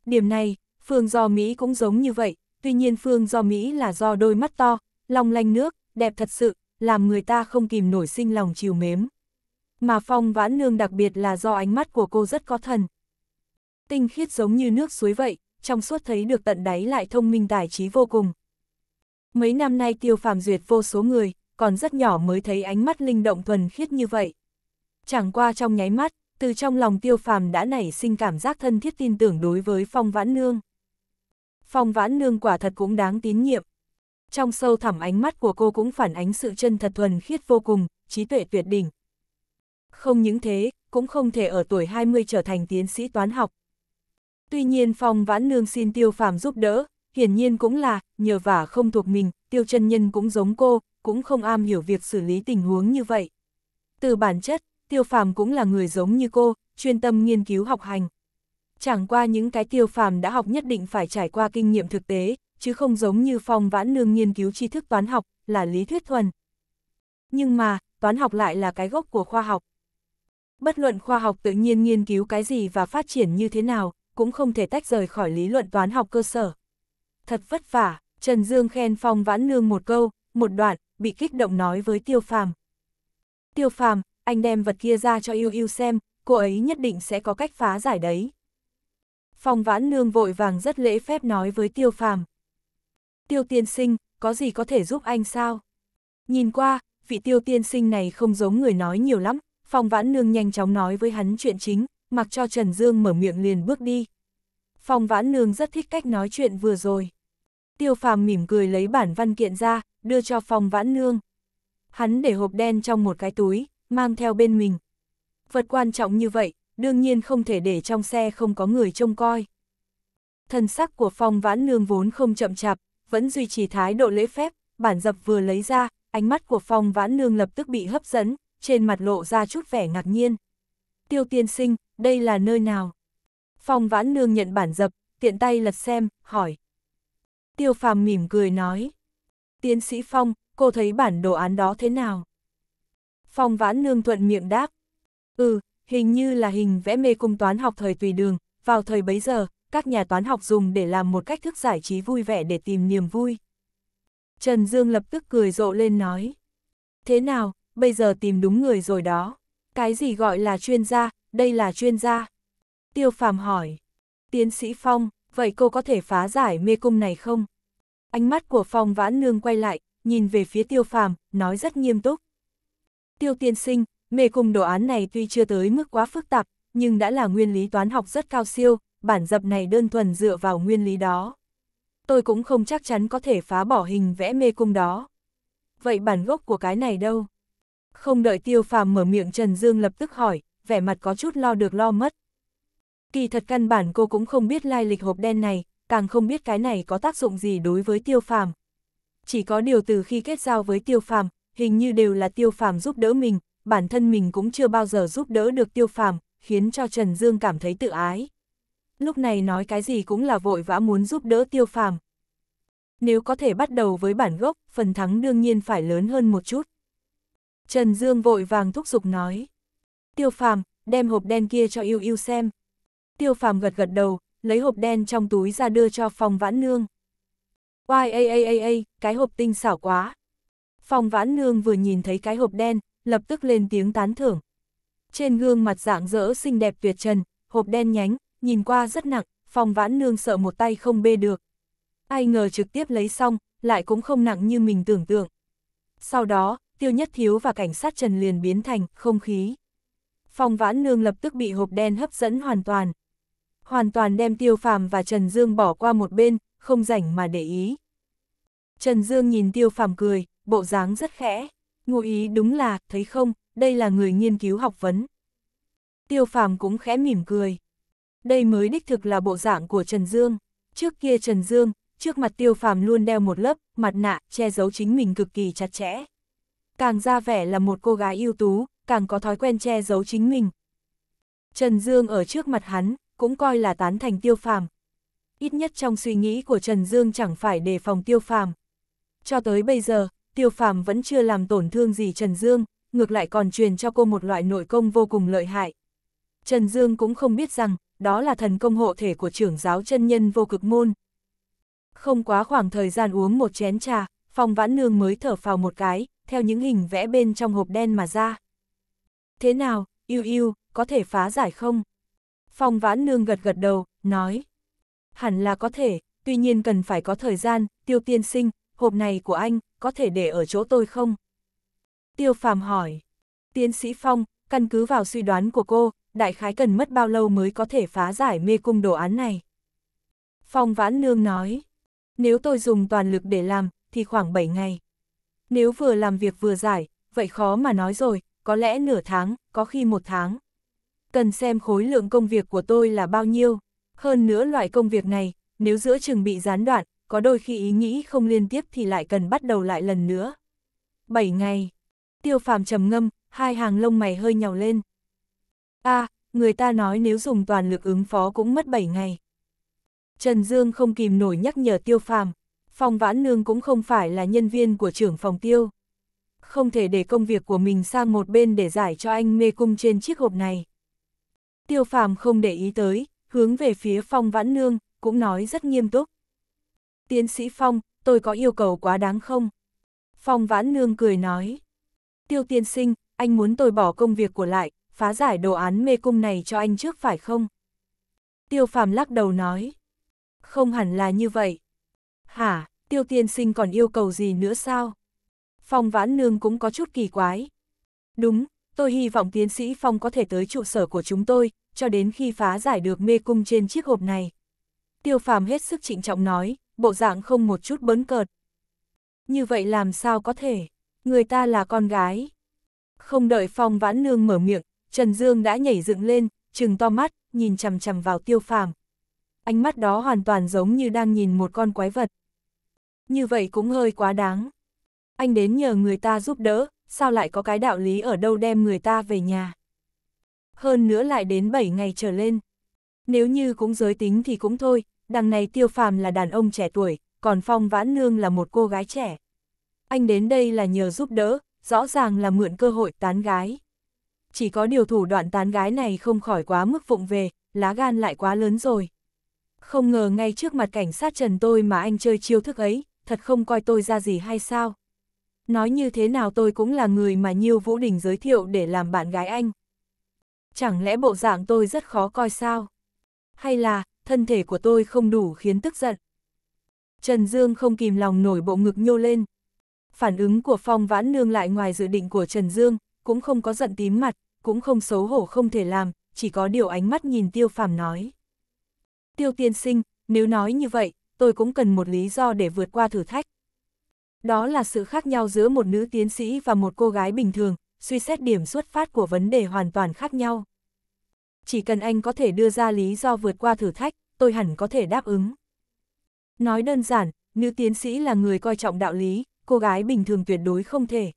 Điểm này, Phương Do Mỹ cũng giống như vậy, tuy nhiên Phương Do Mỹ là do đôi mắt to, long lanh nước, đẹp thật sự, làm người ta không kìm nổi sinh lòng chiều mến. Mà phong vãn nương đặc biệt là do ánh mắt của cô rất có thần. Tinh khiết giống như nước suối vậy, trong suốt thấy được tận đáy lại thông minh tài trí vô cùng. Mấy năm nay tiêu phàm duyệt vô số người, còn rất nhỏ mới thấy ánh mắt linh động thuần khiết như vậy. Chẳng qua trong nháy mắt, từ trong lòng tiêu phàm đã nảy sinh cảm giác thân thiết tin tưởng đối với phong vãn nương. Phong vãn nương quả thật cũng đáng tín nhiệm, trong sâu thẳm ánh mắt của cô cũng phản ánh sự chân thật thuần khiết vô cùng, trí tuệ tuyệt đỉnh. Không những thế, cũng không thể ở tuổi 20 trở thành tiến sĩ toán học. Tuy nhiên Phong Vãn Nương xin Tiêu Phàm giúp đỡ, hiển nhiên cũng là, nhờ vả không thuộc mình, Tiêu chân Nhân cũng giống cô, cũng không am hiểu việc xử lý tình huống như vậy. Từ bản chất, Tiêu Phàm cũng là người giống như cô, chuyên tâm nghiên cứu học hành. Chẳng qua những cái Tiêu Phàm đã học nhất định phải trải qua kinh nghiệm thực tế, chứ không giống như phong vãn nương nghiên cứu tri thức toán học, là lý thuyết thuần. Nhưng mà, toán học lại là cái gốc của khoa học. Bất luận khoa học tự nhiên nghiên cứu cái gì và phát triển như thế nào, cũng không thể tách rời khỏi lý luận toán học cơ sở. Thật vất vả, Trần Dương khen Phong Vãn Nương một câu, một đoạn, bị kích động nói với Tiêu Phàm. Tiêu Phàm, anh đem vật kia ra cho yêu yêu xem, cô ấy nhất định sẽ có cách phá giải đấy. Phong Vãn Nương vội vàng rất lễ phép nói với Tiêu Phàm tiêu tiên sinh, có gì có thể giúp anh sao? Nhìn qua, vị tiêu tiên sinh này không giống người nói nhiều lắm, Phong Vãn Nương nhanh chóng nói với hắn chuyện chính, mặc cho Trần Dương mở miệng liền bước đi. Phong Vãn Nương rất thích cách nói chuyện vừa rồi. Tiêu Phàm mỉm cười lấy bản văn kiện ra, đưa cho Phong Vãn Nương. Hắn để hộp đen trong một cái túi, mang theo bên mình. Vật quan trọng như vậy, đương nhiên không thể để trong xe không có người trông coi. Thần sắc của Phong Vãn Nương vốn không chậm chạp, vẫn duy trì thái độ lễ phép, bản dập vừa lấy ra, ánh mắt của Phong Vãn Nương lập tức bị hấp dẫn, trên mặt lộ ra chút vẻ ngạc nhiên. Tiêu tiên sinh, đây là nơi nào? Phong Vãn Nương nhận bản dập, tiện tay lật xem, hỏi. Tiêu phàm mỉm cười nói. Tiến sĩ Phong, cô thấy bản đồ án đó thế nào? Phong Vãn Nương thuận miệng đáp. Ừ, hình như là hình vẽ mê cung toán học thời tùy đường, vào thời bấy giờ, các nhà toán học dùng để làm một cách thức giải trí vui vẻ để tìm niềm vui. Trần Dương lập tức cười rộ lên nói. Thế nào, bây giờ tìm đúng người rồi đó. Cái gì gọi là chuyên gia, đây là chuyên gia. Tiêu Phàm hỏi. Tiến sĩ Phong, vậy cô có thể phá giải mê cung này không? Ánh mắt của Phong vãn nương quay lại, nhìn về phía Tiêu Phàm, nói rất nghiêm túc. Tiêu tiên sinh, mê cung đồ án này tuy chưa tới mức quá phức tạp, nhưng đã là nguyên lý toán học rất cao siêu, bản dập này đơn thuần dựa vào nguyên lý đó. Tôi cũng không chắc chắn có thể phá bỏ hình vẽ mê cung đó. Vậy bản gốc của cái này đâu? Không đợi tiêu phàm mở miệng Trần Dương lập tức hỏi, vẻ mặt có chút lo được lo mất. Kỳ thật căn bản cô cũng không biết lai lịch hộp đen này, càng không biết cái này có tác dụng gì đối với tiêu phàm. Chỉ có điều từ khi kết giao với tiêu phàm, hình như đều là tiêu phàm giúp đỡ mình, bản thân mình cũng chưa bao giờ giúp đỡ được tiêu phàm, khiến cho Trần Dương cảm thấy tự ái lúc này nói cái gì cũng là vội vã muốn giúp đỡ tiêu phàm. Nếu có thể bắt đầu với bản gốc, phần thắng đương nhiên phải lớn hơn một chút. Trần Dương vội vàng thúc giục nói. Tiêu phàm, đem hộp đen kia cho yêu yêu xem. Tiêu phàm gật gật đầu, lấy hộp đen trong túi ra đưa cho phòng vãn nương. Oai a a a a, cái hộp tinh xảo quá. Phòng vãn nương vừa nhìn thấy cái hộp đen, lập tức lên tiếng tán thưởng. Trên gương mặt dạng dỡ xinh đẹp tuyệt trần, hộp đen nhánh, nhìn qua rất nặng, phong vãn nương sợ một tay không bê được. Ai ngờ trực tiếp lấy xong, lại cũng không nặng như mình tưởng tượng. Sau đó, tiêu nhất thiếu và cảnh sát trần liền biến thành không khí. phong vãn nương lập tức bị hộp đen hấp dẫn hoàn toàn. Hoàn toàn đem tiêu phàm và Trần Dương bỏ qua một bên, không rảnh mà để ý. Trần Dương nhìn tiêu phàm cười, bộ dáng rất khẽ. Ngụ ý đúng là, thấy không, đây là người nghiên cứu học vấn. Tiêu phàm cũng khẽ mỉm cười. Đây mới đích thực là bộ dạng của Trần Dương. Trước kia Trần Dương, trước mặt tiêu phàm luôn đeo một lớp, mặt nạ, che giấu chính mình cực kỳ chặt chẽ. Càng ra vẻ là một cô gái ưu tú, càng có thói quen che giấu chính mình. Trần Dương ở trước mặt hắn, cũng coi là tán thành tiêu phàm. Ít nhất trong suy nghĩ của Trần Dương chẳng phải đề phòng tiêu phàm. Cho tới bây giờ, tiêu phàm vẫn chưa làm tổn thương gì Trần Dương, ngược lại còn truyền cho cô một loại nội công vô cùng lợi hại. Trần Dương cũng không biết rằng, đó là thần công hộ thể của trưởng giáo chân nhân vô cực môn. Không quá khoảng thời gian uống một chén trà, phong vãn nương mới thở phào một cái, theo những hình vẽ bên trong hộp đen mà ra. Thế nào, yêu yêu, có thể phá giải không? Phong vãn nương gật gật đầu, nói. Hẳn là có thể, tuy nhiên cần phải có thời gian, tiêu tiên sinh, hộp này của anh, có thể để ở chỗ tôi không? Tiêu phàm hỏi. Tiến sĩ Phong, căn cứ vào suy đoán của cô, đại khái cần mất bao lâu mới có thể phá giải mê cung đồ án này. Phong Vãn Nương nói, nếu tôi dùng toàn lực để làm, thì khoảng 7 ngày. Nếu vừa làm việc vừa giải, vậy khó mà nói rồi, có lẽ nửa tháng, có khi một tháng. Cần xem khối lượng công việc của tôi là bao nhiêu. Hơn nữa loại công việc này, nếu giữa chừng bị gián đoạn, có đôi khi ý nghĩ không liên tiếp thì lại cần bắt đầu lại lần nữa. 7 ngày. Tiêu phàm trầm ngâm, hai hàng lông mày hơi nhào lên a à, người ta nói nếu dùng toàn lực ứng phó cũng mất 7 ngày. Trần Dương không kìm nổi nhắc nhở tiêu phàm, phòng vãn nương cũng không phải là nhân viên của trưởng phòng tiêu. Không thể để công việc của mình sang một bên để giải cho anh mê cung trên chiếc hộp này. Tiêu phàm không để ý tới, hướng về phía phong vãn nương, cũng nói rất nghiêm túc. Tiến sĩ Phong, tôi có yêu cầu quá đáng không? Phong vãn nương cười nói. Tiêu tiên sinh, anh muốn tôi bỏ công việc của lại, phá giải đồ án mê cung này cho anh trước phải không? Tiêu phàm lắc đầu nói. Không hẳn là như vậy. Hả, tiêu tiên sinh còn yêu cầu gì nữa sao? Phong vãn nương cũng có chút kỳ quái. Đúng, tôi hy vọng tiến sĩ Phong có thể tới trụ sở của chúng tôi, cho đến khi phá giải được mê cung trên chiếc hộp này. Tiêu phàm hết sức trịnh trọng nói, bộ dạng không một chút bấn cợt. Như vậy làm sao có thể? Người ta là con gái. Không đợi Phong Vãn Nương mở miệng, Trần Dương đã nhảy dựng lên, trừng to mắt, nhìn chằm chằm vào tiêu phàm. Ánh mắt đó hoàn toàn giống như đang nhìn một con quái vật. Như vậy cũng hơi quá đáng. Anh đến nhờ người ta giúp đỡ, sao lại có cái đạo lý ở đâu đem người ta về nhà. Hơn nữa lại đến 7 ngày trở lên. Nếu như cũng giới tính thì cũng thôi, đằng này tiêu phàm là đàn ông trẻ tuổi, còn Phong Vãn Nương là một cô gái trẻ. Anh đến đây là nhờ giúp đỡ, rõ ràng là mượn cơ hội tán gái chỉ có điều thủ đoạn tán gái này không khỏi quá mức vụng về, lá gan lại quá lớn rồi. Không ngờ ngay trước mặt cảnh sát trần tôi mà anh chơi chiêu thức ấy, thật không coi tôi ra gì hay sao. Nói như thế nào tôi cũng là người mà Nhiêu Vũ Đình giới thiệu để làm bạn gái anh. Chẳng lẽ bộ dạng tôi rất khó coi sao? Hay là, thân thể của tôi không đủ khiến tức giận? Trần Dương không kìm lòng nổi bộ ngực nhô lên. Phản ứng của Phong Vãn Nương lại ngoài dự định của Trần Dương, cũng không có giận tím mặt, cũng không xấu hổ không thể làm, chỉ có điều ánh mắt nhìn tiêu phàm nói. Tiêu tiên sinh, nếu nói như vậy, tôi cũng cần một lý do để vượt qua thử thách. Đó là sự khác nhau giữa một nữ tiến sĩ và một cô gái bình thường, suy xét điểm xuất phát của vấn đề hoàn toàn khác nhau. Chỉ cần anh có thể đưa ra lý do vượt qua thử thách, tôi hẳn có thể đáp ứng. Nói đơn giản, nữ tiến sĩ là người coi trọng đạo lý, cô gái bình thường tuyệt đối không thể.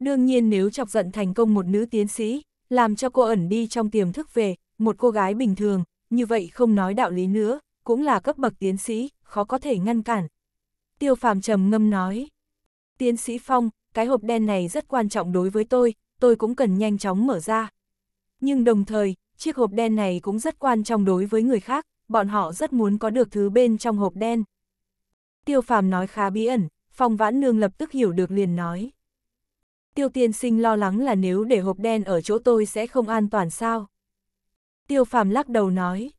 Đương nhiên nếu chọc giận thành công một nữ tiến sĩ, làm cho cô ẩn đi trong tiềm thức về, một cô gái bình thường, như vậy không nói đạo lý nữa, cũng là cấp bậc tiến sĩ, khó có thể ngăn cản. Tiêu phàm trầm ngâm nói. Tiến sĩ Phong, cái hộp đen này rất quan trọng đối với tôi, tôi cũng cần nhanh chóng mở ra. Nhưng đồng thời, chiếc hộp đen này cũng rất quan trọng đối với người khác, bọn họ rất muốn có được thứ bên trong hộp đen. Tiêu phàm nói khá bí ẩn, Phong Vãn Nương lập tức hiểu được liền nói tiêu tiên sinh lo lắng là nếu để hộp đen ở chỗ tôi sẽ không an toàn sao. Tiêu phàm lắc đầu nói,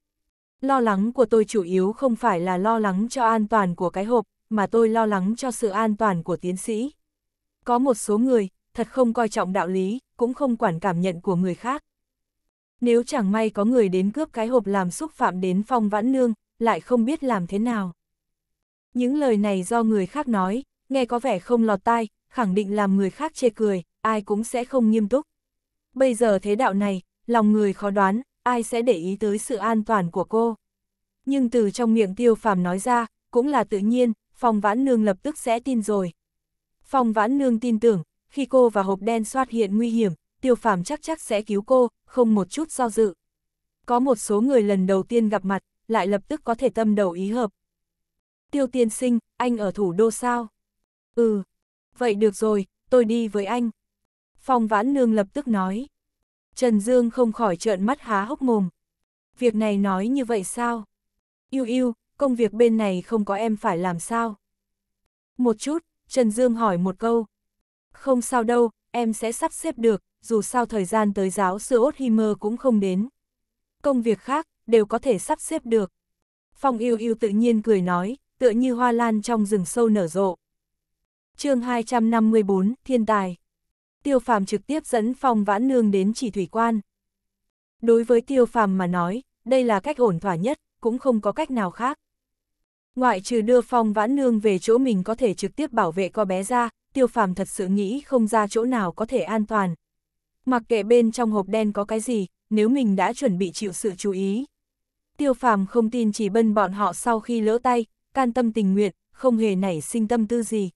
lo lắng của tôi chủ yếu không phải là lo lắng cho an toàn của cái hộp, mà tôi lo lắng cho sự an toàn của tiến sĩ. Có một số người, thật không coi trọng đạo lý, cũng không quản cảm nhận của người khác. Nếu chẳng may có người đến cướp cái hộp làm xúc phạm đến phong vãn nương, lại không biết làm thế nào. Những lời này do người khác nói, nghe có vẻ không lọt tai, khẳng định làm người khác chê cười, ai cũng sẽ không nghiêm túc. Bây giờ thế đạo này, lòng người khó đoán, ai sẽ để ý tới sự an toàn của cô. Nhưng từ trong miệng tiêu phàm nói ra, cũng là tự nhiên, phòng vãn nương lập tức sẽ tin rồi. Phòng vãn nương tin tưởng, khi cô và hộp đen xuất hiện nguy hiểm, tiêu phàm chắc chắc sẽ cứu cô, không một chút do dự. Có một số người lần đầu tiên gặp mặt, lại lập tức có thể tâm đầu ý hợp. Tiêu tiên sinh, anh ở thủ đô sao? Ừ, vậy được rồi, tôi đi với anh. Phong Vãn Nương lập tức nói. Trần Dương không khỏi trợn mắt há hốc mồm. Việc này nói như vậy sao? Yêu yêu, công việc bên này không có em phải làm sao? Một chút, Trần Dương hỏi một câu. Không sao đâu, em sẽ sắp xếp được, dù sao thời gian tới giáo sư Ottheimer cũng không đến. Công việc khác, đều có thể sắp xếp được. Phong yêu yêu tự nhiên cười nói, tựa như hoa lan trong rừng sâu nở rộ chương 254, Thiên Tài. Tiêu Phàm trực tiếp dẫn Phong Vãn Nương đến chỉ thủy quan. Đối với Tiêu Phàm mà nói, đây là cách ổn thỏa nhất, cũng không có cách nào khác. Ngoại trừ đưa Phong Vãn Nương về chỗ mình có thể trực tiếp bảo vệ con bé ra, Tiêu Phàm thật sự nghĩ không ra chỗ nào có thể an toàn. Mặc kệ bên trong hộp đen có cái gì, nếu mình đã chuẩn bị chịu sự chú ý. Tiêu Phàm không tin chỉ bân bọn họ sau khi lỡ tay, can tâm tình nguyện, không hề nảy sinh tâm tư gì.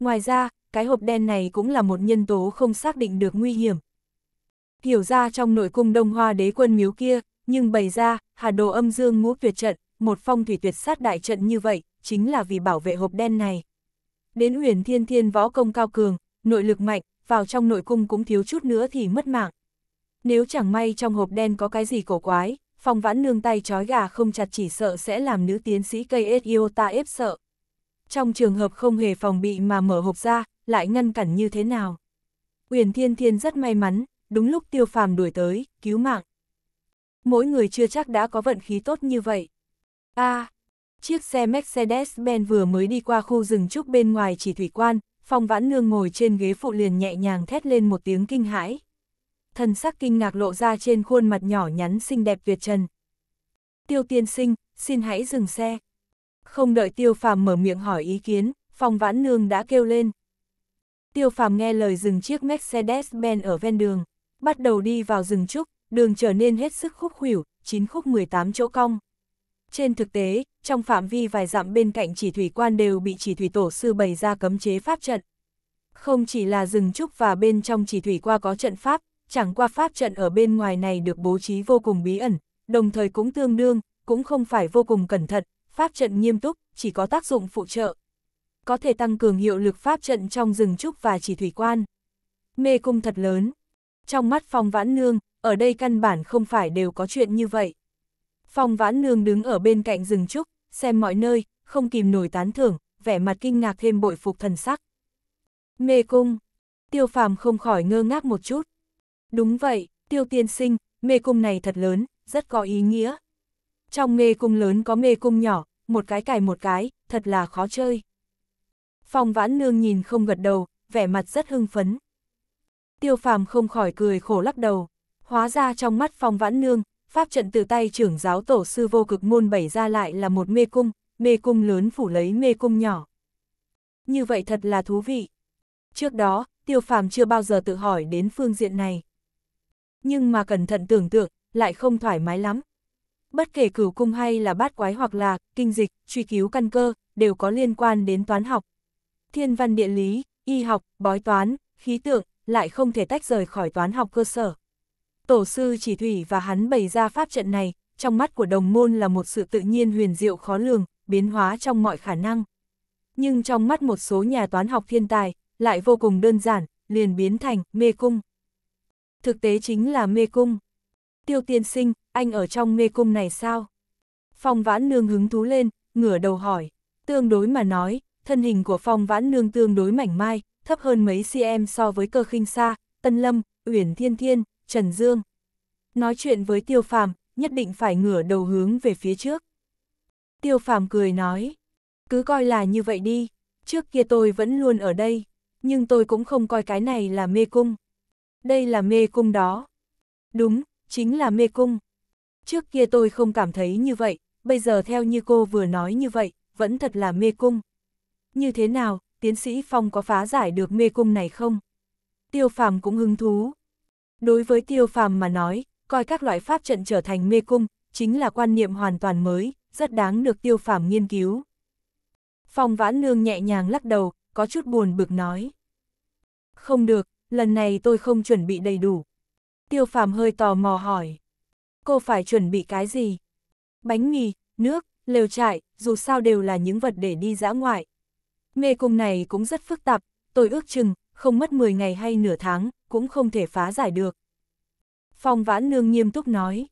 Ngoài ra, cái hộp đen này cũng là một nhân tố không xác định được nguy hiểm. Hiểu ra trong nội cung Đông Hoa đế quân miếu kia, nhưng bày ra, hà đồ âm dương ngũ tuyệt trận, một phong thủy tuyệt sát đại trận như vậy, chính là vì bảo vệ hộp đen này. Đến huyền thiên thiên võ công cao cường, nội lực mạnh, vào trong nội cung cũng thiếu chút nữa thì mất mạng. Nếu chẳng may trong hộp đen có cái gì cổ quái, phong vãn nương tay trói gà không chặt chỉ sợ sẽ làm nữ tiến sĩ cây ta ép sợ trong trường hợp không hề phòng bị mà mở hộp ra, lại ngăn cản như thế nào. Uyển Thiên Thiên rất may mắn, đúng lúc tiêu phàm đuổi tới, cứu mạng. Mỗi người chưa chắc đã có vận khí tốt như vậy. a à, chiếc xe Mercedes-Benz vừa mới đi qua khu rừng trúc bên ngoài chỉ thủy quan, phong vãn nương ngồi trên ghế phụ liền nhẹ nhàng thét lên một tiếng kinh hãi. Thần sắc kinh ngạc lộ ra trên khuôn mặt nhỏ nhắn xinh đẹp tuyệt trần. Tiêu tiên sinh, xin hãy dừng xe. Không đợi tiêu phàm mở miệng hỏi ý kiến, phong vãn nương đã kêu lên. Tiêu phàm nghe lời dừng chiếc Mercedes-Benz ở ven đường, bắt đầu đi vào rừng trúc, đường trở nên hết sức khúc khuỷu, 9 khúc 18 chỗ cong. Trên thực tế, trong phạm vi vài dặm bên cạnh chỉ thủy quan đều bị chỉ thủy tổ sư bày ra cấm chế pháp trận. Không chỉ là rừng trúc và bên trong chỉ thủy qua có trận pháp, chẳng qua pháp trận ở bên ngoài này được bố trí vô cùng bí ẩn, đồng thời cũng tương đương, cũng không phải vô cùng cẩn thận, pháp trận nghiêm túc, chỉ có tác dụng phụ trợ. Có thể tăng cường hiệu lực pháp trận trong rừng trúc và chỉ thủy quan. Mê cung thật lớn. Trong mắt Phong Vãn Nương, ở đây căn bản không phải đều có chuyện như vậy. Phong Vãn Nương đứng ở bên cạnh rừng trúc, xem mọi nơi, không kìm nổi tán thưởng, vẻ mặt kinh ngạc thêm bội phục thần sắc. Mê cung. Tiêu phàm không khỏi ngơ ngác một chút. Đúng vậy, tiêu tiên sinh, mê cung này thật lớn, rất có ý nghĩa. Trong mê cung lớn có mê cung nhỏ, một cái cài một cái, thật là khó chơi. Phong vãn nương nhìn không gật đầu, vẻ mặt rất hưng phấn. Tiêu phàm không khỏi cười khổ lắc đầu, hóa ra trong mắt phong vãn nương, pháp trận từ tay trưởng giáo tổ sư vô cực môn bảy ra lại là một mê cung, mê cung lớn phủ lấy mê cung nhỏ. Như vậy thật là thú vị. Trước đó, tiêu phàm chưa bao giờ tự hỏi đến phương diện này. Nhưng mà cẩn thận tưởng tượng, lại không thoải mái lắm bất kể cửu cung hay là bát quái hoặc là kinh dịch, truy cứu căn cơ, đều có liên quan đến toán học. Thiên văn địa lý, y học, bói toán, khí tượng, lại không thể tách rời khỏi toán học cơ sở. Tổ sư chỉ thủy và hắn bày ra pháp trận này, trong mắt của đồng môn là một sự tự nhiên huyền diệu khó lường, biến hóa trong mọi khả năng. Nhưng trong mắt một số nhà toán học thiên tài, lại vô cùng đơn giản, liền biến thành mê cung. Thực tế chính là mê cung tiêu tiên sinh, anh ở trong mê cung này sao? Phong vãn nương hứng thú lên, ngửa đầu hỏi, tương đối mà nói, thân hình của phong vãn nương tương đối mảnh mai, thấp hơn mấy cm so với cơ khinh xa, tân lâm, uyển thiên thiên, trần dương. Nói chuyện với tiêu phàm, nhất định phải ngửa đầu hướng về phía trước. Tiêu phàm cười nói, cứ coi là như vậy đi, trước kia tôi vẫn luôn ở đây, nhưng tôi cũng không coi cái này là mê cung. Đây là mê cung đó. Đúng, chính là mê cung. Trước kia tôi không cảm thấy như vậy, bây giờ theo như cô vừa nói như vậy, vẫn thật là mê cung. Như thế nào, tiến sĩ Phong có phá giải được mê cung này không? Tiêu phàm cũng hứng thú. Đối với tiêu phàm mà nói, coi các loại pháp trận trở thành mê cung, chính là quan niệm hoàn toàn mới, rất đáng được tiêu phàm nghiên cứu. Phong vãn nương nhẹ nhàng lắc đầu, có chút buồn bực nói. Không được, lần này tôi không chuẩn bị đầy đủ, Tiêu phàm hơi tò mò hỏi. Cô phải chuẩn bị cái gì? Bánh mì, nước, lều trại, dù sao đều là những vật để đi dã ngoại. Mê cung này cũng rất phức tạp, tôi ước chừng, không mất 10 ngày hay nửa tháng, cũng không thể phá giải được. Phong vãn nương nghiêm túc nói.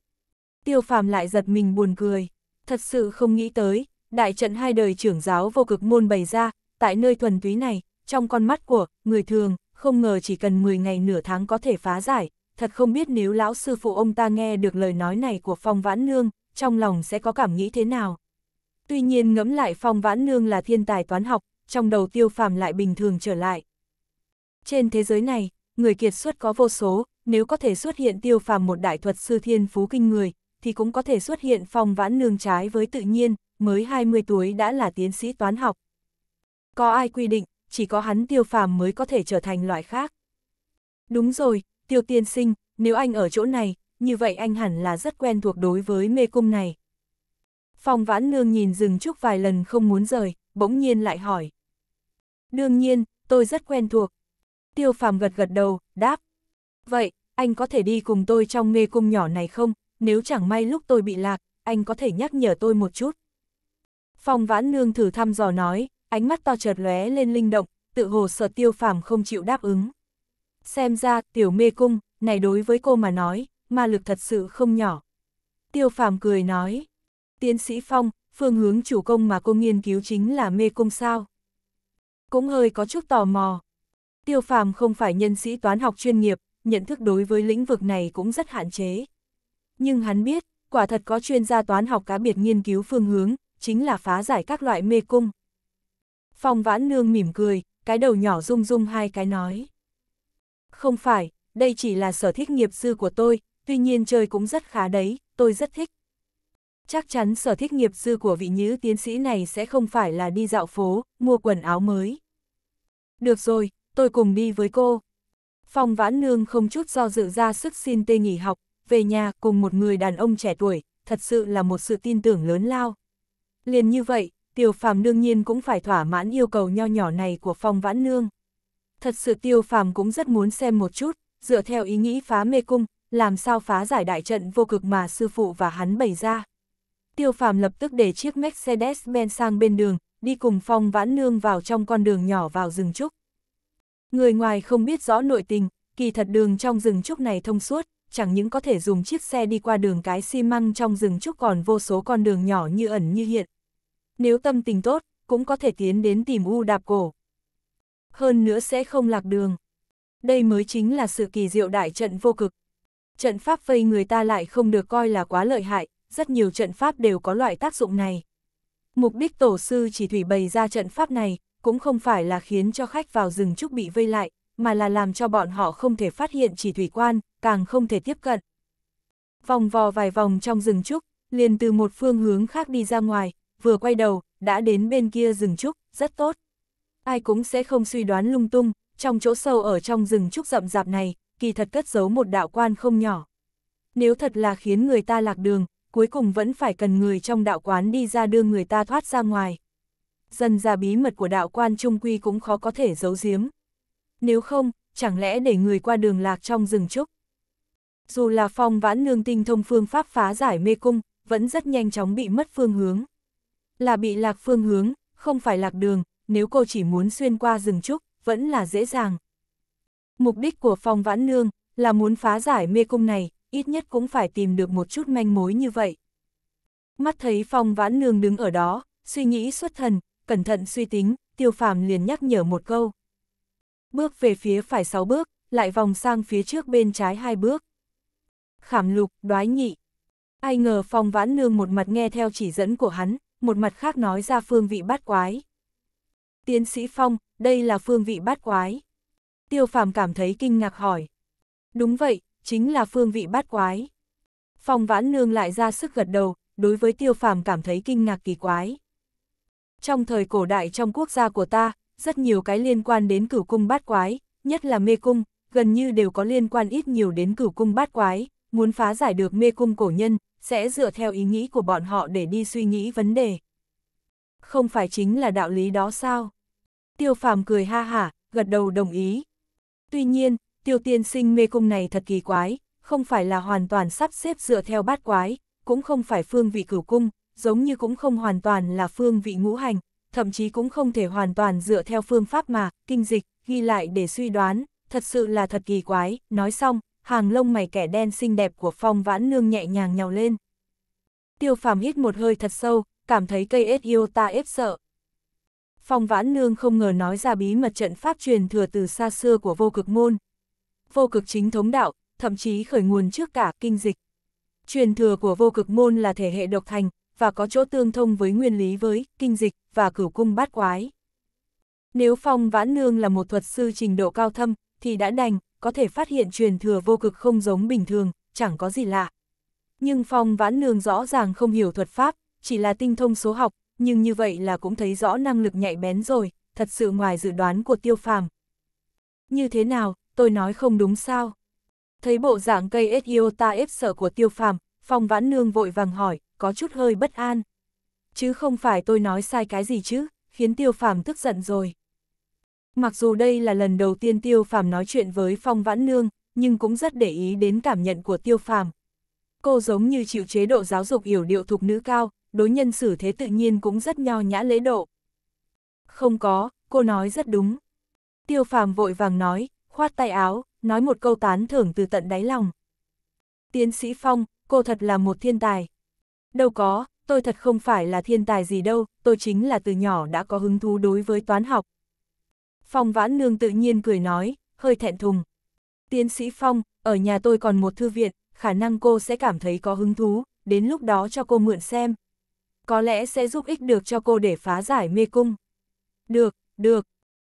Tiêu phàm lại giật mình buồn cười. Thật sự không nghĩ tới, đại trận hai đời trưởng giáo vô cực môn bày ra, tại nơi thuần túy này, trong con mắt của người thường, không ngờ chỉ cần 10 ngày nửa tháng có thể phá giải, thật không biết nếu lão sư phụ ông ta nghe được lời nói này của Phong Vãn Nương, trong lòng sẽ có cảm nghĩ thế nào. Tuy nhiên ngẫm lại Phong Vãn Nương là thiên tài toán học, trong đầu tiêu phàm lại bình thường trở lại. Trên thế giới này, người kiệt xuất có vô số, nếu có thể xuất hiện tiêu phàm một đại thuật sư thiên phú kinh người, thì cũng có thể xuất hiện Phong Vãn Nương trái với tự nhiên, mới 20 tuổi đã là tiến sĩ toán học. Có ai quy định, chỉ có hắn tiêu phàm mới có thể trở thành loại khác. Đúng rồi, tiêu tiên sinh, nếu anh ở chỗ này, như vậy anh hẳn là rất quen thuộc đối với mê cung này. Phong vãn nương nhìn dừng chút vài lần không muốn rời, bỗng nhiên lại hỏi. Đương nhiên, tôi rất quen thuộc. Tiêu phàm gật gật đầu, đáp. Vậy, anh có thể đi cùng tôi trong mê cung nhỏ này không? Nếu chẳng may lúc tôi bị lạc, anh có thể nhắc nhở tôi một chút. Phong vãn nương thử thăm dò nói, ánh mắt to chợt lóe lên linh động, tự hồ sợ tiêu phàm không chịu đáp ứng xem ra tiểu mê cung, này đối với cô mà nói, ma lực thật sự không nhỏ. Tiêu phàm cười nói, tiến sĩ Phong, phương hướng chủ công mà cô nghiên cứu chính là mê cung sao. Cũng hơi có chút tò mò. Tiêu phàm không phải nhân sĩ toán học chuyên nghiệp, nhận thức đối với lĩnh vực này cũng rất hạn chế. Nhưng hắn biết, quả thật có chuyên gia toán học cá biệt nghiên cứu phương hướng, chính là phá giải các loại mê cung. Phong vãn nương mỉm cười, cái đầu nhỏ rung rung hai cái nói. Không phải, đây chỉ là sở thích nghiệp dư của tôi, tuy nhiên chơi cũng rất khá đấy, tôi rất thích. Chắc chắn sở thích nghiệp dư của vị nhữ tiến sĩ này sẽ không phải là đi dạo phố, mua quần áo mới. Được rồi, tôi cùng đi với cô. Phong vãn nương không chút do dự ra sức xin tê nghỉ học, về nhà cùng một người đàn ông trẻ tuổi, thật sự là một sự tin tưởng lớn lao. Liền như vậy, Tiểu Phàm đương nhiên cũng phải thỏa mãn yêu cầu nho nhỏ này của Phong Vãn Nương thật sự tiêu phàm cũng rất muốn xem một chút, dựa theo ý nghĩ phá mê cung, làm sao phá giải đại trận vô cực mà sư phụ và hắn bày ra. Tiêu phàm lập tức để chiếc Mercedes-Benz sang bên đường, đi cùng phong vãn nương vào trong con đường nhỏ vào rừng trúc. Người ngoài không biết rõ nội tình, kỳ thật đường trong rừng trúc này thông suốt, chẳng những có thể dùng chiếc xe đi qua đường cái xi măng trong rừng trúc còn vô số con đường nhỏ như ẩn như hiện. Nếu tâm tình tốt, cũng có thể tiến đến tìm u đạp cổ hơn nữa sẽ không lạc đường. Đây mới chính là sự kỳ diệu đại trận vô cực. Trận pháp vây người ta lại không được coi là quá lợi hại, rất nhiều trận pháp đều có loại tác dụng này. Mục đích tổ sư chỉ thủy bày ra trận pháp này, cũng không phải là khiến cho khách vào rừng trúc bị vây lại, mà là làm cho bọn họ không thể phát hiện chỉ thủy quan, càng không thể tiếp cận. Vòng vò vài vòng trong rừng trúc, liền từ một phương hướng khác đi ra ngoài, vừa quay đầu, đã đến bên kia rừng trúc, rất tốt ai cũng sẽ không suy đoán lung tung, trong chỗ sâu ở trong rừng trúc rậm rạp này, kỳ thật cất giấu một đạo quan không nhỏ. Nếu thật là khiến người ta lạc đường, cuối cùng vẫn phải cần người trong đạo quán đi ra đưa người ta thoát ra ngoài. Dần ra bí mật của đạo quan trung quy cũng khó có thể giấu giếm. Nếu không, chẳng lẽ để người qua đường lạc trong rừng trúc? Dù là phong vãn nương tinh thông phương pháp phá giải mê cung, vẫn rất nhanh chóng bị mất phương hướng. Là bị lạc phương hướng, không phải lạc đường, nếu cô chỉ muốn xuyên qua rừng trúc, vẫn là dễ dàng. Mục đích của Phong Vãn Nương là muốn phá giải mê cung này, ít nhất cũng phải tìm được một chút manh mối như vậy. Mắt thấy Phong Vãn Nương đứng ở đó, suy nghĩ xuất thần, cẩn thận suy tính, tiêu phàm liền nhắc nhở một câu. Bước về phía phải sáu bước, lại vòng sang phía trước bên trái hai bước. Khảm lục, đoái nhị. Ai ngờ Phong Vãn Nương một mặt nghe theo chỉ dẫn của hắn, một mặt khác nói ra phương vị bát quái. Tiến sĩ Phong, đây là phương vị bát quái. Tiêu phàm cảm thấy kinh ngạc hỏi. Đúng vậy, chính là phương vị bát quái. Phong vãn nương lại ra sức gật đầu, đối với tiêu phàm cảm thấy kinh ngạc kỳ quái. Trong thời cổ đại trong quốc gia của ta, rất nhiều cái liên quan đến cửu cung bát quái, nhất là mê cung, gần như đều có liên quan ít nhiều đến cửu cung bát quái, muốn phá giải được mê cung cổ nhân, sẽ dựa theo ý nghĩ của bọn họ để đi suy nghĩ vấn đề không phải chính là đạo lý đó sao? Tiêu phàm cười ha hả, gật đầu đồng ý. Tuy nhiên, tiêu tiên sinh mê cung này thật kỳ quái, không phải là hoàn toàn sắp xếp dựa theo bát quái, cũng không phải phương vị cửu cung, giống như cũng không hoàn toàn là phương vị ngũ hành, thậm chí cũng không thể hoàn toàn dựa theo phương pháp mà, kinh dịch, ghi lại để suy đoán, thật sự là thật kỳ quái, nói xong, hàng lông mày kẻ đen xinh đẹp của phong vãn nương nhẹ nhàng nhào lên. Tiêu phàm hít một hơi thật sâu, cảm thấy cây yêu ta ép sợ. Phong Vãn Nương không ngờ nói ra bí mật trận pháp truyền thừa từ xa xưa của vô cực môn. Vô cực chính thống đạo, thậm chí khởi nguồn trước cả kinh dịch. Truyền thừa của vô cực môn là thể hệ độc thành, và có chỗ tương thông với nguyên lý với, kinh dịch, và cửu cung bát quái. Nếu Phong Vãn Nương là một thuật sư trình độ cao thâm, thì đã đành, có thể phát hiện truyền thừa vô cực không giống bình thường, chẳng có gì lạ. Nhưng Phong Vãn Nương rõ ràng không hiểu thuật pháp, chỉ là tinh thông số học, nhưng như vậy là cũng thấy rõ năng lực nhạy bén rồi, thật sự ngoài dự đoán của tiêu phàm. Như thế nào, tôi nói không đúng sao? Thấy bộ dạng cây ta ép sợ của tiêu phàm, phong vãn nương vội vàng hỏi, có chút hơi bất an. Chứ không phải tôi nói sai cái gì chứ, khiến tiêu phàm tức giận rồi. Mặc dù đây là lần đầu tiên tiêu phàm nói chuyện với phong vãn nương, nhưng cũng rất để ý đến cảm nhận của tiêu phàm. Cô giống như chịu chế độ giáo dục hiểu điệu thục nữ cao, đối nhân xử thế tự nhiên cũng rất nho nhã lễ độ. Không có, cô nói rất đúng. Tiêu phàm vội vàng nói, khoát tay áo, nói một câu tán thưởng từ tận đáy lòng. Tiến sĩ Phong, cô thật là một thiên tài. Đâu có, tôi thật không phải là thiên tài gì đâu, tôi chính là từ nhỏ đã có hứng thú đối với toán học. Phong vãn nương tự nhiên cười nói, hơi thẹn thùng. Tiến sĩ Phong, ở nhà tôi còn một thư viện, khả năng cô sẽ cảm thấy có hứng thú, đến lúc đó cho cô mượn xem có lẽ sẽ giúp ích được cho cô để phá giải mê cung. Được, được.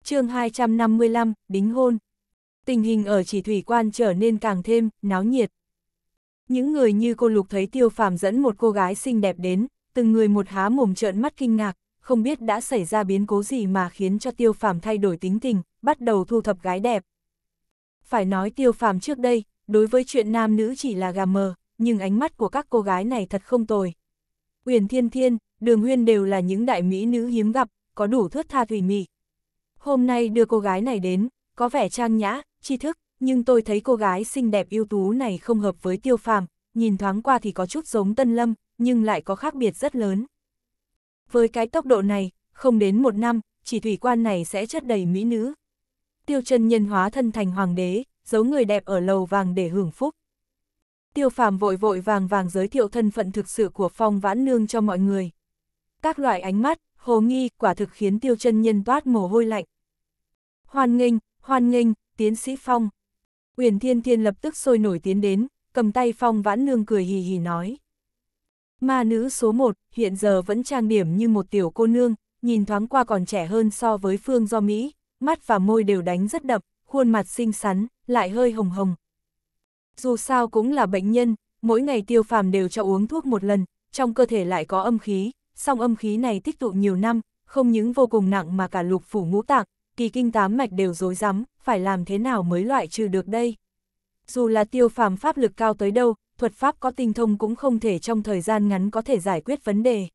chương 255, đính hôn. Tình hình ở chỉ thủy quan trở nên càng thêm, náo nhiệt. Những người như cô Lục thấy tiêu phàm dẫn một cô gái xinh đẹp đến, từng người một há mồm trợn mắt kinh ngạc, không biết đã xảy ra biến cố gì mà khiến cho tiêu phàm thay đổi tính tình, bắt đầu thu thập gái đẹp. Phải nói tiêu phàm trước đây, đối với chuyện nam nữ chỉ là gà mờ, nhưng ánh mắt của các cô gái này thật không tồi, Uyển Thiên Thiên, Đường Huyên đều là những đại mỹ nữ hiếm gặp, có đủ thước tha thủy mị. Hôm nay đưa cô gái này đến, có vẻ trang nhã, tri thức, nhưng tôi thấy cô gái xinh đẹp ưu tú này không hợp với tiêu phàm, nhìn thoáng qua thì có chút giống Tân Lâm, nhưng lại có khác biệt rất lớn. Với cái tốc độ này, không đến một năm, chỉ thủy quan này sẽ chất đầy mỹ nữ. Tiêu chân nhân hóa thân thành hoàng đế, giấu người đẹp ở lầu vàng để hưởng phúc. Tiêu phàm vội vội vàng vàng giới thiệu thân phận thực sự của phong vãn nương cho mọi người. Các loại ánh mắt, hồ nghi, quả thực khiến tiêu chân nhân toát mồ hôi lạnh. Hoan nghênh, hoan nghênh, tiến sĩ phong. Uyển thiên thiên lập tức sôi nổi tiến đến, cầm tay phong vãn nương cười hì hì nói. Ma nữ số 1, hiện giờ vẫn trang điểm như một tiểu cô nương, nhìn thoáng qua còn trẻ hơn so với phương do Mỹ, mắt và môi đều đánh rất đậm, khuôn mặt xinh xắn, lại hơi hồng hồng, dù sao cũng là bệnh nhân, mỗi ngày tiêu phàm đều cho uống thuốc một lần, trong cơ thể lại có âm khí, song âm khí này tích tụ nhiều năm, không những vô cùng nặng mà cả lục phủ ngũ tạng, kỳ kinh tám mạch đều rối rắm, phải làm thế nào mới loại trừ được đây. Dù là tiêu phàm pháp lực cao tới đâu, thuật pháp có tinh thông cũng không thể trong thời gian ngắn có thể giải quyết vấn đề.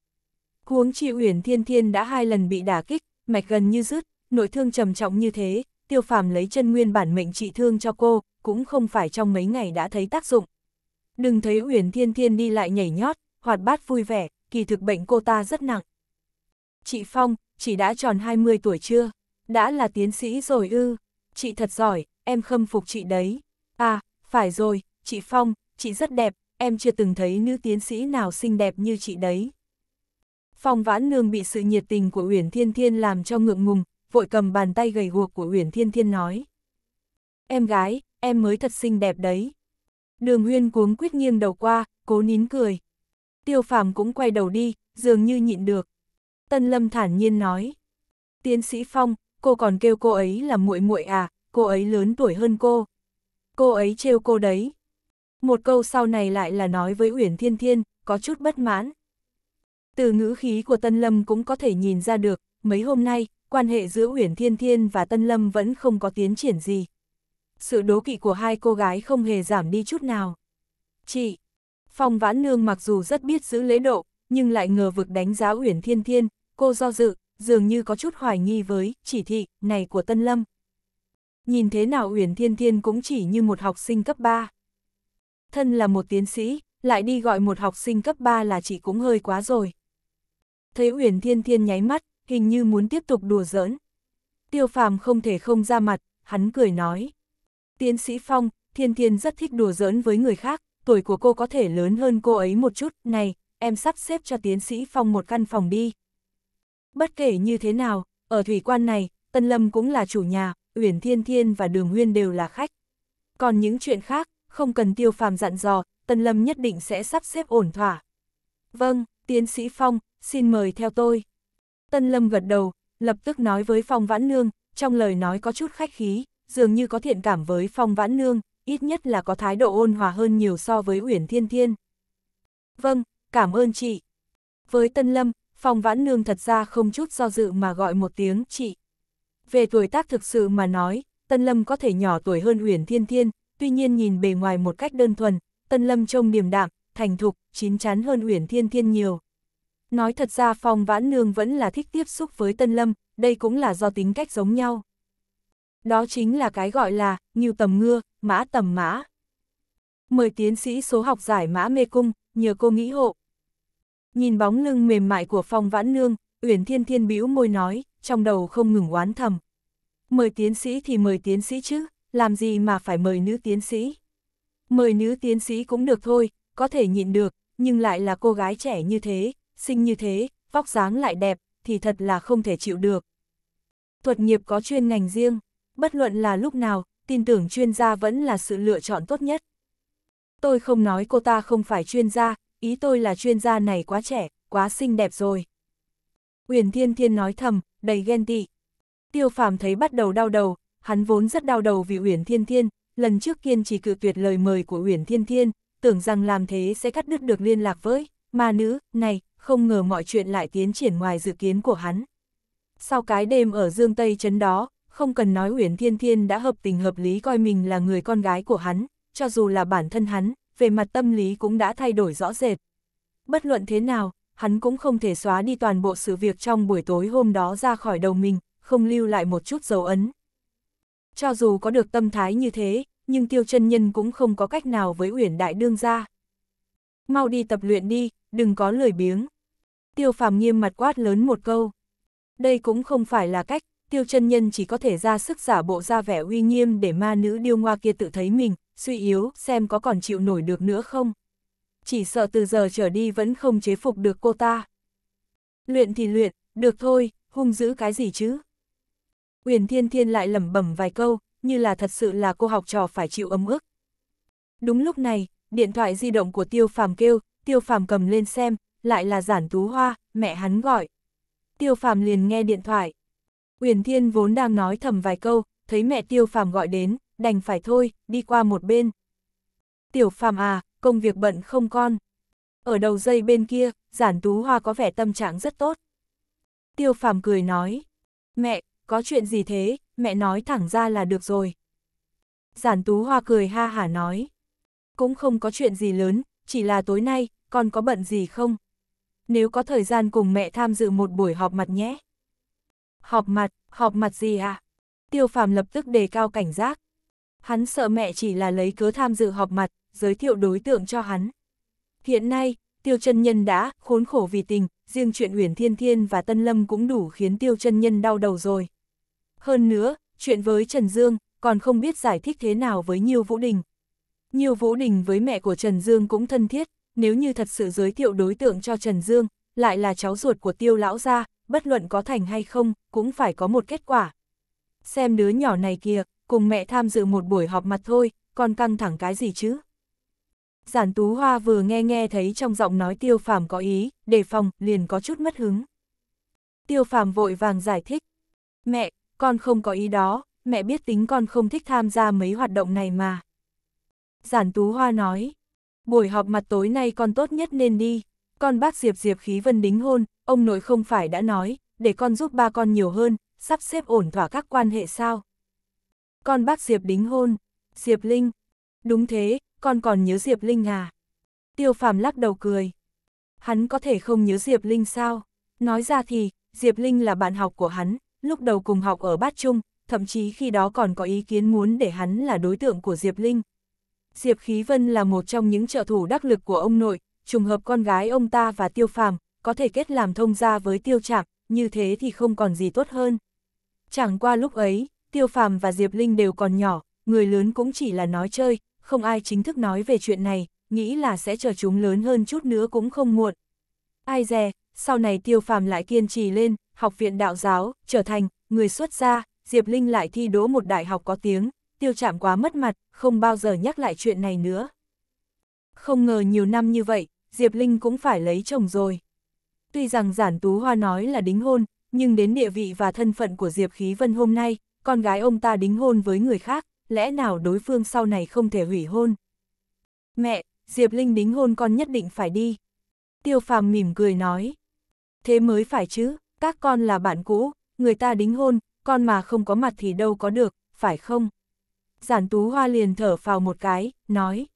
Huống chi Uyển Thiên Thiên đã hai lần bị đả kích, mạch gần như rứt, nội thương trầm trọng như thế, tiêu phàm lấy chân nguyên bản mệnh trị thương cho cô, cũng không phải trong mấy ngày đã thấy tác dụng. Đừng thấy Uyển Thiên Thiên đi lại nhảy nhót, hoạt bát vui vẻ, kỳ thực bệnh cô ta rất nặng. Chị Phong, chị đã tròn 20 tuổi chưa? Đã là tiến sĩ rồi ư? Chị thật giỏi, em khâm phục chị đấy. À, phải rồi, chị Phong, chị rất đẹp, em chưa từng thấy nữ tiến sĩ nào xinh đẹp như chị đấy. Phong Vãn Nương bị sự nhiệt tình của Uyển Thiên Thiên làm cho ngượng ngùng, vội cầm bàn tay gầy guộc của Uyển Thiên Thiên nói. Em gái, em mới thật xinh đẹp đấy. Đường Huyên cuống quyết nghiêng đầu qua, cố nín cười. Tiêu Phàm cũng quay đầu đi, dường như nhịn được. Tân Lâm thản nhiên nói. Tiến sĩ Phong, cô còn kêu cô ấy là muội muội à, cô ấy lớn tuổi hơn cô. Cô ấy trêu cô đấy. Một câu sau này lại là nói với Uyển Thiên Thiên, có chút bất mãn. Từ ngữ khí của Tân Lâm cũng có thể nhìn ra được, mấy hôm nay, quan hệ giữa Uyển Thiên Thiên và Tân Lâm vẫn không có tiến triển gì. Sự đố kỵ của hai cô gái không hề giảm đi chút nào. Chị, Phong Vãn Nương mặc dù rất biết giữ lễ độ, nhưng lại ngờ vực đánh giá Uyển Thiên Thiên, cô do dự, dường như có chút hoài nghi với chỉ thị này của Tân Lâm. Nhìn thế nào Uyển Thiên Thiên cũng chỉ như một học sinh cấp 3. Thân là một tiến sĩ, lại đi gọi một học sinh cấp 3 là chị cũng hơi quá rồi. Thấy Uyển Thiên Thiên nháy mắt, hình như muốn tiếp tục đùa giỡn. Tiêu phàm không thể không ra mặt, hắn cười nói. Tiến sĩ Phong, Thiên Thiên rất thích đùa giỡn với người khác, tuổi của cô có thể lớn hơn cô ấy một chút, này, em sắp xếp cho tiến sĩ Phong một căn phòng đi. Bất kể như thế nào, ở thủy quan này, Tân Lâm cũng là chủ nhà, Uyển Thiên Thiên và Đường nguyên đều là khách. Còn những chuyện khác, không cần tiêu phàm dặn dò, Tân Lâm nhất định sẽ sắp xếp ổn thỏa. Vâng, tiến sĩ Phong, xin mời theo tôi. Tân Lâm gật đầu, lập tức nói với Phong Vãn Nương, trong lời nói có chút khách khí, dường như có thiện cảm với Phong Vãn Nương, ít nhất là có thái độ ôn hòa hơn nhiều so với Uyển Thiên Thiên. Vâng, cảm ơn chị. Với Tân Lâm, Phong Vãn Nương thật ra không chút do dự mà gọi một tiếng chị. Về tuổi tác thực sự mà nói, Tân Lâm có thể nhỏ tuổi hơn Uyển Thiên Thiên, tuy nhiên nhìn bề ngoài một cách đơn thuần, Tân Lâm trông điềm đạm, thành thục, chín chắn hơn Uyển Thiên Thiên nhiều. Nói thật ra Phong Vãn Nương vẫn là thích tiếp xúc với Tân Lâm, đây cũng là do tính cách giống nhau. Đó chính là cái gọi là, nhiều tầm ngưa, mã tầm mã. Mời tiến sĩ số học giải mã mê cung, nhờ cô nghĩ hộ. Nhìn bóng lưng mềm mại của Phong Vãn Nương, Uyển Thiên Thiên bĩu môi nói, trong đầu không ngừng oán thầm. Mời tiến sĩ thì mời tiến sĩ chứ, làm gì mà phải mời nữ tiến sĩ. Mời nữ tiến sĩ cũng được thôi, có thể nhịn được, nhưng lại là cô gái trẻ như thế, xinh như thế, vóc dáng lại đẹp, thì thật là không thể chịu được. Thuật nghiệp có chuyên ngành riêng, bất luận là lúc nào, tin tưởng chuyên gia vẫn là sự lựa chọn tốt nhất. Tôi không nói cô ta không phải chuyên gia, ý tôi là chuyên gia này quá trẻ, quá xinh đẹp rồi. Uyển Thiên Thiên nói thầm, đầy ghen tị. Tiêu Phàm thấy bắt đầu đau đầu, hắn vốn rất đau đầu vì Uyển Thiên Thiên, lần trước kiên trì cự tuyệt lời mời của Uyển Thiên Thiên, tưởng rằng làm thế sẽ cắt đứt được liên lạc với mà nữ này, không ngờ mọi chuyện lại tiến triển ngoài dự kiến của hắn. Sau cái đêm ở Dương Tây Trấn đó, không cần nói Uyển Thiên Thiên đã hợp tình hợp lý coi mình là người con gái của hắn, cho dù là bản thân hắn, về mặt tâm lý cũng đã thay đổi rõ rệt. Bất luận thế nào, hắn cũng không thể xóa đi toàn bộ sự việc trong buổi tối hôm đó ra khỏi đầu mình, không lưu lại một chút dấu ấn. Cho dù có được tâm thái như thế, nhưng Tiêu chân Nhân cũng không có cách nào với Uyển Đại Đương gia mau đi tập luyện đi, đừng có lời biếng. Tiêu phàm nghiêm mặt quát lớn một câu. Đây cũng không phải là cách, tiêu chân nhân chỉ có thể ra sức giả bộ ra vẻ uy nghiêm để ma nữ điêu ngoa kia tự thấy mình, suy yếu, xem có còn chịu nổi được nữa không. Chỉ sợ từ giờ trở đi vẫn không chế phục được cô ta. Luyện thì luyện, được thôi, hung dữ cái gì chứ? Uyển Thiên Thiên lại lẩm bẩm vài câu, như là thật sự là cô học trò phải chịu ấm ức. Đúng lúc này, điện thoại di động của tiêu phàm kêu, tiêu phàm cầm lên xem, lại là giản tú hoa, mẹ hắn gọi. Tiêu phàm liền nghe điện thoại. Uyển Thiên vốn đang nói thầm vài câu, thấy mẹ tiêu phàm gọi đến, đành phải thôi, đi qua một bên. Tiểu phàm à, công việc bận không con. Ở đầu dây bên kia, giản tú hoa có vẻ tâm trạng rất tốt. Tiêu phàm cười nói, mẹ, có chuyện gì thế, mẹ nói thẳng ra là được rồi. Giản tú hoa cười ha hả nói, cũng không có chuyện gì lớn, chỉ là tối nay, con có bận gì không? Nếu có thời gian cùng mẹ tham dự một buổi họp mặt nhé. Họp mặt, họp mặt gì à? Tiêu phàm lập tức đề cao cảnh giác. Hắn sợ mẹ chỉ là lấy cớ tham dự họp mặt, giới thiệu đối tượng cho hắn. Hiện nay, tiêu chân nhân đã khốn khổ vì tình, riêng chuyện Uyển Thiên Thiên và Tân Lâm cũng đủ khiến tiêu chân nhân đau đầu rồi. Hơn nữa, chuyện với Trần Dương, còn không biết giải thích thế nào với nhiều Vũ Đình, nhiều Vũ Đình với mẹ của Trần Dương cũng thân thiết, nếu như thật sự giới thiệu đối tượng cho Trần Dương, lại là cháu ruột của tiêu lão gia, bất luận có thành hay không, cũng phải có một kết quả. Xem đứa nhỏ này kìa, cùng mẹ tham dự một buổi họp mặt thôi, còn căng thẳng cái gì chứ? Giản Tú Hoa vừa nghe nghe thấy trong giọng nói tiêu phàm có ý, đề phòng, liền có chút mất hứng. Tiêu phàm vội vàng giải thích. Mẹ, con không có ý đó, mẹ biết tính con không thích tham gia mấy hoạt động này mà. Giản Tú Hoa nói. Buổi họp mặt tối nay con tốt nhất nên đi. Con bác Diệp Diệp khí vân đính hôn, ông nội không phải đã nói, để con giúp ba con nhiều hơn, sắp xếp ổn thỏa các quan hệ sao. Con bác Diệp đính hôn, Diệp Linh. Đúng thế, con còn nhớ Diệp Linh à? Tiêu phàm lắc đầu cười. Hắn có thể không nhớ Diệp Linh sao? Nói ra thì, Diệp Linh là bạn học của hắn, lúc đầu cùng học ở Bát Trung, thậm chí khi đó còn có ý kiến muốn để hắn là đối tượng của Diệp Linh, Diệp Khí Vân là một trong những trợ thủ đắc lực của ông nội, trùng hợp con gái ông ta và tiêu phàm, có thể kết làm thông gia với tiêu Trạm, như thế thì không còn gì tốt hơn. Chẳng qua lúc ấy, tiêu phàm và Diệp Linh đều còn nhỏ, người lớn cũng chỉ là nói chơi, không ai chính thức nói về chuyện này, nghĩ là sẽ chờ chúng lớn hơn chút nữa cũng không muộn. Ai dè, sau này tiêu phàm lại kiên trì lên, học viện đạo giáo, trở thành, người xuất gia, Diệp Linh lại thi đỗ một đại học có tiếng, tiêu chạm quá mất mặt, không bao giờ nhắc lại chuyện này nữa. Không ngờ nhiều năm như vậy, Diệp Linh cũng phải lấy chồng rồi. Tuy rằng giản tú hoa nói là đính hôn, nhưng đến địa vị và thân phận của Diệp Khí Vân hôm nay, con gái ông ta đính hôn với người khác, lẽ nào đối phương sau này không thể hủy hôn. Mẹ, Diệp Linh đính hôn con nhất định phải đi. Tiêu phàm mỉm cười nói. Thế mới phải chứ, các con là bạn cũ, người ta đính hôn, con mà không có mặt thì đâu có được, phải không? giản tú hoa liền thở phào một cái, nói.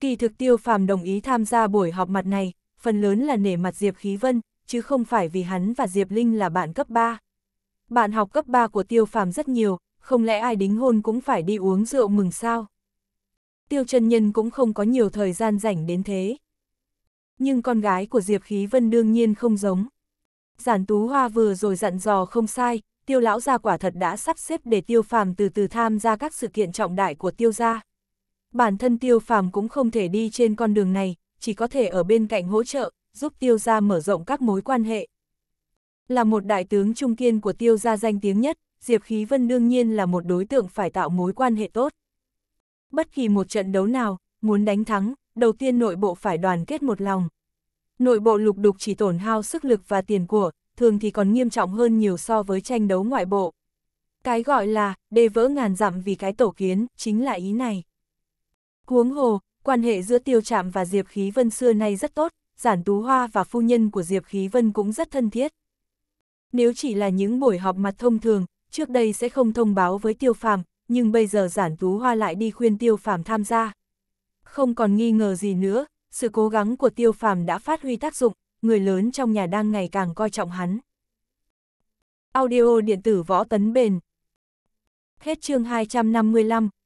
Kỳ thực tiêu phàm đồng ý tham gia buổi họp mặt này, phần lớn là nể mặt Diệp Khí Vân, chứ không phải vì hắn và Diệp Linh là bạn cấp 3. Bạn học cấp 3 của tiêu phàm rất nhiều, không lẽ ai đính hôn cũng phải đi uống rượu mừng sao? Tiêu chân nhân cũng không có nhiều thời gian rảnh đến thế. Nhưng con gái của Diệp Khí Vân đương nhiên không giống. Giản Tú Hoa vừa rồi dặn dò không sai, tiêu lão gia quả thật đã sắp xếp để tiêu phàm từ từ tham gia các sự kiện trọng đại của tiêu gia. Bản thân tiêu phàm cũng không thể đi trên con đường này, chỉ có thể ở bên cạnh hỗ trợ, giúp tiêu gia mở rộng các mối quan hệ. Là một đại tướng trung kiên của tiêu gia danh tiếng nhất, Diệp Khí Vân đương nhiên là một đối tượng phải tạo mối quan hệ tốt. Bất kỳ một trận đấu nào, muốn đánh thắng, đầu tiên nội bộ phải đoàn kết một lòng. Nội bộ lục đục chỉ tổn hao sức lực và tiền của, thường thì còn nghiêm trọng hơn nhiều so với tranh đấu ngoại bộ. Cái gọi là, đê vỡ ngàn dặm vì cái tổ kiến, chính là ý này. Huống hồ, quan hệ giữa tiêu trạm và Diệp Khí Vân xưa nay rất tốt, giản tú hoa và phu nhân của Diệp Khí Vân cũng rất thân thiết. Nếu chỉ là những buổi họp mặt thông thường, trước đây sẽ không thông báo với tiêu phàm, nhưng bây giờ giản tú hoa lại đi khuyên tiêu phàm tham gia. Không còn nghi ngờ gì nữa, sự cố gắng của tiêu phàm đã phát huy tác dụng, người lớn trong nhà đang ngày càng coi trọng hắn. Audio điện tử võ tấn bền. Hết chương 255,